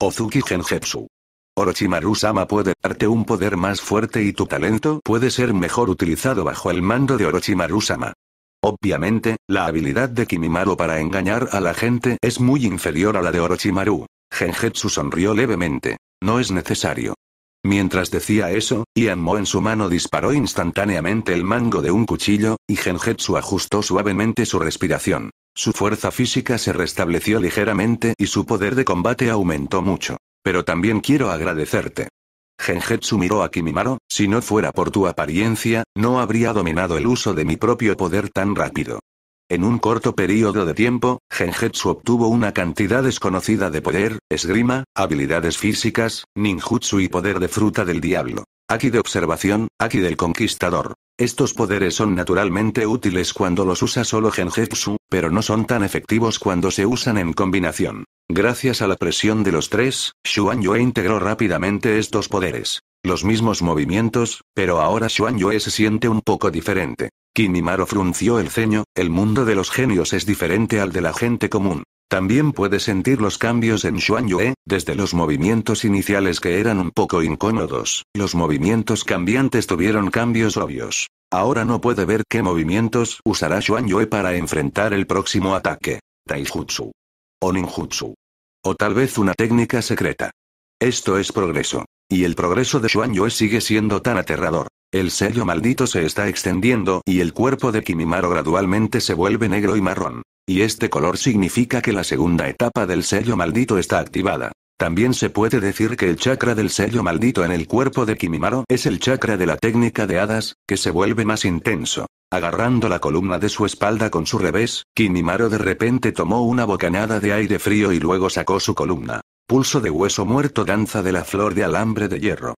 Ozuki Genjetsu. Orochimaru-sama puede darte un poder más fuerte y tu talento puede ser mejor utilizado bajo el mando de Orochimaru-sama. Obviamente, la habilidad de Kimimaro para engañar a la gente es muy inferior a la de Orochimaru. Genjetsu sonrió levemente. No es necesario. Mientras decía eso, Ian Mo en su mano disparó instantáneamente el mango de un cuchillo, y Genjetsu ajustó suavemente su respiración. Su fuerza física se restableció ligeramente y su poder de combate aumentó mucho. Pero también quiero agradecerte. Genjetsu miró a Kimimaro, si no fuera por tu apariencia, no habría dominado el uso de mi propio poder tan rápido. En un corto periodo de tiempo, Genjetsu obtuvo una cantidad desconocida de poder, esgrima, habilidades físicas, ninjutsu y poder de fruta del diablo. Aki de observación, aquí del conquistador. Estos poderes son naturalmente útiles cuando los usa solo Genjetsu, pero no son tan efectivos cuando se usan en combinación. Gracias a la presión de los tres, Shuan integró rápidamente estos poderes. Los mismos movimientos, pero ahora Xuan Yue se siente un poco diferente. Kinimaro frunció el ceño, el mundo de los genios es diferente al de la gente común. También puede sentir los cambios en Xuan Yue, desde los movimientos iniciales que eran un poco incómodos, los movimientos cambiantes tuvieron cambios obvios. Ahora no puede ver qué movimientos usará Xuan Yue para enfrentar el próximo ataque. Taijutsu. O ninjutsu. O tal vez una técnica secreta. Esto es progreso y el progreso de Xuan Yue sigue siendo tan aterrador. El sello maldito se está extendiendo y el cuerpo de Kimimaro gradualmente se vuelve negro y marrón. Y este color significa que la segunda etapa del sello maldito está activada. También se puede decir que el chakra del sello maldito en el cuerpo de Kimimaro es el chakra de la técnica de hadas, que se vuelve más intenso. Agarrando la columna de su espalda con su revés, Kimimaro de repente tomó una bocanada de aire frío y luego sacó su columna. Pulso de hueso muerto danza de la flor de alambre de hierro.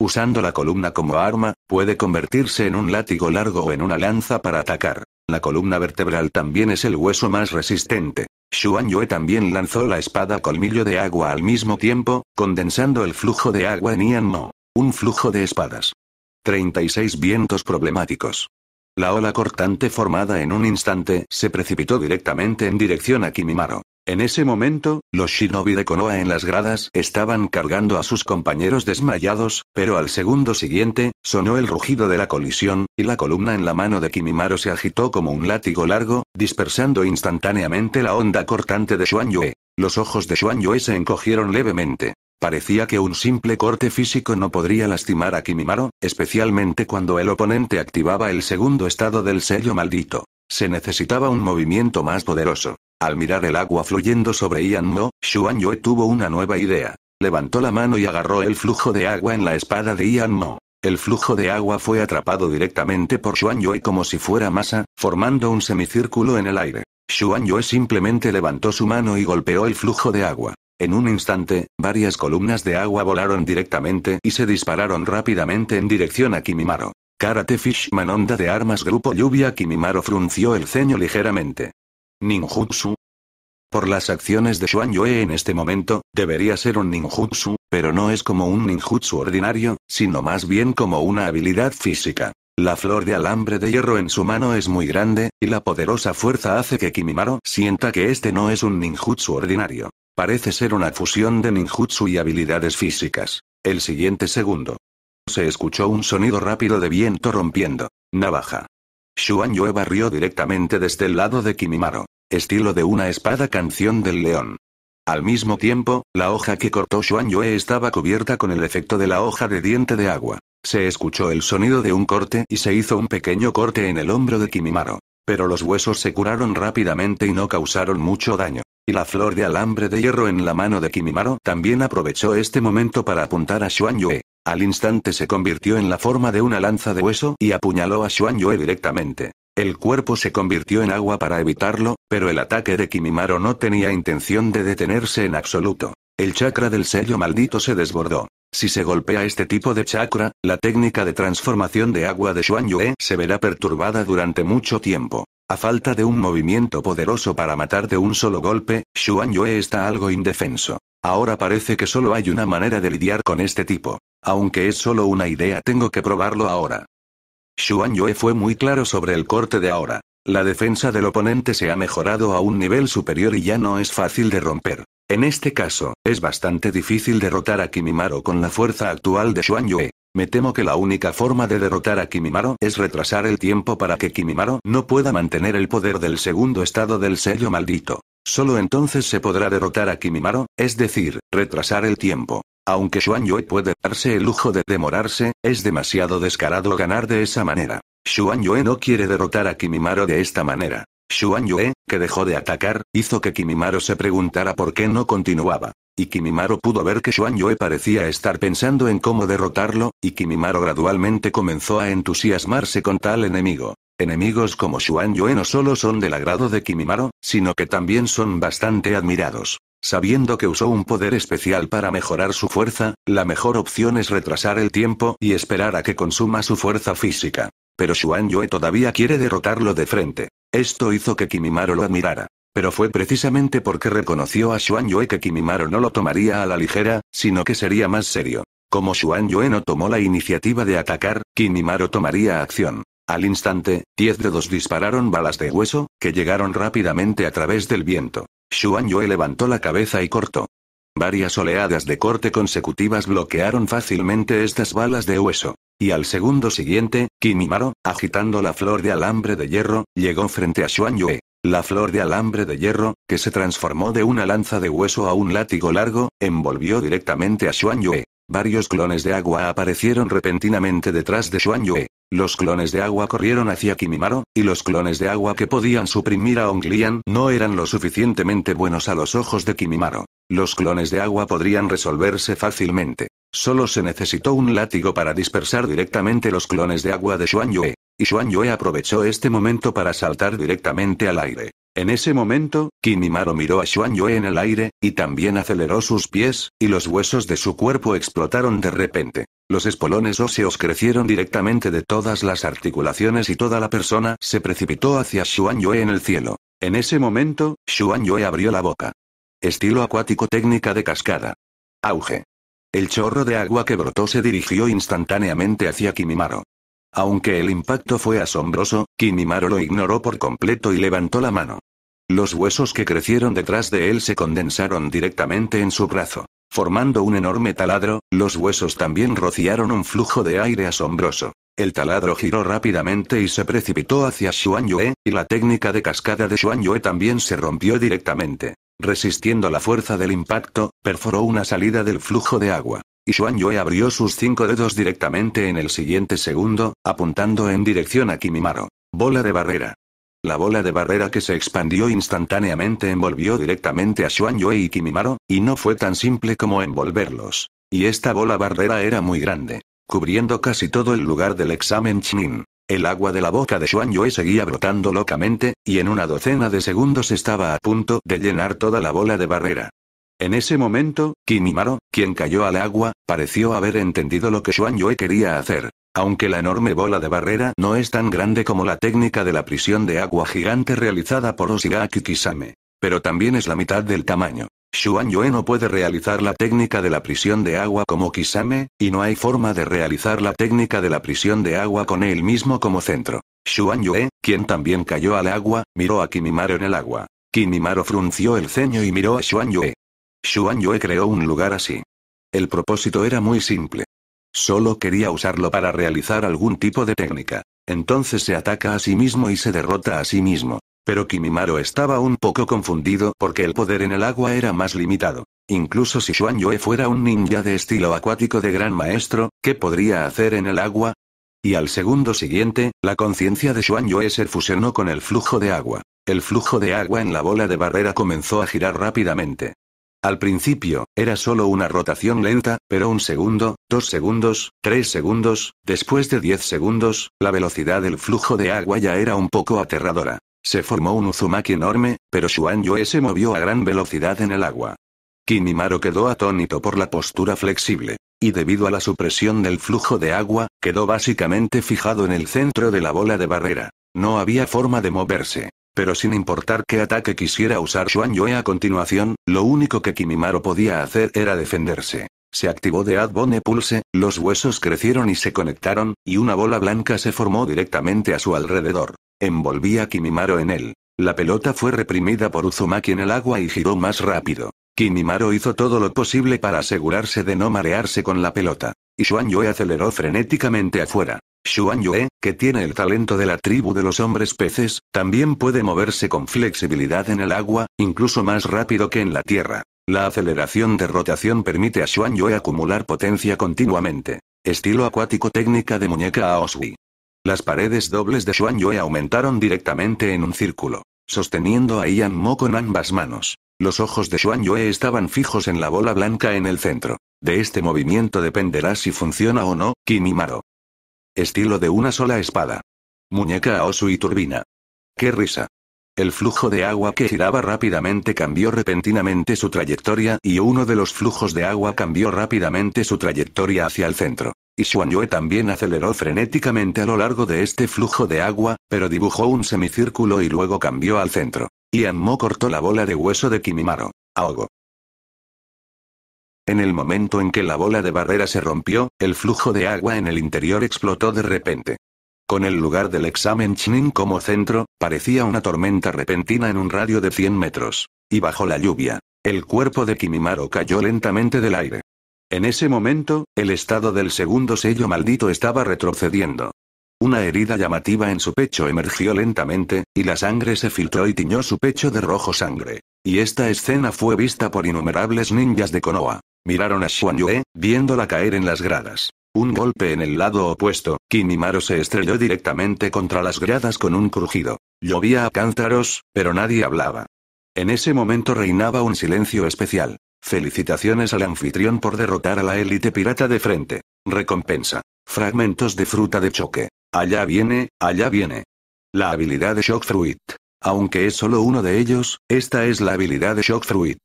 Usando la columna como arma, puede convertirse en un látigo largo o en una lanza para atacar. La columna vertebral también es el hueso más resistente. Xuan Yue también lanzó la espada colmillo de agua al mismo tiempo, condensando el flujo de agua en Ian Mo. Un flujo de espadas. 36 vientos problemáticos. La ola cortante formada en un instante se precipitó directamente en dirección a Kimimaro. En ese momento, los shinobi de Konoha en las gradas estaban cargando a sus compañeros desmayados, pero al segundo siguiente, sonó el rugido de la colisión, y la columna en la mano de Kimimaro se agitó como un látigo largo, dispersando instantáneamente la onda cortante de Shuanyue. Yue. Los ojos de Shuanyue Yue se encogieron levemente. Parecía que un simple corte físico no podría lastimar a Kimimaro, especialmente cuando el oponente activaba el segundo estado del sello maldito. Se necesitaba un movimiento más poderoso. Al mirar el agua fluyendo sobre Ian Mo, Xuan Yue tuvo una nueva idea. Levantó la mano y agarró el flujo de agua en la espada de Ian Mo. El flujo de agua fue atrapado directamente por Xuan Yue como si fuera masa, formando un semicírculo en el aire. Xuan Yue simplemente levantó su mano y golpeó el flujo de agua. En un instante, varias columnas de agua volaron directamente y se dispararon rápidamente en dirección a Kimimaro. Karate Fishman Onda de Armas Grupo Lluvia Kimimaro frunció el ceño ligeramente ninjutsu. Por las acciones de Xuan Yue en este momento, debería ser un ninjutsu, pero no es como un ninjutsu ordinario, sino más bien como una habilidad física. La flor de alambre de hierro en su mano es muy grande, y la poderosa fuerza hace que Kimimaro sienta que este no es un ninjutsu ordinario. Parece ser una fusión de ninjutsu y habilidades físicas. El siguiente segundo. Se escuchó un sonido rápido de viento rompiendo. Navaja. Xuan Yue barrió directamente desde el lado de Kimimaro. Estilo de una espada canción del león. Al mismo tiempo, la hoja que cortó Xuan Yue estaba cubierta con el efecto de la hoja de diente de agua. Se escuchó el sonido de un corte y se hizo un pequeño corte en el hombro de Kimimaro. Pero los huesos se curaron rápidamente y no causaron mucho daño. Y la flor de alambre de hierro en la mano de Kimimaro también aprovechó este momento para apuntar a Xuan Yue. Al instante se convirtió en la forma de una lanza de hueso y apuñaló a Xuan Yue directamente. El cuerpo se convirtió en agua para evitarlo, pero el ataque de Kimimaro no tenía intención de detenerse en absoluto. El chakra del sello maldito se desbordó. Si se golpea este tipo de chakra, la técnica de transformación de agua de Xuan Yue se verá perturbada durante mucho tiempo. A falta de un movimiento poderoso para matar de un solo golpe, Xuan Yue está algo indefenso. Ahora parece que solo hay una manera de lidiar con este tipo. Aunque es solo una idea, tengo que probarlo ahora. Xuan Yue fue muy claro sobre el corte de ahora. La defensa del oponente se ha mejorado a un nivel superior y ya no es fácil de romper. En este caso, es bastante difícil derrotar a Kimimaro con la fuerza actual de Xuan Yue. Me temo que la única forma de derrotar a Kimimaro es retrasar el tiempo para que Kimimaro no pueda mantener el poder del segundo estado del sello maldito. Solo entonces se podrá derrotar a Kimimaro, es decir, retrasar el tiempo. Aunque Xuan Yue puede darse el lujo de demorarse, es demasiado descarado ganar de esa manera. Xuan Yue no quiere derrotar a Kimimaro de esta manera. Xuan Yue, que dejó de atacar, hizo que Kimimaro se preguntara por qué no continuaba. Y Kimimaro pudo ver que Xuan Yue parecía estar pensando en cómo derrotarlo, y Kimimaro gradualmente comenzó a entusiasmarse con tal enemigo. Enemigos como Xuan Yue no solo son del agrado de Kimimaro, sino que también son bastante admirados. Sabiendo que usó un poder especial para mejorar su fuerza, la mejor opción es retrasar el tiempo y esperar a que consuma su fuerza física. Pero Xuan Yue todavía quiere derrotarlo de frente. Esto hizo que Kimimaro lo admirara. Pero fue precisamente porque reconoció a Xuan Yue que Kimimaro no lo tomaría a la ligera, sino que sería más serio. Como Xuan Yue no tomó la iniciativa de atacar, Kimimaro tomaría acción. Al instante, 10 dedos dispararon balas de hueso, que llegaron rápidamente a través del viento. Xuan Yue levantó la cabeza y cortó. Varias oleadas de corte consecutivas bloquearon fácilmente estas balas de hueso. Y al segundo siguiente, Kimimaro, agitando la flor de alambre de hierro, llegó frente a Xuan Yue. La flor de alambre de hierro, que se transformó de una lanza de hueso a un látigo largo, envolvió directamente a Xuan Yue. Varios clones de agua aparecieron repentinamente detrás de Xuan Yue. Los clones de agua corrieron hacia Kimimaro, y los clones de agua que podían suprimir a Onglian no eran lo suficientemente buenos a los ojos de Kimimaro. Los clones de agua podrían resolverse fácilmente. Solo se necesitó un látigo para dispersar directamente los clones de agua de Xuan y Xuan Yue aprovechó este momento para saltar directamente al aire. En ese momento, Kimimaro miró a Xuan Yue en el aire, y también aceleró sus pies, y los huesos de su cuerpo explotaron de repente. Los espolones óseos crecieron directamente de todas las articulaciones y toda la persona se precipitó hacia Xuan Yue en el cielo. En ese momento, Xuan Yue abrió la boca. Estilo acuático técnica de cascada. Auge. El chorro de agua que brotó se dirigió instantáneamente hacia Kimimaro. Aunque el impacto fue asombroso, Kimimaro lo ignoró por completo y levantó la mano. Los huesos que crecieron detrás de él se condensaron directamente en su brazo. Formando un enorme taladro, los huesos también rociaron un flujo de aire asombroso. El taladro giró rápidamente y se precipitó hacia Xuan y la técnica de cascada de Xuan también se rompió directamente. Resistiendo la fuerza del impacto, perforó una salida del flujo de agua. Y Xuan Yue abrió sus cinco dedos directamente en el siguiente segundo, apuntando en dirección a Kimimaro. Bola de barrera. La bola de barrera que se expandió instantáneamente envolvió directamente a Xuan Yue y Kimimaro, y no fue tan simple como envolverlos. Y esta bola barrera era muy grande, cubriendo casi todo el lugar del examen Chinin. El agua de la boca de Xuan Yue seguía brotando locamente, y en una docena de segundos estaba a punto de llenar toda la bola de barrera. En ese momento, Kimimaro, quien cayó al agua, pareció haber entendido lo que Xuan quería hacer. Aunque la enorme bola de barrera no es tan grande como la técnica de la prisión de agua gigante realizada por Osigaki Kisame. Pero también es la mitad del tamaño. Xuan Yue no puede realizar la técnica de la prisión de agua como Kisame, y no hay forma de realizar la técnica de la prisión de agua con él mismo como centro. Xuan Yue, quien también cayó al agua, miró a Kimimaro en el agua. Kimimaro frunció el ceño y miró a Xuan Yue. Xuan Yue creó un lugar así. El propósito era muy simple. Solo quería usarlo para realizar algún tipo de técnica. Entonces se ataca a sí mismo y se derrota a sí mismo. Pero Kimimaro estaba un poco confundido porque el poder en el agua era más limitado. Incluso si Xuan Yue fuera un ninja de estilo acuático de gran maestro, ¿qué podría hacer en el agua? Y al segundo siguiente, la conciencia de Xuan Yue se fusionó con el flujo de agua. El flujo de agua en la bola de barrera comenzó a girar rápidamente. Al principio, era solo una rotación lenta, pero un segundo, dos segundos, tres segundos, después de diez segundos, la velocidad del flujo de agua ya era un poco aterradora. Se formó un uzumaki enorme, pero Xuan Yue se movió a gran velocidad en el agua. Kinimaro quedó atónito por la postura flexible. Y debido a la supresión del flujo de agua, quedó básicamente fijado en el centro de la bola de barrera. No había forma de moverse. Pero sin importar qué ataque quisiera usar Yue a continuación, lo único que Kimimaro podía hacer era defenderse. Se activó de Adbone Pulse, los huesos crecieron y se conectaron, y una bola blanca se formó directamente a su alrededor. Envolvía a Kimimaro en él. La pelota fue reprimida por Uzumaki en el agua y giró más rápido. Kimimaro hizo todo lo posible para asegurarse de no marearse con la pelota. Y Yue aceleró frenéticamente afuera. Xuan Yue, que tiene el talento de la tribu de los hombres peces, también puede moverse con flexibilidad en el agua, incluso más rápido que en la tierra. La aceleración de rotación permite a Xuan Yue acumular potencia continuamente. Estilo acuático técnica de muñeca a oswi Las paredes dobles de Xuan Yue aumentaron directamente en un círculo, sosteniendo a Ian Mo con ambas manos. Los ojos de Xuan Yue estaban fijos en la bola blanca en el centro. De este movimiento dependerá si funciona o no, Kimimaro. Estilo de una sola espada. Muñeca a osu y turbina. ¡Qué risa! El flujo de agua que giraba rápidamente cambió repentinamente su trayectoria y uno de los flujos de agua cambió rápidamente su trayectoria hacia el centro. Y Yue también aceleró frenéticamente a lo largo de este flujo de agua, pero dibujó un semicírculo y luego cambió al centro. Y Anmo cortó la bola de hueso de Kimimaro. Ahogo. En el momento en que la bola de barrera se rompió, el flujo de agua en el interior explotó de repente. Con el lugar del examen Chinin como centro, parecía una tormenta repentina en un radio de 100 metros. Y bajo la lluvia, el cuerpo de Kimimaro cayó lentamente del aire. En ese momento, el estado del segundo sello maldito estaba retrocediendo. Una herida llamativa en su pecho emergió lentamente, y la sangre se filtró y tiñó su pecho de rojo sangre. Y esta escena fue vista por innumerables ninjas de Konoha. Miraron a Xuan Yue, viéndola caer en las gradas. Un golpe en el lado opuesto, Kinimaro se estrelló directamente contra las gradas con un crujido. Llovía a cántaros, pero nadie hablaba. En ese momento reinaba un silencio especial. Felicitaciones al anfitrión por derrotar a la élite pirata de frente. Recompensa. Fragmentos de fruta de choque. Allá viene, allá viene. La habilidad de Shock Fruit. Aunque es solo uno de ellos, esta es la habilidad de Shock Fruit.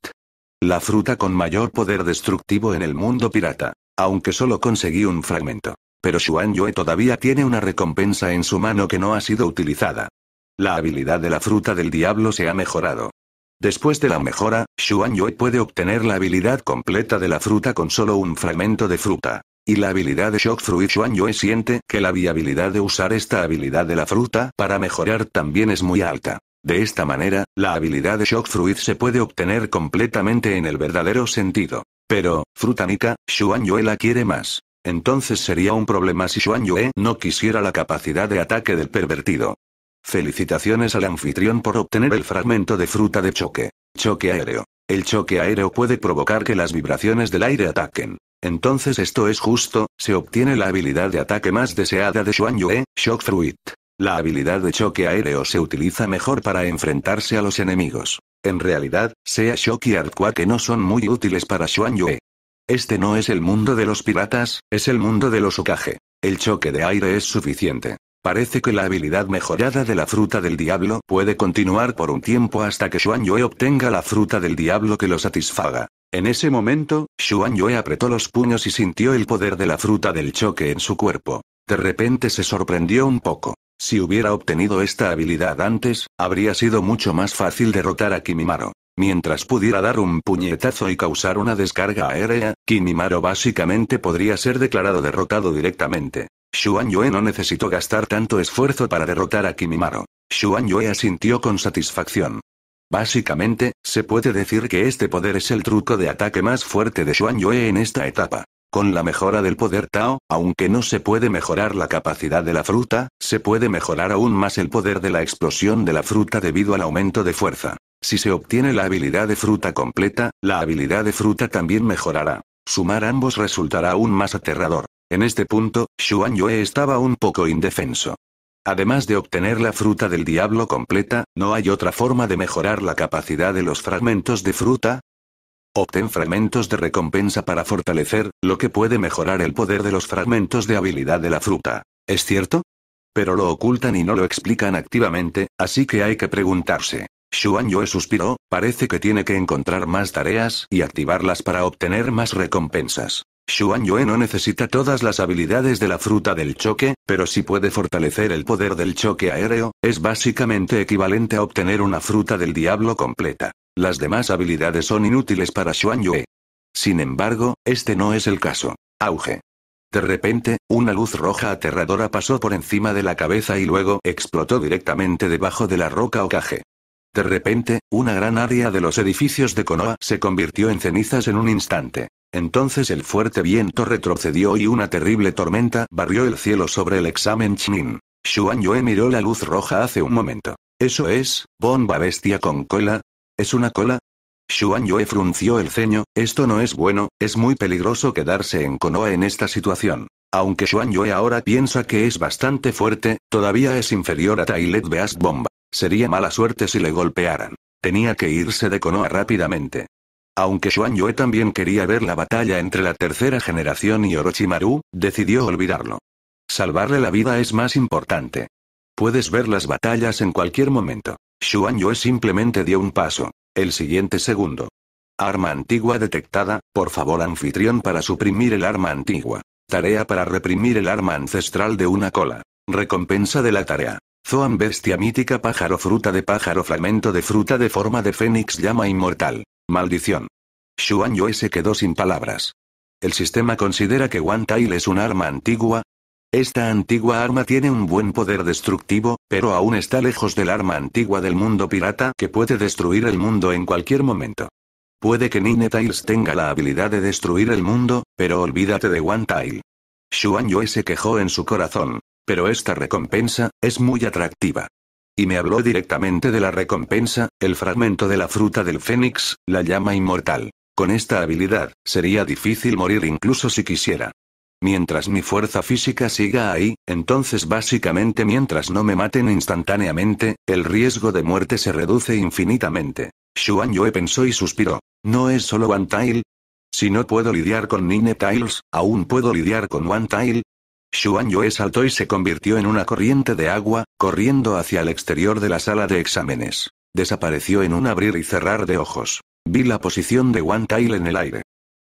La fruta con mayor poder destructivo en el mundo pirata. Aunque solo conseguí un fragmento. Pero Xuan Yue todavía tiene una recompensa en su mano que no ha sido utilizada. La habilidad de la fruta del diablo se ha mejorado. Después de la mejora, Xuan Yue puede obtener la habilidad completa de la fruta con solo un fragmento de fruta. Y la habilidad de Shock Fruit Xuan Yue siente que la viabilidad de usar esta habilidad de la fruta para mejorar también es muy alta. De esta manera, la habilidad de Shock Fruit se puede obtener completamente en el verdadero sentido. Pero, Frutanica, Xuan Yue la quiere más. Entonces sería un problema si Xuan Yue no quisiera la capacidad de ataque del pervertido. Felicitaciones al anfitrión por obtener el fragmento de fruta de choque. Choque aéreo. El choque aéreo puede provocar que las vibraciones del aire ataquen. Entonces esto es justo, se obtiene la habilidad de ataque más deseada de Xuan Yue, Shock Fruit. La habilidad de choque aéreo se utiliza mejor para enfrentarse a los enemigos. En realidad, sea Shock y que no son muy útiles para Xuan Yue. Este no es el mundo de los piratas, es el mundo de los Okage. El choque de aire es suficiente. Parece que la habilidad mejorada de la fruta del diablo puede continuar por un tiempo hasta que Xuan Yue obtenga la fruta del diablo que lo satisfaga. En ese momento, Xuan Yue apretó los puños y sintió el poder de la fruta del choque en su cuerpo. De repente se sorprendió un poco. Si hubiera obtenido esta habilidad antes, habría sido mucho más fácil derrotar a Kimimaro. Mientras pudiera dar un puñetazo y causar una descarga aérea, Kimimaro básicamente podría ser declarado derrotado directamente. Xuan Yue no necesitó gastar tanto esfuerzo para derrotar a Kimimaro. Xuan Yue asintió con satisfacción. Básicamente, se puede decir que este poder es el truco de ataque más fuerte de Xuan Yue en esta etapa. Con la mejora del poder Tao, aunque no se puede mejorar la capacidad de la fruta, se puede mejorar aún más el poder de la explosión de la fruta debido al aumento de fuerza. Si se obtiene la habilidad de fruta completa, la habilidad de fruta también mejorará. Sumar ambos resultará aún más aterrador. En este punto, Xuan Yue estaba un poco indefenso. Además de obtener la fruta del diablo completa, no hay otra forma de mejorar la capacidad de los fragmentos de fruta, Obtén fragmentos de recompensa para fortalecer, lo que puede mejorar el poder de los fragmentos de habilidad de la fruta. ¿Es cierto? Pero lo ocultan y no lo explican activamente, así que hay que preguntarse. Xuan Yue suspiró, parece que tiene que encontrar más tareas y activarlas para obtener más recompensas. Xuan Yue no necesita todas las habilidades de la fruta del choque, pero si puede fortalecer el poder del choque aéreo, es básicamente equivalente a obtener una fruta del diablo completa. Las demás habilidades son inútiles para Xuan Yue. Sin embargo, este no es el caso. Auge. De repente, una luz roja aterradora pasó por encima de la cabeza y luego explotó directamente debajo de la roca ocaje. De repente, una gran área de los edificios de Konoha se convirtió en cenizas en un instante. Entonces el fuerte viento retrocedió y una terrible tormenta barrió el cielo sobre el examen Chinin. Xuan Yue miró la luz roja hace un momento. ¿Eso es, bomba bestia con cola? ¿Es una cola? Xuan Yue frunció el ceño, esto no es bueno, es muy peligroso quedarse en Konoha en esta situación. Aunque Xuan Yue ahora piensa que es bastante fuerte, todavía es inferior a Tailet Beast Bomba. Sería mala suerte si le golpearan. Tenía que irse de Konoha rápidamente. Aunque Xuan Yue también quería ver la batalla entre la tercera generación y Orochimaru, decidió olvidarlo. Salvarle la vida es más importante. Puedes ver las batallas en cualquier momento. Xuan Yue simplemente dio un paso. El siguiente segundo. Arma antigua detectada, por favor anfitrión para suprimir el arma antigua. Tarea para reprimir el arma ancestral de una cola. Recompensa de la tarea. Zoan bestia mítica pájaro fruta de pájaro fragmento de fruta de forma de fénix llama inmortal. Maldición. Xuan Yue se quedó sin palabras. El sistema considera que One es un arma antigua, esta antigua arma tiene un buen poder destructivo, pero aún está lejos del arma antigua del mundo pirata que puede destruir el mundo en cualquier momento. Puede que Nine tenga la habilidad de destruir el mundo, pero olvídate de One Tail. Xuan Yue se quejó en su corazón. Pero esta recompensa, es muy atractiva. Y me habló directamente de la recompensa, el fragmento de la fruta del fénix, la llama inmortal. Con esta habilidad, sería difícil morir incluso si quisiera. Mientras mi fuerza física siga ahí, entonces básicamente mientras no me maten instantáneamente, el riesgo de muerte se reduce infinitamente. Xuan Yue pensó y suspiró. No es solo One Tail, si no puedo lidiar con Nine Tiles, aún puedo lidiar con One Tail. Xuan Yue saltó y se convirtió en una corriente de agua, corriendo hacia el exterior de la sala de exámenes. Desapareció en un abrir y cerrar de ojos. Vi la posición de One Tail en el aire.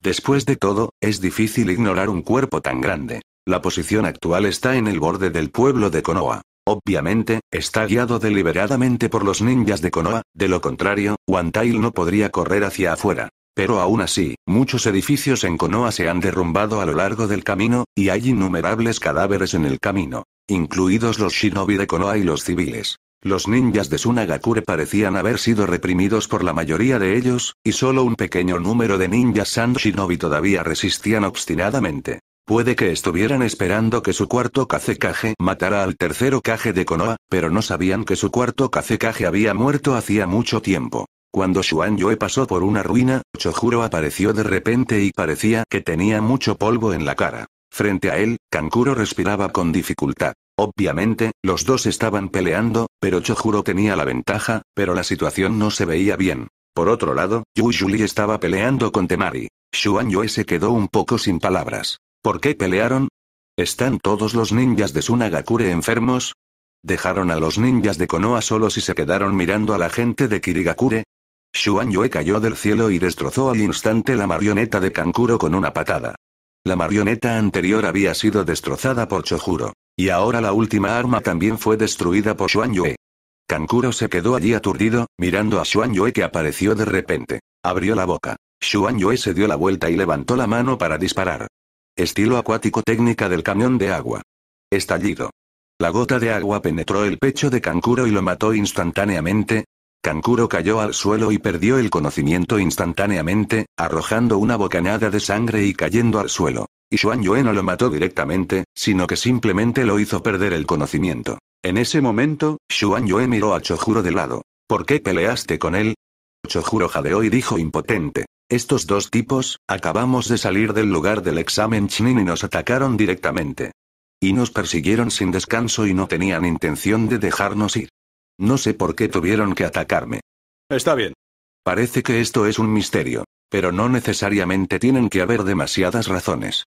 Después de todo, es difícil ignorar un cuerpo tan grande. La posición actual está en el borde del pueblo de Konoha. Obviamente, está guiado deliberadamente por los ninjas de Konoha, de lo contrario, Wantail no podría correr hacia afuera. Pero aún así, muchos edificios en Konoha se han derrumbado a lo largo del camino, y hay innumerables cadáveres en el camino, incluidos los shinobi de Konoha y los civiles. Los ninjas de Sunagakure parecían haber sido reprimidos por la mayoría de ellos, y solo un pequeño número de ninjas San Shinobi todavía resistían obstinadamente. Puede que estuvieran esperando que su cuarto Kazekage matara al tercero Kage de Konoha, pero no sabían que su cuarto Kazekage había muerto hacía mucho tiempo. Cuando Shuan pasó por una ruina, Chojuro apareció de repente y parecía que tenía mucho polvo en la cara. Frente a él, Kankuro respiraba con dificultad. Obviamente, los dos estaban peleando, pero Chojuro tenía la ventaja, pero la situación no se veía bien. Por otro lado, Yu Yuli estaba peleando con Temari. Shuan Yue se quedó un poco sin palabras. ¿Por qué pelearon? ¿Están todos los ninjas de Sunagakure enfermos? ¿Dejaron a los ninjas de Konoha solos y se quedaron mirando a la gente de Kirigakure? Shuan Yue cayó del cielo y destrozó al instante la marioneta de Kankuro con una patada. La marioneta anterior había sido destrozada por Chojuro. Y ahora la última arma también fue destruida por Xuan Yue. Kankuro se quedó allí aturdido, mirando a Xuan Yue que apareció de repente. Abrió la boca. Xuan Yue se dio la vuelta y levantó la mano para disparar. Estilo acuático técnica del camión de agua. Estallido. La gota de agua penetró el pecho de Kankuro y lo mató instantáneamente, Kankuro cayó al suelo y perdió el conocimiento instantáneamente, arrojando una bocanada de sangre y cayendo al suelo. Y Xuan Yue no lo mató directamente, sino que simplemente lo hizo perder el conocimiento. En ese momento, Xuan Yue miró a Chojuro de lado. ¿Por qué peleaste con él? Chojuro jadeó y dijo impotente. Estos dos tipos, acabamos de salir del lugar del examen Chinin y nos atacaron directamente. Y nos persiguieron sin descanso y no tenían intención de dejarnos ir. No sé por qué tuvieron que atacarme. Está bien. Parece que esto es un misterio, pero no necesariamente tienen que haber demasiadas razones.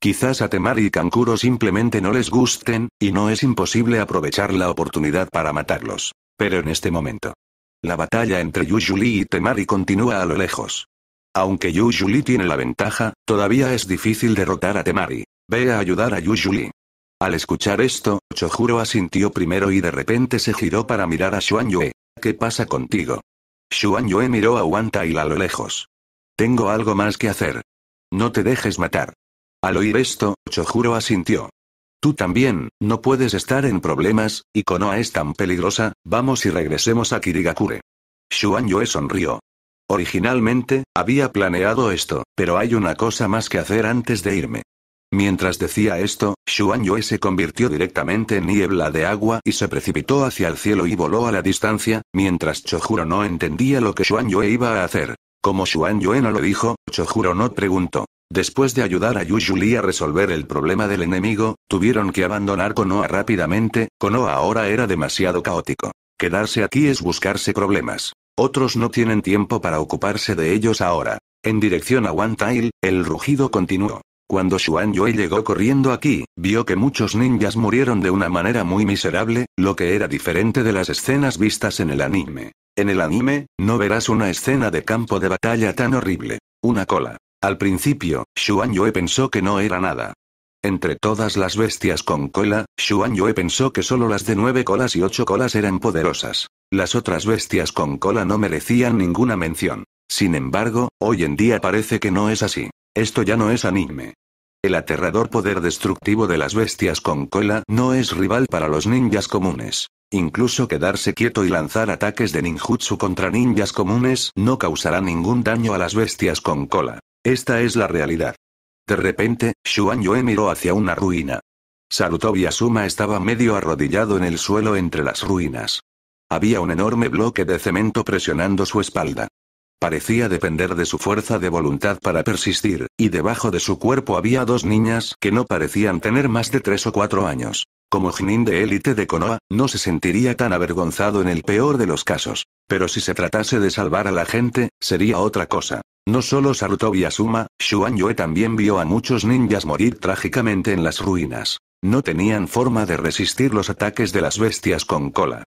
Quizás a Temari y Kankuro simplemente no les gusten, y no es imposible aprovechar la oportunidad para matarlos. Pero en este momento. La batalla entre Yujuli y Temari continúa a lo lejos. Aunque Li tiene la ventaja, todavía es difícil derrotar a Temari. Ve a ayudar a Yujuli. Al escuchar esto, Chojuro asintió primero y de repente se giró para mirar a Xuan ¿Qué pasa contigo? Xuan miró a y y a lo lejos. Tengo algo más que hacer. No te dejes matar. Al oír esto, Chojuro asintió. Tú también, no puedes estar en problemas, y Konoha es tan peligrosa, vamos y regresemos a Kirigakure. Xuan sonrió. Originalmente, había planeado esto, pero hay una cosa más que hacer antes de irme. Mientras decía esto, Xuan Yue se convirtió directamente en niebla de agua y se precipitó hacia el cielo y voló a la distancia, mientras Chojuro no entendía lo que Xuan Yue iba a hacer. Como Xuan Yue no lo dijo, Chojuro no preguntó. Después de ayudar a Yu Juli a resolver el problema del enemigo, tuvieron que abandonar Konoha rápidamente, Konoha ahora era demasiado caótico. Quedarse aquí es buscarse problemas. Otros no tienen tiempo para ocuparse de ellos ahora. En dirección a Wan Tail, el rugido continuó. Cuando Xuan Yue llegó corriendo aquí, vio que muchos ninjas murieron de una manera muy miserable, lo que era diferente de las escenas vistas en el anime. En el anime, no verás una escena de campo de batalla tan horrible. Una cola. Al principio, Xuan Yue pensó que no era nada. Entre todas las bestias con cola, Xuan Yue pensó que solo las de nueve colas y ocho colas eran poderosas. Las otras bestias con cola no merecían ninguna mención. Sin embargo, hoy en día parece que no es así. Esto ya no es anime. El aterrador poder destructivo de las bestias con cola no es rival para los ninjas comunes. Incluso quedarse quieto y lanzar ataques de ninjutsu contra ninjas comunes no causará ningún daño a las bestias con cola. Esta es la realidad. De repente, Shuan Yue miró hacia una ruina. Sarutobi Asuma estaba medio arrodillado en el suelo entre las ruinas. Había un enorme bloque de cemento presionando su espalda. Parecía depender de su fuerza de voluntad para persistir, y debajo de su cuerpo había dos niñas que no parecían tener más de tres o cuatro años. Como Jinin de élite de Konoha, no se sentiría tan avergonzado en el peor de los casos. Pero si se tratase de salvar a la gente, sería otra cosa. No solo Sarutobi y Asuma, Shuan Yue también vio a muchos ninjas morir trágicamente en las ruinas. No tenían forma de resistir los ataques de las bestias con cola.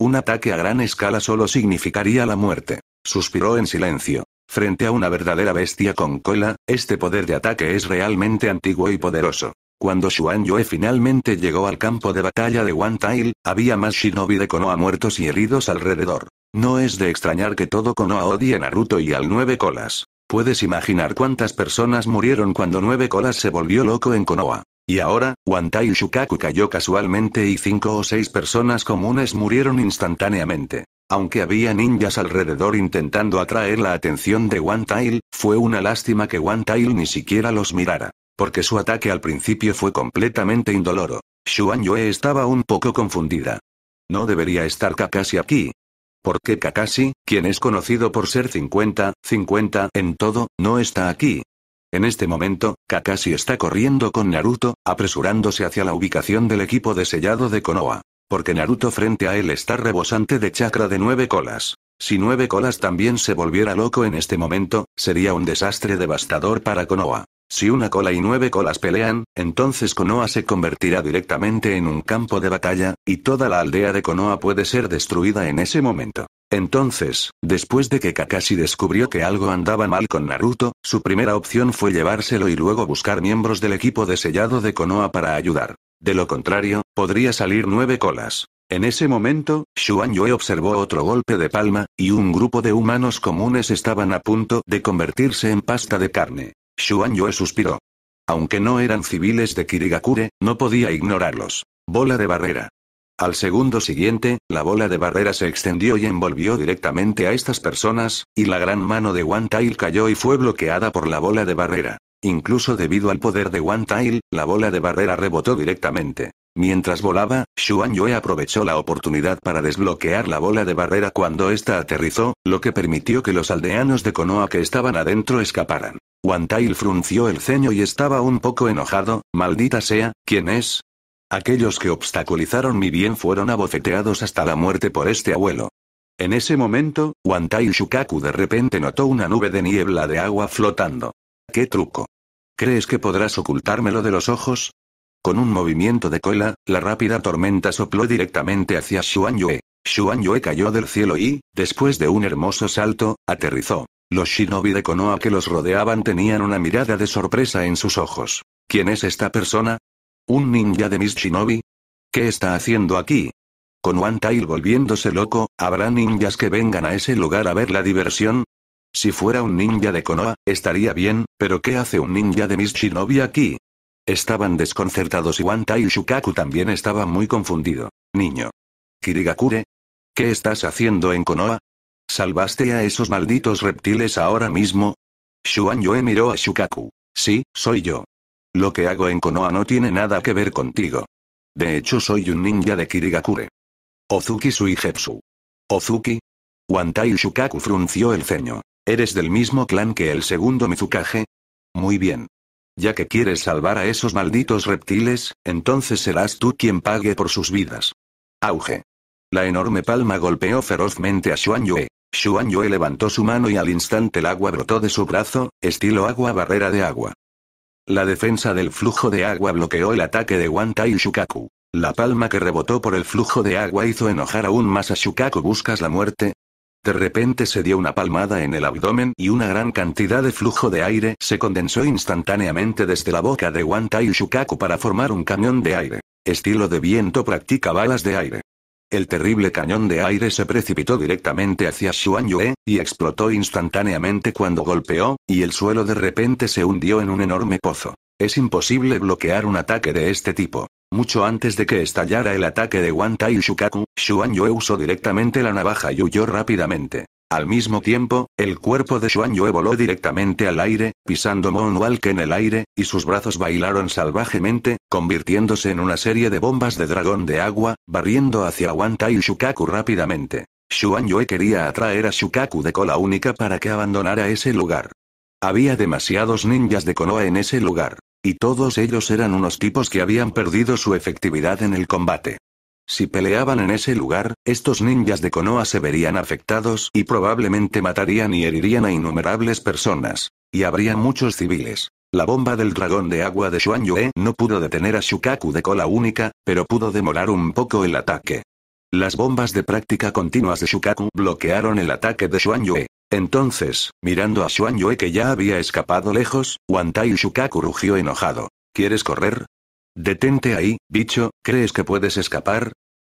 Un ataque a gran escala solo significaría la muerte. Suspiró en silencio. Frente a una verdadera bestia con cola, este poder de ataque es realmente antiguo y poderoso. Cuando Xuan Yue finalmente llegó al campo de batalla de One Tail, había más shinobi de Konoha muertos y heridos alrededor. No es de extrañar que todo Konoha odie a Naruto y al 9 Colas. Puedes imaginar cuántas personas murieron cuando Nueve Colas se volvió loco en Konoha. Y ahora, Wantai Shukaku cayó casualmente y cinco o seis personas comunes murieron instantáneamente. Aunque había ninjas alrededor intentando atraer la atención de One fue una lástima que One ni siquiera los mirara. Porque su ataque al principio fue completamente indoloro. Xuan Yue estaba un poco confundida. No debería estar Kakashi aquí. Porque Kakashi, quien es conocido por ser 50, 50 en todo, no está aquí? En este momento, Kakashi está corriendo con Naruto, apresurándose hacia la ubicación del equipo de sellado de Konoha. Porque Naruto frente a él está rebosante de chakra de nueve colas. Si nueve colas también se volviera loco en este momento, sería un desastre devastador para Konoha. Si una cola y nueve colas pelean, entonces Konoa se convertirá directamente en un campo de batalla, y toda la aldea de Konoa puede ser destruida en ese momento. Entonces, después de que Kakashi descubrió que algo andaba mal con Naruto, su primera opción fue llevárselo y luego buscar miembros del equipo de sellado de Konoa para ayudar. De lo contrario, podría salir nueve colas. En ese momento, Shuanyue Yue observó otro golpe de palma, y un grupo de humanos comunes estaban a punto de convertirse en pasta de carne. Yue suspiró. Aunque no eran civiles de Kirigakure, no podía ignorarlos. Bola de barrera. Al segundo siguiente, la bola de barrera se extendió y envolvió directamente a estas personas, y la gran mano de Wan Tail cayó y fue bloqueada por la bola de barrera. Incluso debido al poder de Wan Tail, la bola de barrera rebotó directamente. Mientras volaba, Xuan Yue aprovechó la oportunidad para desbloquear la bola de barrera cuando ésta aterrizó, lo que permitió que los aldeanos de Konoha que estaban adentro escaparan. Wantail frunció el ceño y estaba un poco enojado, maldita sea, ¿quién es? Aquellos que obstaculizaron mi bien fueron abofeteados hasta la muerte por este abuelo. En ese momento, Wantai Shukaku de repente notó una nube de niebla de agua flotando. ¡Qué truco! ¿Crees que podrás ocultármelo de los ojos? Con un movimiento de cola, la rápida tormenta sopló directamente hacia Xuan Yue. Yue cayó del cielo y, después de un hermoso salto, aterrizó. Los shinobi de Konoha que los rodeaban tenían una mirada de sorpresa en sus ojos. ¿Quién es esta persona? ¿Un ninja de Miss shinobi? ¿Qué está haciendo aquí? Con Wan Tail volviéndose loco, ¿habrá ninjas que vengan a ese lugar a ver la diversión? Si fuera un ninja de Konoha, estaría bien, pero ¿qué hace un ninja de Miss shinobi aquí? Estaban desconcertados y Wanta y Shukaku también estaba muy confundido. Niño. Kirigakure. ¿Qué estás haciendo en Konoha? ¿Salvaste a esos malditos reptiles ahora mismo? Shuan miró a Shukaku. Sí, soy yo. Lo que hago en Konoha no tiene nada que ver contigo. De hecho soy un ninja de Kirigakure. Ozuki Suigetsu. Ozuki. Wantai Shukaku frunció el ceño. ¿Eres del mismo clan que el segundo Mizukage? Muy bien. Ya que quieres salvar a esos malditos reptiles, entonces serás tú quien pague por sus vidas. Auge. La enorme palma golpeó ferozmente a Shuanyue. Yue. Yue levantó su mano y al instante el agua brotó de su brazo, estilo agua barrera de agua. La defensa del flujo de agua bloqueó el ataque de Wantai y Shukaku. La palma que rebotó por el flujo de agua hizo enojar aún más a Shukaku. ¿Buscas la muerte? De repente se dio una palmada en el abdomen y una gran cantidad de flujo de aire se condensó instantáneamente desde la boca de y Shukaku para formar un cañón de aire. Estilo de viento practica balas de aire. El terrible cañón de aire se precipitó directamente hacia Xuan Yue, y explotó instantáneamente cuando golpeó, y el suelo de repente se hundió en un enorme pozo. Es imposible bloquear un ataque de este tipo. Mucho antes de que estallara el ataque de Wanta y Shukaku, Yue usó directamente la navaja y huyó rápidamente. Al mismo tiempo, el cuerpo de Yue voló directamente al aire, pisando Moonwalk en el aire, y sus brazos bailaron salvajemente, convirtiéndose en una serie de bombas de dragón de agua, barriendo hacia Wantai y Shukaku rápidamente. Shuan Yue quería atraer a Shukaku de cola única para que abandonara ese lugar. Había demasiados ninjas de Konoha en ese lugar. Y todos ellos eran unos tipos que habían perdido su efectividad en el combate. Si peleaban en ese lugar, estos ninjas de Konoha se verían afectados y probablemente matarían y herirían a innumerables personas. Y habría muchos civiles. La bomba del dragón de agua de Xuan Yue no pudo detener a Shukaku de cola única, pero pudo demorar un poco el ataque. Las bombas de práctica continuas de Shukaku bloquearon el ataque de Xuan entonces, mirando a Xuan Yue que ya había escapado lejos, Wantai Shukaku rugió enojado. ¿Quieres correr? Detente ahí, bicho, ¿crees que puedes escapar?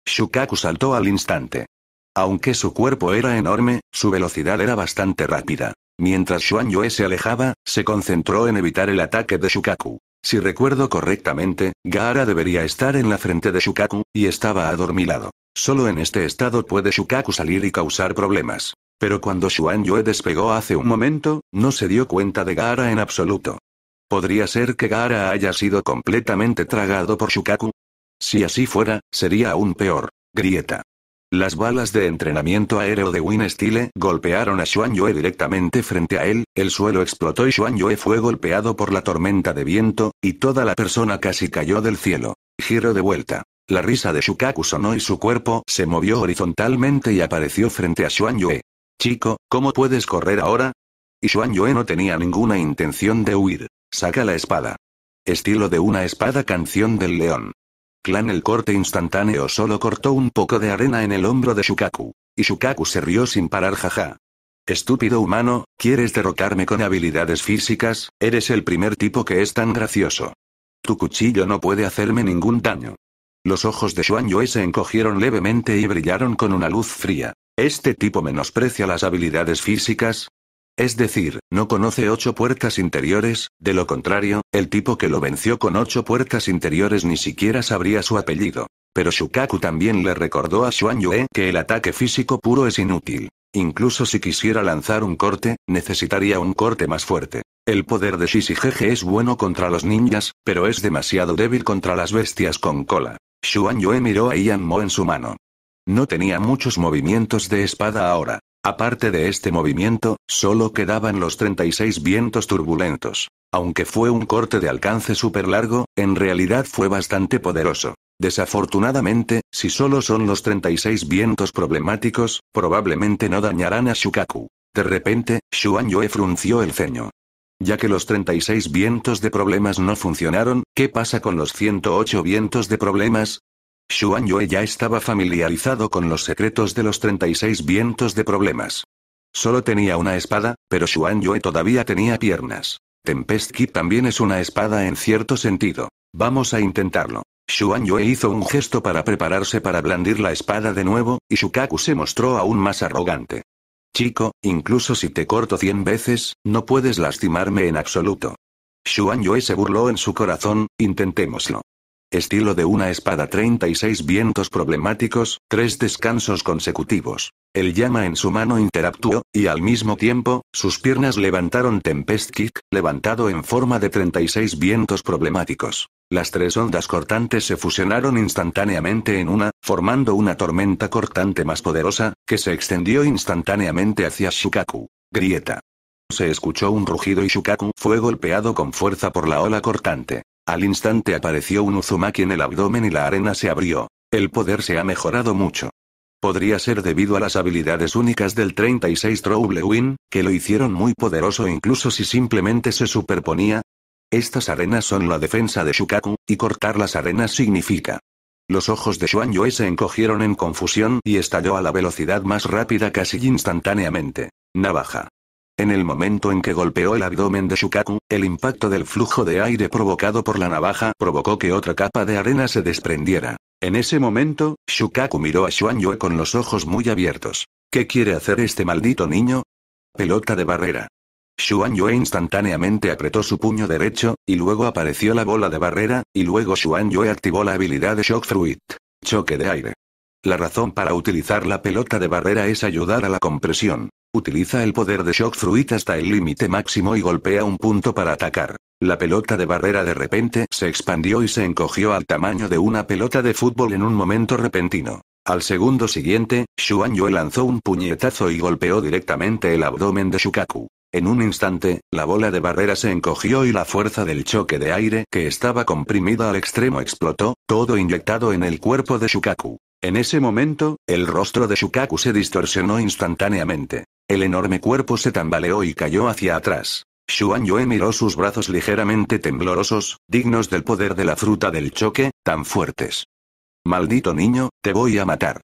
Shukaku saltó al instante. Aunque su cuerpo era enorme, su velocidad era bastante rápida. Mientras Xuan Yue se alejaba, se concentró en evitar el ataque de Shukaku. Si recuerdo correctamente, Gaara debería estar en la frente de Shukaku, y estaba adormilado. Solo en este estado puede Shukaku salir y causar problemas. Pero cuando Xuan Yue despegó hace un momento, no se dio cuenta de Gaara en absoluto. ¿Podría ser que Gaara haya sido completamente tragado por Shukaku? Si así fuera, sería aún peor. Grieta. Las balas de entrenamiento aéreo de Win Style golpearon a Xuan Yue directamente frente a él, el suelo explotó y Xuan Yue fue golpeado por la tormenta de viento, y toda la persona casi cayó del cielo. Giro de vuelta. La risa de Shukaku sonó y su cuerpo se movió horizontalmente y apareció frente a Xuan Yue. Chico, ¿cómo puedes correr ahora? Y Xuan Yue no tenía ninguna intención de huir. Saca la espada. Estilo de una espada canción del león. Clan el corte instantáneo solo cortó un poco de arena en el hombro de Shukaku. Y Shukaku se rió sin parar jaja. Estúpido humano, ¿quieres derrocarme con habilidades físicas? Eres el primer tipo que es tan gracioso. Tu cuchillo no puede hacerme ningún daño. Los ojos de Xuan Yue se encogieron levemente y brillaron con una luz fría. Este tipo menosprecia las habilidades físicas. Es decir, no conoce ocho puertas interiores, de lo contrario, el tipo que lo venció con ocho puertas interiores ni siquiera sabría su apellido. Pero Shukaku también le recordó a Xuan Yue que el ataque físico puro es inútil. Incluso si quisiera lanzar un corte, necesitaría un corte más fuerte. El poder de jeje es bueno contra los ninjas, pero es demasiado débil contra las bestias con cola. Xuan Yue miró a Ian Mo en su mano. No tenía muchos movimientos de espada ahora. Aparte de este movimiento, solo quedaban los 36 vientos turbulentos. Aunque fue un corte de alcance súper largo, en realidad fue bastante poderoso. Desafortunadamente, si solo son los 36 vientos problemáticos, probablemente no dañarán a Shukaku. De repente, Xuan Yue frunció el ceño. Ya que los 36 vientos de problemas no funcionaron, ¿qué pasa con los 108 vientos de problemas? Xuan Yue ya estaba familiarizado con los secretos de los 36 vientos de problemas. Solo tenía una espada, pero Xuan Yue todavía tenía piernas. Tempest también es una espada en cierto sentido. Vamos a intentarlo. Xuan Yue hizo un gesto para prepararse para blandir la espada de nuevo, y Shukaku se mostró aún más arrogante. Chico, incluso si te corto 100 veces, no puedes lastimarme en absoluto. Xuan Yue se burló en su corazón, intentémoslo. Estilo de una espada 36 vientos problemáticos, tres descansos consecutivos. El llama en su mano interactuó, y al mismo tiempo, sus piernas levantaron Tempest Kick, levantado en forma de 36 vientos problemáticos. Las tres ondas cortantes se fusionaron instantáneamente en una, formando una tormenta cortante más poderosa, que se extendió instantáneamente hacia Shukaku. Grieta. Se escuchó un rugido y Shukaku fue golpeado con fuerza por la ola cortante. Al instante apareció un uzumaki en el abdomen y la arena se abrió. El poder se ha mejorado mucho. Podría ser debido a las habilidades únicas del 36 Win, que lo hicieron muy poderoso incluso si simplemente se superponía. Estas arenas son la defensa de Shukaku, y cortar las arenas significa. Los ojos de Xuan Yue se encogieron en confusión y estalló a la velocidad más rápida casi instantáneamente. Navaja. En el momento en que golpeó el abdomen de Shukaku, el impacto del flujo de aire provocado por la navaja provocó que otra capa de arena se desprendiera. En ese momento, Shukaku miró a Xuan Yue con los ojos muy abiertos. ¿Qué quiere hacer este maldito niño? Pelota de barrera. Xuan Yue instantáneamente apretó su puño derecho, y luego apareció la bola de barrera, y luego Xuan Yue activó la habilidad de Shock Fruit. Choque de aire. La razón para utilizar la pelota de barrera es ayudar a la compresión. Utiliza el poder de Shock Fruit hasta el límite máximo y golpea un punto para atacar. La pelota de barrera de repente se expandió y se encogió al tamaño de una pelota de fútbol en un momento repentino. Al segundo siguiente, Shuanyue lanzó un puñetazo y golpeó directamente el abdomen de Shukaku. En un instante, la bola de barrera se encogió y la fuerza del choque de aire que estaba comprimida al extremo explotó, todo inyectado en el cuerpo de Shukaku. En ese momento, el rostro de Shukaku se distorsionó instantáneamente. El enorme cuerpo se tambaleó y cayó hacia atrás. Shuan Yue miró sus brazos ligeramente temblorosos, dignos del poder de la fruta del choque, tan fuertes. Maldito niño, te voy a matar.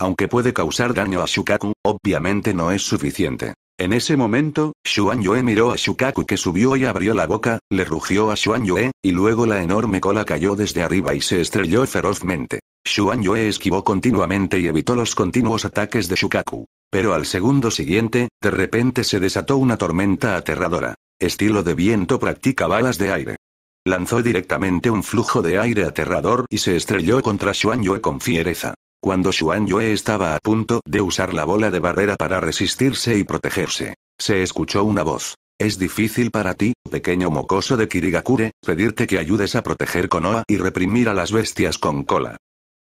Aunque puede causar daño a Shukaku, obviamente no es suficiente. En ese momento, Shuan Yue miró a Shukaku que subió y abrió la boca, le rugió a Xuan y luego la enorme cola cayó desde arriba y se estrelló ferozmente. Xuan esquivó continuamente y evitó los continuos ataques de Shukaku. Pero al segundo siguiente, de repente se desató una tormenta aterradora. Estilo de viento practica balas de aire. Lanzó directamente un flujo de aire aterrador y se estrelló contra Xuan Yue con fiereza. Cuando Xuan Yue estaba a punto de usar la bola de barrera para resistirse y protegerse, se escuchó una voz. Es difícil para ti, pequeño mocoso de Kirigakure, pedirte que ayudes a proteger Konoha y reprimir a las bestias con cola.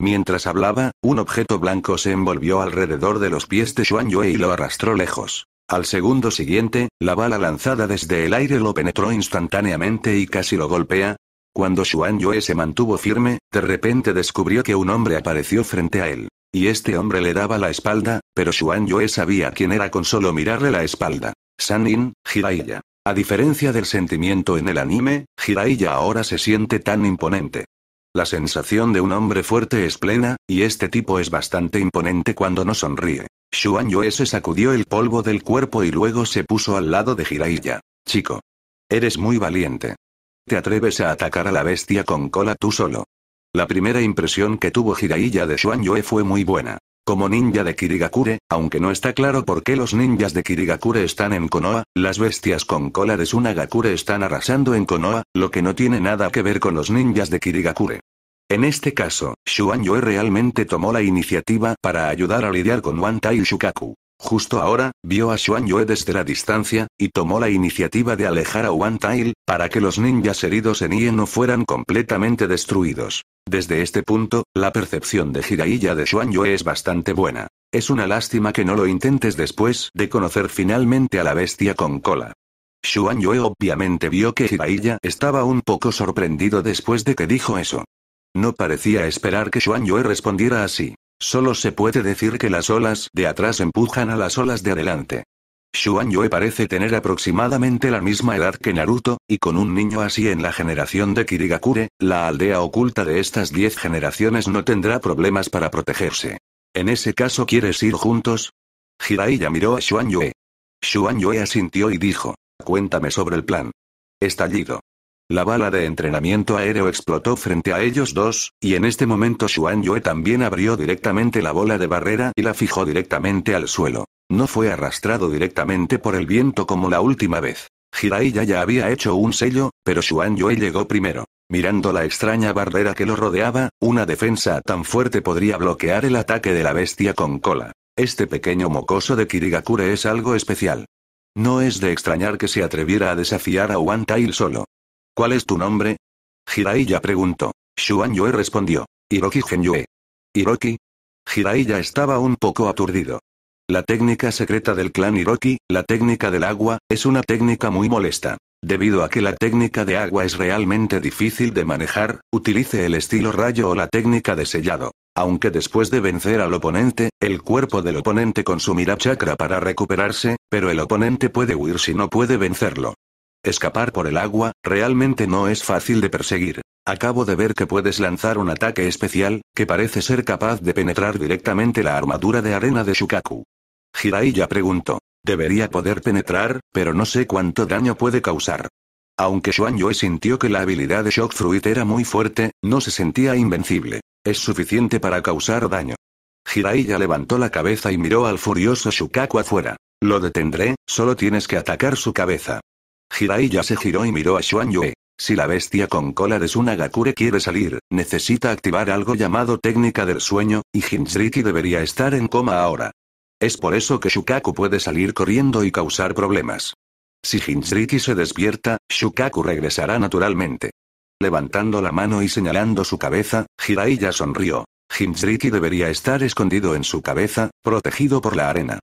Mientras hablaba, un objeto blanco se envolvió alrededor de los pies de Xuan Yue y lo arrastró lejos. Al segundo siguiente, la bala lanzada desde el aire lo penetró instantáneamente y casi lo golpea. Cuando Xuan Yue se mantuvo firme, de repente descubrió que un hombre apareció frente a él. Y este hombre le daba la espalda, pero Xuan Yue sabía quién era con solo mirarle la espalda. Sanin, Jiraiya. A diferencia del sentimiento en el anime, Jiraiya ahora se siente tan imponente. La sensación de un hombre fuerte es plena, y este tipo es bastante imponente cuando no sonríe. Xuan Yue se sacudió el polvo del cuerpo y luego se puso al lado de Jiraiya. Chico. Eres muy valiente. Te atreves a atacar a la bestia con cola tú solo. La primera impresión que tuvo Jiraiya de Xuan Yue fue muy buena. Como ninja de Kirigakure, aunque no está claro por qué los ninjas de Kirigakure están en Konoha, las bestias con cola de Sunagakure están arrasando en Konoha, lo que no tiene nada que ver con los ninjas de Kirigakure. En este caso, Shuan Yue realmente tomó la iniciativa para ayudar a lidiar con Wanta y Shukaku. Justo ahora, vio a Xuan Yue desde la distancia, y tomó la iniciativa de alejar a Wan Tail, para que los ninjas heridos en Ie no fueran completamente destruidos. Desde este punto, la percepción de Jiraiya de Xuan Yue es bastante buena. Es una lástima que no lo intentes después de conocer finalmente a la bestia con cola. Xuan Yue obviamente vio que Jiraiya estaba un poco sorprendido después de que dijo eso. No parecía esperar que Xuan Yue respondiera así. Solo se puede decir que las olas de atrás empujan a las olas de adelante. Shuan Yue parece tener aproximadamente la misma edad que Naruto, y con un niño así en la generación de Kirigakure, la aldea oculta de estas diez generaciones no tendrá problemas para protegerse. En ese caso, ¿quieres ir juntos? Jiraiya miró a Shuan Yue. Shuan Yue asintió y dijo: Cuéntame sobre el plan. Estallido. La bala de entrenamiento aéreo explotó frente a ellos dos, y en este momento Xuan Yue también abrió directamente la bola de barrera y la fijó directamente al suelo. No fue arrastrado directamente por el viento como la última vez. Jiraiya ya había hecho un sello, pero Xuan Yue llegó primero. Mirando la extraña barrera que lo rodeaba, una defensa tan fuerte podría bloquear el ataque de la bestia con cola. Este pequeño mocoso de Kirigakure es algo especial. No es de extrañar que se atreviera a desafiar a One solo. ¿Cuál es tu nombre? Jiraiya preguntó. Xuan Yue respondió. Hiroki Genyue. ¿Hiroki? Jiraiya estaba un poco aturdido. La técnica secreta del clan Hiroki, la técnica del agua, es una técnica muy molesta. Debido a que la técnica de agua es realmente difícil de manejar, utilice el estilo rayo o la técnica de sellado. Aunque después de vencer al oponente, el cuerpo del oponente consumirá chakra para recuperarse, pero el oponente puede huir si no puede vencerlo. Escapar por el agua, realmente no es fácil de perseguir. Acabo de ver que puedes lanzar un ataque especial, que parece ser capaz de penetrar directamente la armadura de arena de Shukaku. Jiraiya preguntó. Debería poder penetrar, pero no sé cuánto daño puede causar. Aunque Xuan Yue sintió que la habilidad de Shock Fruit era muy fuerte, no se sentía invencible. Es suficiente para causar daño. Jiraiya levantó la cabeza y miró al furioso Shukaku afuera. Lo detendré, solo tienes que atacar su cabeza. Hiraiya se giró y miró a Shuan Yue. Si la bestia con cola de Sunagakure quiere salir, necesita activar algo llamado técnica del sueño, y Jinchuriki debería estar en coma ahora. Es por eso que Shukaku puede salir corriendo y causar problemas. Si Jinchuriki se despierta, Shukaku regresará naturalmente. Levantando la mano y señalando su cabeza, Hiraiya sonrió. Jinchuriki debería estar escondido en su cabeza, protegido por la arena.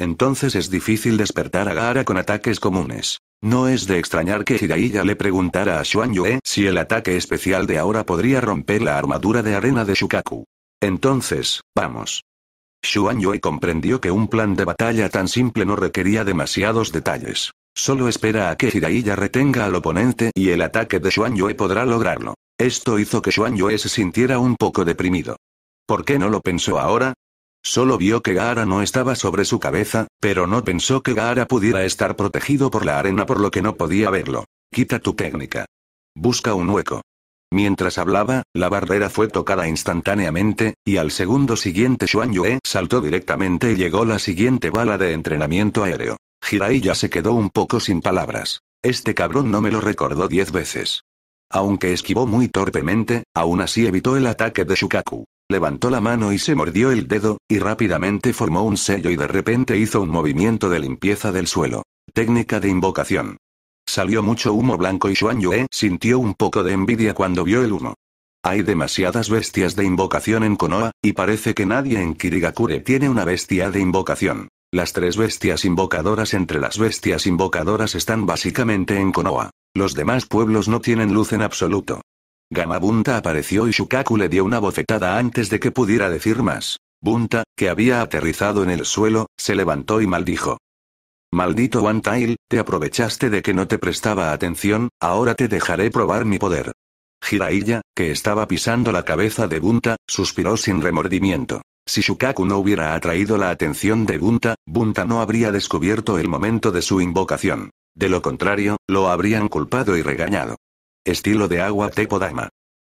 Entonces es difícil despertar a Gaara con ataques comunes. No es de extrañar que Hiraiya le preguntara a Xuan Yue si el ataque especial de ahora podría romper la armadura de arena de Shukaku. Entonces, vamos. Xuan Yue comprendió que un plan de batalla tan simple no requería demasiados detalles. Solo espera a que Jiraiya retenga al oponente y el ataque de Xuan Yue podrá lograrlo. Esto hizo que Xuan Yue se sintiera un poco deprimido. ¿Por qué no lo pensó ahora? Solo vio que Gaara no estaba sobre su cabeza, pero no pensó que Gaara pudiera estar protegido por la arena por lo que no podía verlo. Quita tu técnica. Busca un hueco. Mientras hablaba, la barrera fue tocada instantáneamente, y al segundo siguiente Xuan Yue saltó directamente y llegó la siguiente bala de entrenamiento aéreo. Jiraiya ya se quedó un poco sin palabras. Este cabrón no me lo recordó diez veces. Aunque esquivó muy torpemente, aún así evitó el ataque de Shukaku. Levantó la mano y se mordió el dedo, y rápidamente formó un sello y de repente hizo un movimiento de limpieza del suelo. Técnica de invocación. Salió mucho humo blanco y Xuan Yue sintió un poco de envidia cuando vio el humo. Hay demasiadas bestias de invocación en Konoha, y parece que nadie en Kirigakure tiene una bestia de invocación. Las tres bestias invocadoras entre las bestias invocadoras están básicamente en Konoha. Los demás pueblos no tienen luz en absoluto. Gamabunta apareció y Shukaku le dio una bofetada antes de que pudiera decir más. Bunta, que había aterrizado en el suelo, se levantó y maldijo. Maldito One te aprovechaste de que no te prestaba atención, ahora te dejaré probar mi poder. Jiraiya, que estaba pisando la cabeza de Bunta, suspiró sin remordimiento. Si Shukaku no hubiera atraído la atención de Bunta, Bunta no habría descubierto el momento de su invocación. De lo contrario, lo habrían culpado y regañado estilo de agua Tepodama.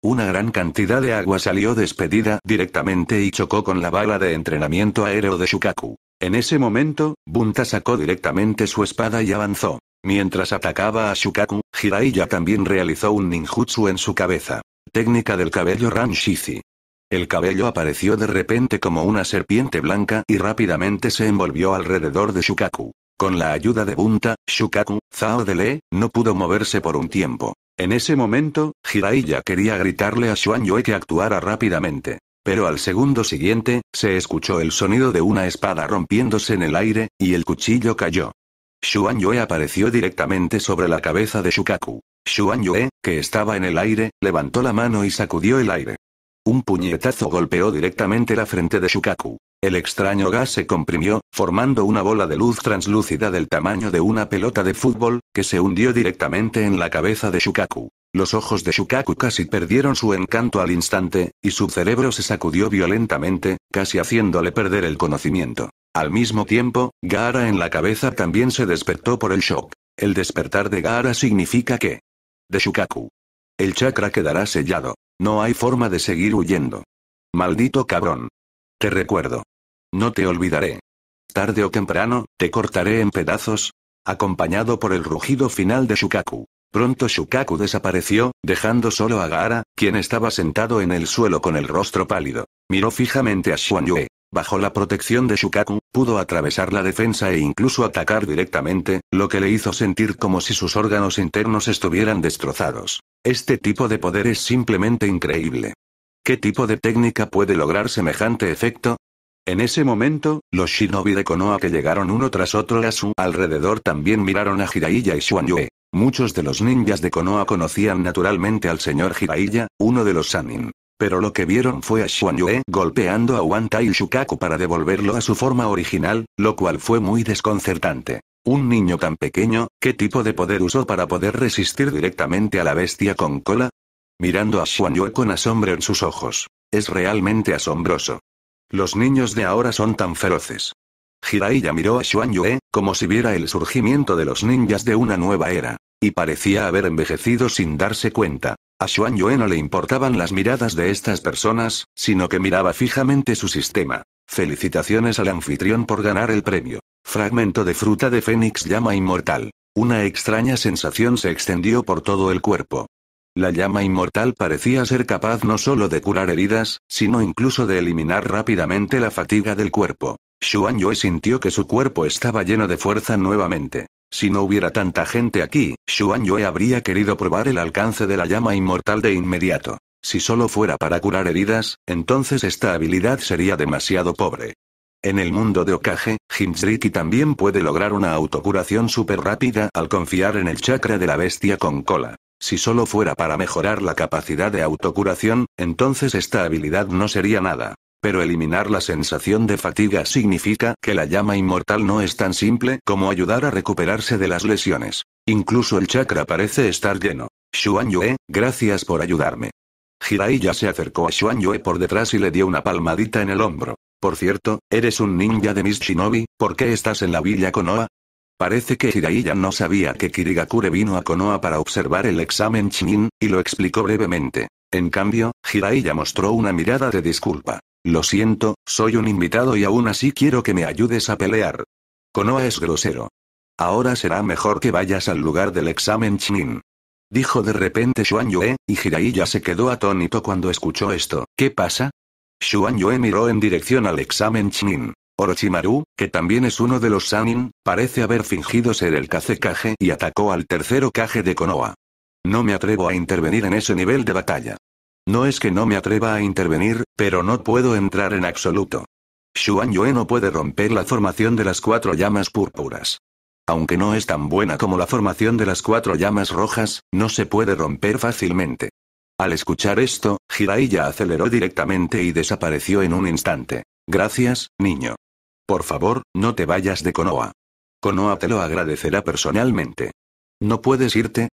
Una gran cantidad de agua salió despedida directamente y chocó con la bala de entrenamiento aéreo de Shukaku. En ese momento, Bunta sacó directamente su espada y avanzó. Mientras atacaba a Shukaku, Jiraiya también realizó un ninjutsu en su cabeza. Técnica del cabello Ramshizi. El cabello apareció de repente como una serpiente blanca y rápidamente se envolvió alrededor de Shukaku. Con la ayuda de Bunta, Shukaku, Zao de no pudo moverse por un tiempo. En ese momento, Jiraiya quería gritarle a Xuan Yue que actuara rápidamente. Pero al segundo siguiente, se escuchó el sonido de una espada rompiéndose en el aire, y el cuchillo cayó. Xuan Yue apareció directamente sobre la cabeza de Shukaku. Xuan Yue, que estaba en el aire, levantó la mano y sacudió el aire. Un puñetazo golpeó directamente la frente de Shukaku. El extraño gas se comprimió, formando una bola de luz translúcida del tamaño de una pelota de fútbol, que se hundió directamente en la cabeza de Shukaku. Los ojos de Shukaku casi perdieron su encanto al instante, y su cerebro se sacudió violentamente, casi haciéndole perder el conocimiento. Al mismo tiempo, Gaara en la cabeza también se despertó por el shock. El despertar de Gaara significa que... De Shukaku. El chakra quedará sellado. No hay forma de seguir huyendo. Maldito cabrón. Te recuerdo. No te olvidaré. Tarde o temprano, te cortaré en pedazos. Acompañado por el rugido final de Shukaku. Pronto Shukaku desapareció, dejando solo a Gaara, quien estaba sentado en el suelo con el rostro pálido. Miró fijamente a Yue. Bajo la protección de Shukaku, pudo atravesar la defensa e incluso atacar directamente, lo que le hizo sentir como si sus órganos internos estuvieran destrozados. Este tipo de poder es simplemente increíble. ¿Qué tipo de técnica puede lograr semejante efecto? En ese momento, los shinobi de Konoha que llegaron uno tras otro a su alrededor también miraron a Jiraiya y Xuanyue. Muchos de los ninjas de Konoha conocían naturalmente al señor Jiraiya, uno de los Sanin. Pero lo que vieron fue a Xuanyue golpeando a Wanta y Shukaku para devolverlo a su forma original, lo cual fue muy desconcertante. Un niño tan pequeño, ¿qué tipo de poder usó para poder resistir directamente a la bestia con cola? Mirando a Xuanyue con asombro en sus ojos. Es realmente asombroso. Los niños de ahora son tan feroces. Jiraiya miró a Xuan Yue, como si viera el surgimiento de los ninjas de una nueva era. Y parecía haber envejecido sin darse cuenta. A Xuan Yue no le importaban las miradas de estas personas, sino que miraba fijamente su sistema. Felicitaciones al anfitrión por ganar el premio. Fragmento de fruta de Fénix llama inmortal. Una extraña sensación se extendió por todo el cuerpo. La llama inmortal parecía ser capaz no solo de curar heridas, sino incluso de eliminar rápidamente la fatiga del cuerpo. Xuan Yue sintió que su cuerpo estaba lleno de fuerza nuevamente. Si no hubiera tanta gente aquí, Xuan Yue habría querido probar el alcance de la llama inmortal de inmediato. Si solo fuera para curar heridas, entonces esta habilidad sería demasiado pobre. En el mundo de Okage, Jinchuriki también puede lograr una autocuración súper rápida al confiar en el chakra de la bestia con cola. Si solo fuera para mejorar la capacidad de autocuración, entonces esta habilidad no sería nada. Pero eliminar la sensación de fatiga significa que la llama inmortal no es tan simple como ayudar a recuperarse de las lesiones. Incluso el chakra parece estar lleno. Shuanyue, gracias por ayudarme. Jiraiya se acercó a Shuanyue por detrás y le dio una palmadita en el hombro. Por cierto, eres un ninja de Miss Shinobi, ¿por qué estás en la villa Konoha? Parece que Hiraiya no sabía que Kirigakure vino a Konoha para observar el examen Chinin, y lo explicó brevemente. En cambio, Hiraiya mostró una mirada de disculpa. Lo siento, soy un invitado y aún así quiero que me ayudes a pelear. Konoha es grosero. Ahora será mejor que vayas al lugar del examen Chinin. Dijo de repente Xuan Yue, y Jiraiya se quedó atónito cuando escuchó esto. ¿Qué pasa? Xuan Yue miró en dirección al examen Chinin. Orochimaru, que también es uno de los Sanin, parece haber fingido ser el Kage y atacó al tercero Kage de Konoha. No me atrevo a intervenir en ese nivel de batalla. No es que no me atreva a intervenir, pero no puedo entrar en absoluto. shuan Yue no puede romper la formación de las cuatro llamas púrpuras. Aunque no es tan buena como la formación de las cuatro llamas rojas, no se puede romper fácilmente. Al escuchar esto, Jiraiya aceleró directamente y desapareció en un instante. Gracias, niño. Por favor, no te vayas de Konoha. Konoha te lo agradecerá personalmente. ¿No puedes irte?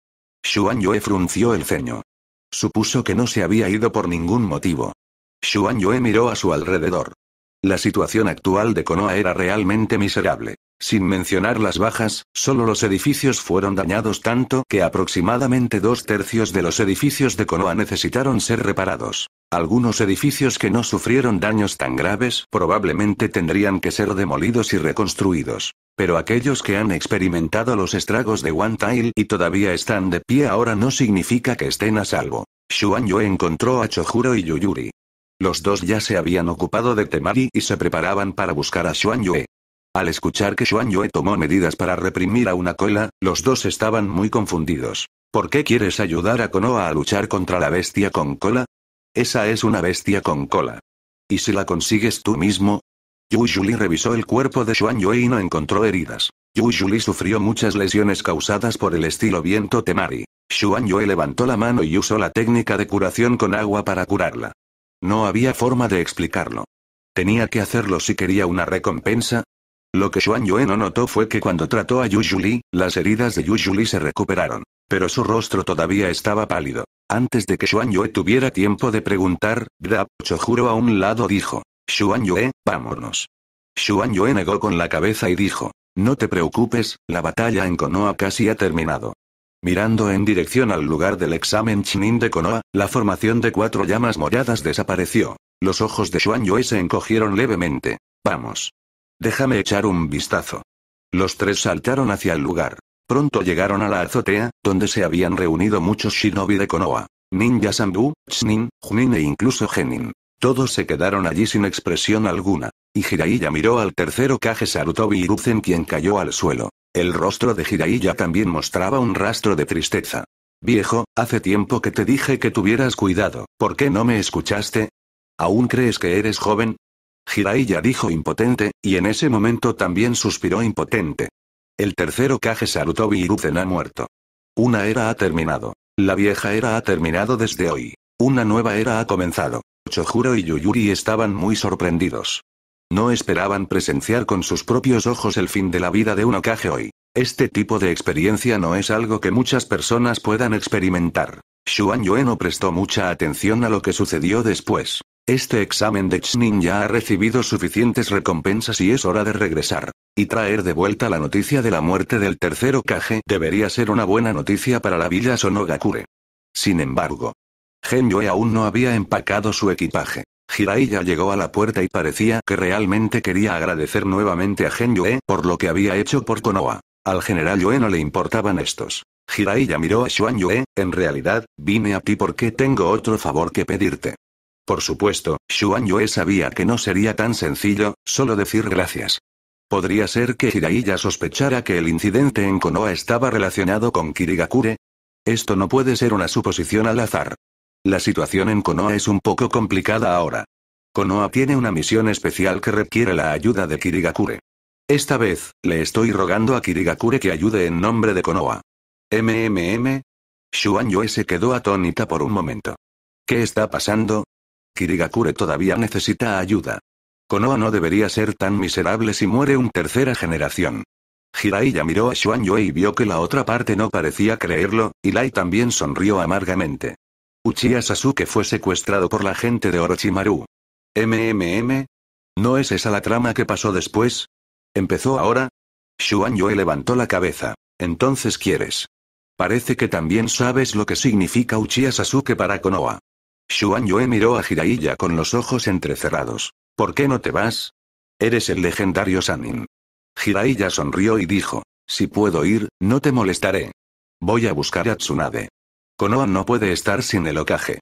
Shuanyue Yue frunció el ceño. Supuso que no se había ido por ningún motivo. Shuanyue Yue miró a su alrededor. La situación actual de Konoha era realmente miserable. Sin mencionar las bajas, solo los edificios fueron dañados tanto que aproximadamente dos tercios de los edificios de Konoha necesitaron ser reparados. Algunos edificios que no sufrieron daños tan graves probablemente tendrían que ser demolidos y reconstruidos. Pero aquellos que han experimentado los estragos de One Tile y todavía están de pie ahora no significa que estén a salvo. Yue encontró a Chojuro y Yuyuri. Los dos ya se habían ocupado de Temari y se preparaban para buscar a Xuan Yue. Al escuchar que Xuan Yue tomó medidas para reprimir a una cola, los dos estaban muy confundidos. ¿Por qué quieres ayudar a Konoha a luchar contra la bestia con cola? Esa es una bestia con cola. ¿Y si la consigues tú mismo? Yu Yuli revisó el cuerpo de Xuan Yue y no encontró heridas. Yu Yuli sufrió muchas lesiones causadas por el estilo viento temari. Xuan Yue levantó la mano y usó la técnica de curación con agua para curarla. No había forma de explicarlo. Tenía que hacerlo si quería una recompensa, lo que Xuan Yue no notó fue que cuando trató a Yu Li, las heridas de Yu Li se recuperaron. Pero su rostro todavía estaba pálido. Antes de que Xuan Yue tuviera tiempo de preguntar, Dap Chojuro a un lado dijo. Xuan Yue, vámonos. Xuan Yue negó con la cabeza y dijo. No te preocupes, la batalla en Konoha casi ha terminado. Mirando en dirección al lugar del examen Chinin de Konoha, la formación de cuatro llamas moradas desapareció. Los ojos de Xuan Yue se encogieron levemente. Vamos. Déjame echar un vistazo. Los tres saltaron hacia el lugar. Pronto llegaron a la azotea, donde se habían reunido muchos shinobi de Konoha. Ninja Sambu, Chnin, Junin e incluso Genin. Todos se quedaron allí sin expresión alguna. Y Jiraiya miró al tercero Kage Sarutobi Iruzen quien cayó al suelo. El rostro de Jiraiya también mostraba un rastro de tristeza. Viejo, hace tiempo que te dije que tuvieras cuidado, ¿por qué no me escuchaste? ¿Aún crees que eres joven? Jiraiya dijo impotente, y en ese momento también suspiró impotente. El tercero Kage Sarutobi Hiruzen ha muerto. Una era ha terminado. La vieja era ha terminado desde hoy. Una nueva era ha comenzado. Chojuro y Yuyuri estaban muy sorprendidos. No esperaban presenciar con sus propios ojos el fin de la vida de un Okage hoy. Este tipo de experiencia no es algo que muchas personas puedan experimentar. shuan no prestó mucha atención a lo que sucedió después. Este examen de Chnin ya ha recibido suficientes recompensas y es hora de regresar. Y traer de vuelta la noticia de la muerte del tercero Kage debería ser una buena noticia para la villa Sonogakure. Sin embargo, Genyue aún no había empacado su equipaje. Hiraiya llegó a la puerta y parecía que realmente quería agradecer nuevamente a Genyue por lo que había hecho por Konoha. Al general Yue no le importaban estos. Jiraiya miró a Xuan Yue, en realidad, vine a ti porque tengo otro favor que pedirte. Por supuesto, Shuan Yue sabía que no sería tan sencillo, solo decir gracias. ¿Podría ser que Hiraiya sospechara que el incidente en Konoha estaba relacionado con Kirigakure? Esto no puede ser una suposición al azar. La situación en Konoha es un poco complicada ahora. Konoha tiene una misión especial que requiere la ayuda de Kirigakure. Esta vez, le estoy rogando a Kirigakure que ayude en nombre de Konoha. MMM. Shuan Yue se quedó atónita por un momento. ¿Qué está pasando? Kirigakure todavía necesita ayuda. Konoha no debería ser tan miserable si muere un tercera generación. Jiraiya miró a Xuan y vio que la otra parte no parecía creerlo, y Lai también sonrió amargamente. Uchiha Sasuke fue secuestrado por la gente de Orochimaru. ¿MMM? ¿No es esa la trama que pasó después? ¿Empezó ahora? Shuan Yue levantó la cabeza. Entonces quieres. Parece que también sabes lo que significa Uchiha Sasuke para Konoha. Shuan Yue miró a Jiraiya con los ojos entrecerrados. ¿Por qué no te vas? Eres el legendario Sanin. Jiraiya sonrió y dijo, si puedo ir, no te molestaré. Voy a buscar a Tsunade. Konoha no puede estar sin el ocaje.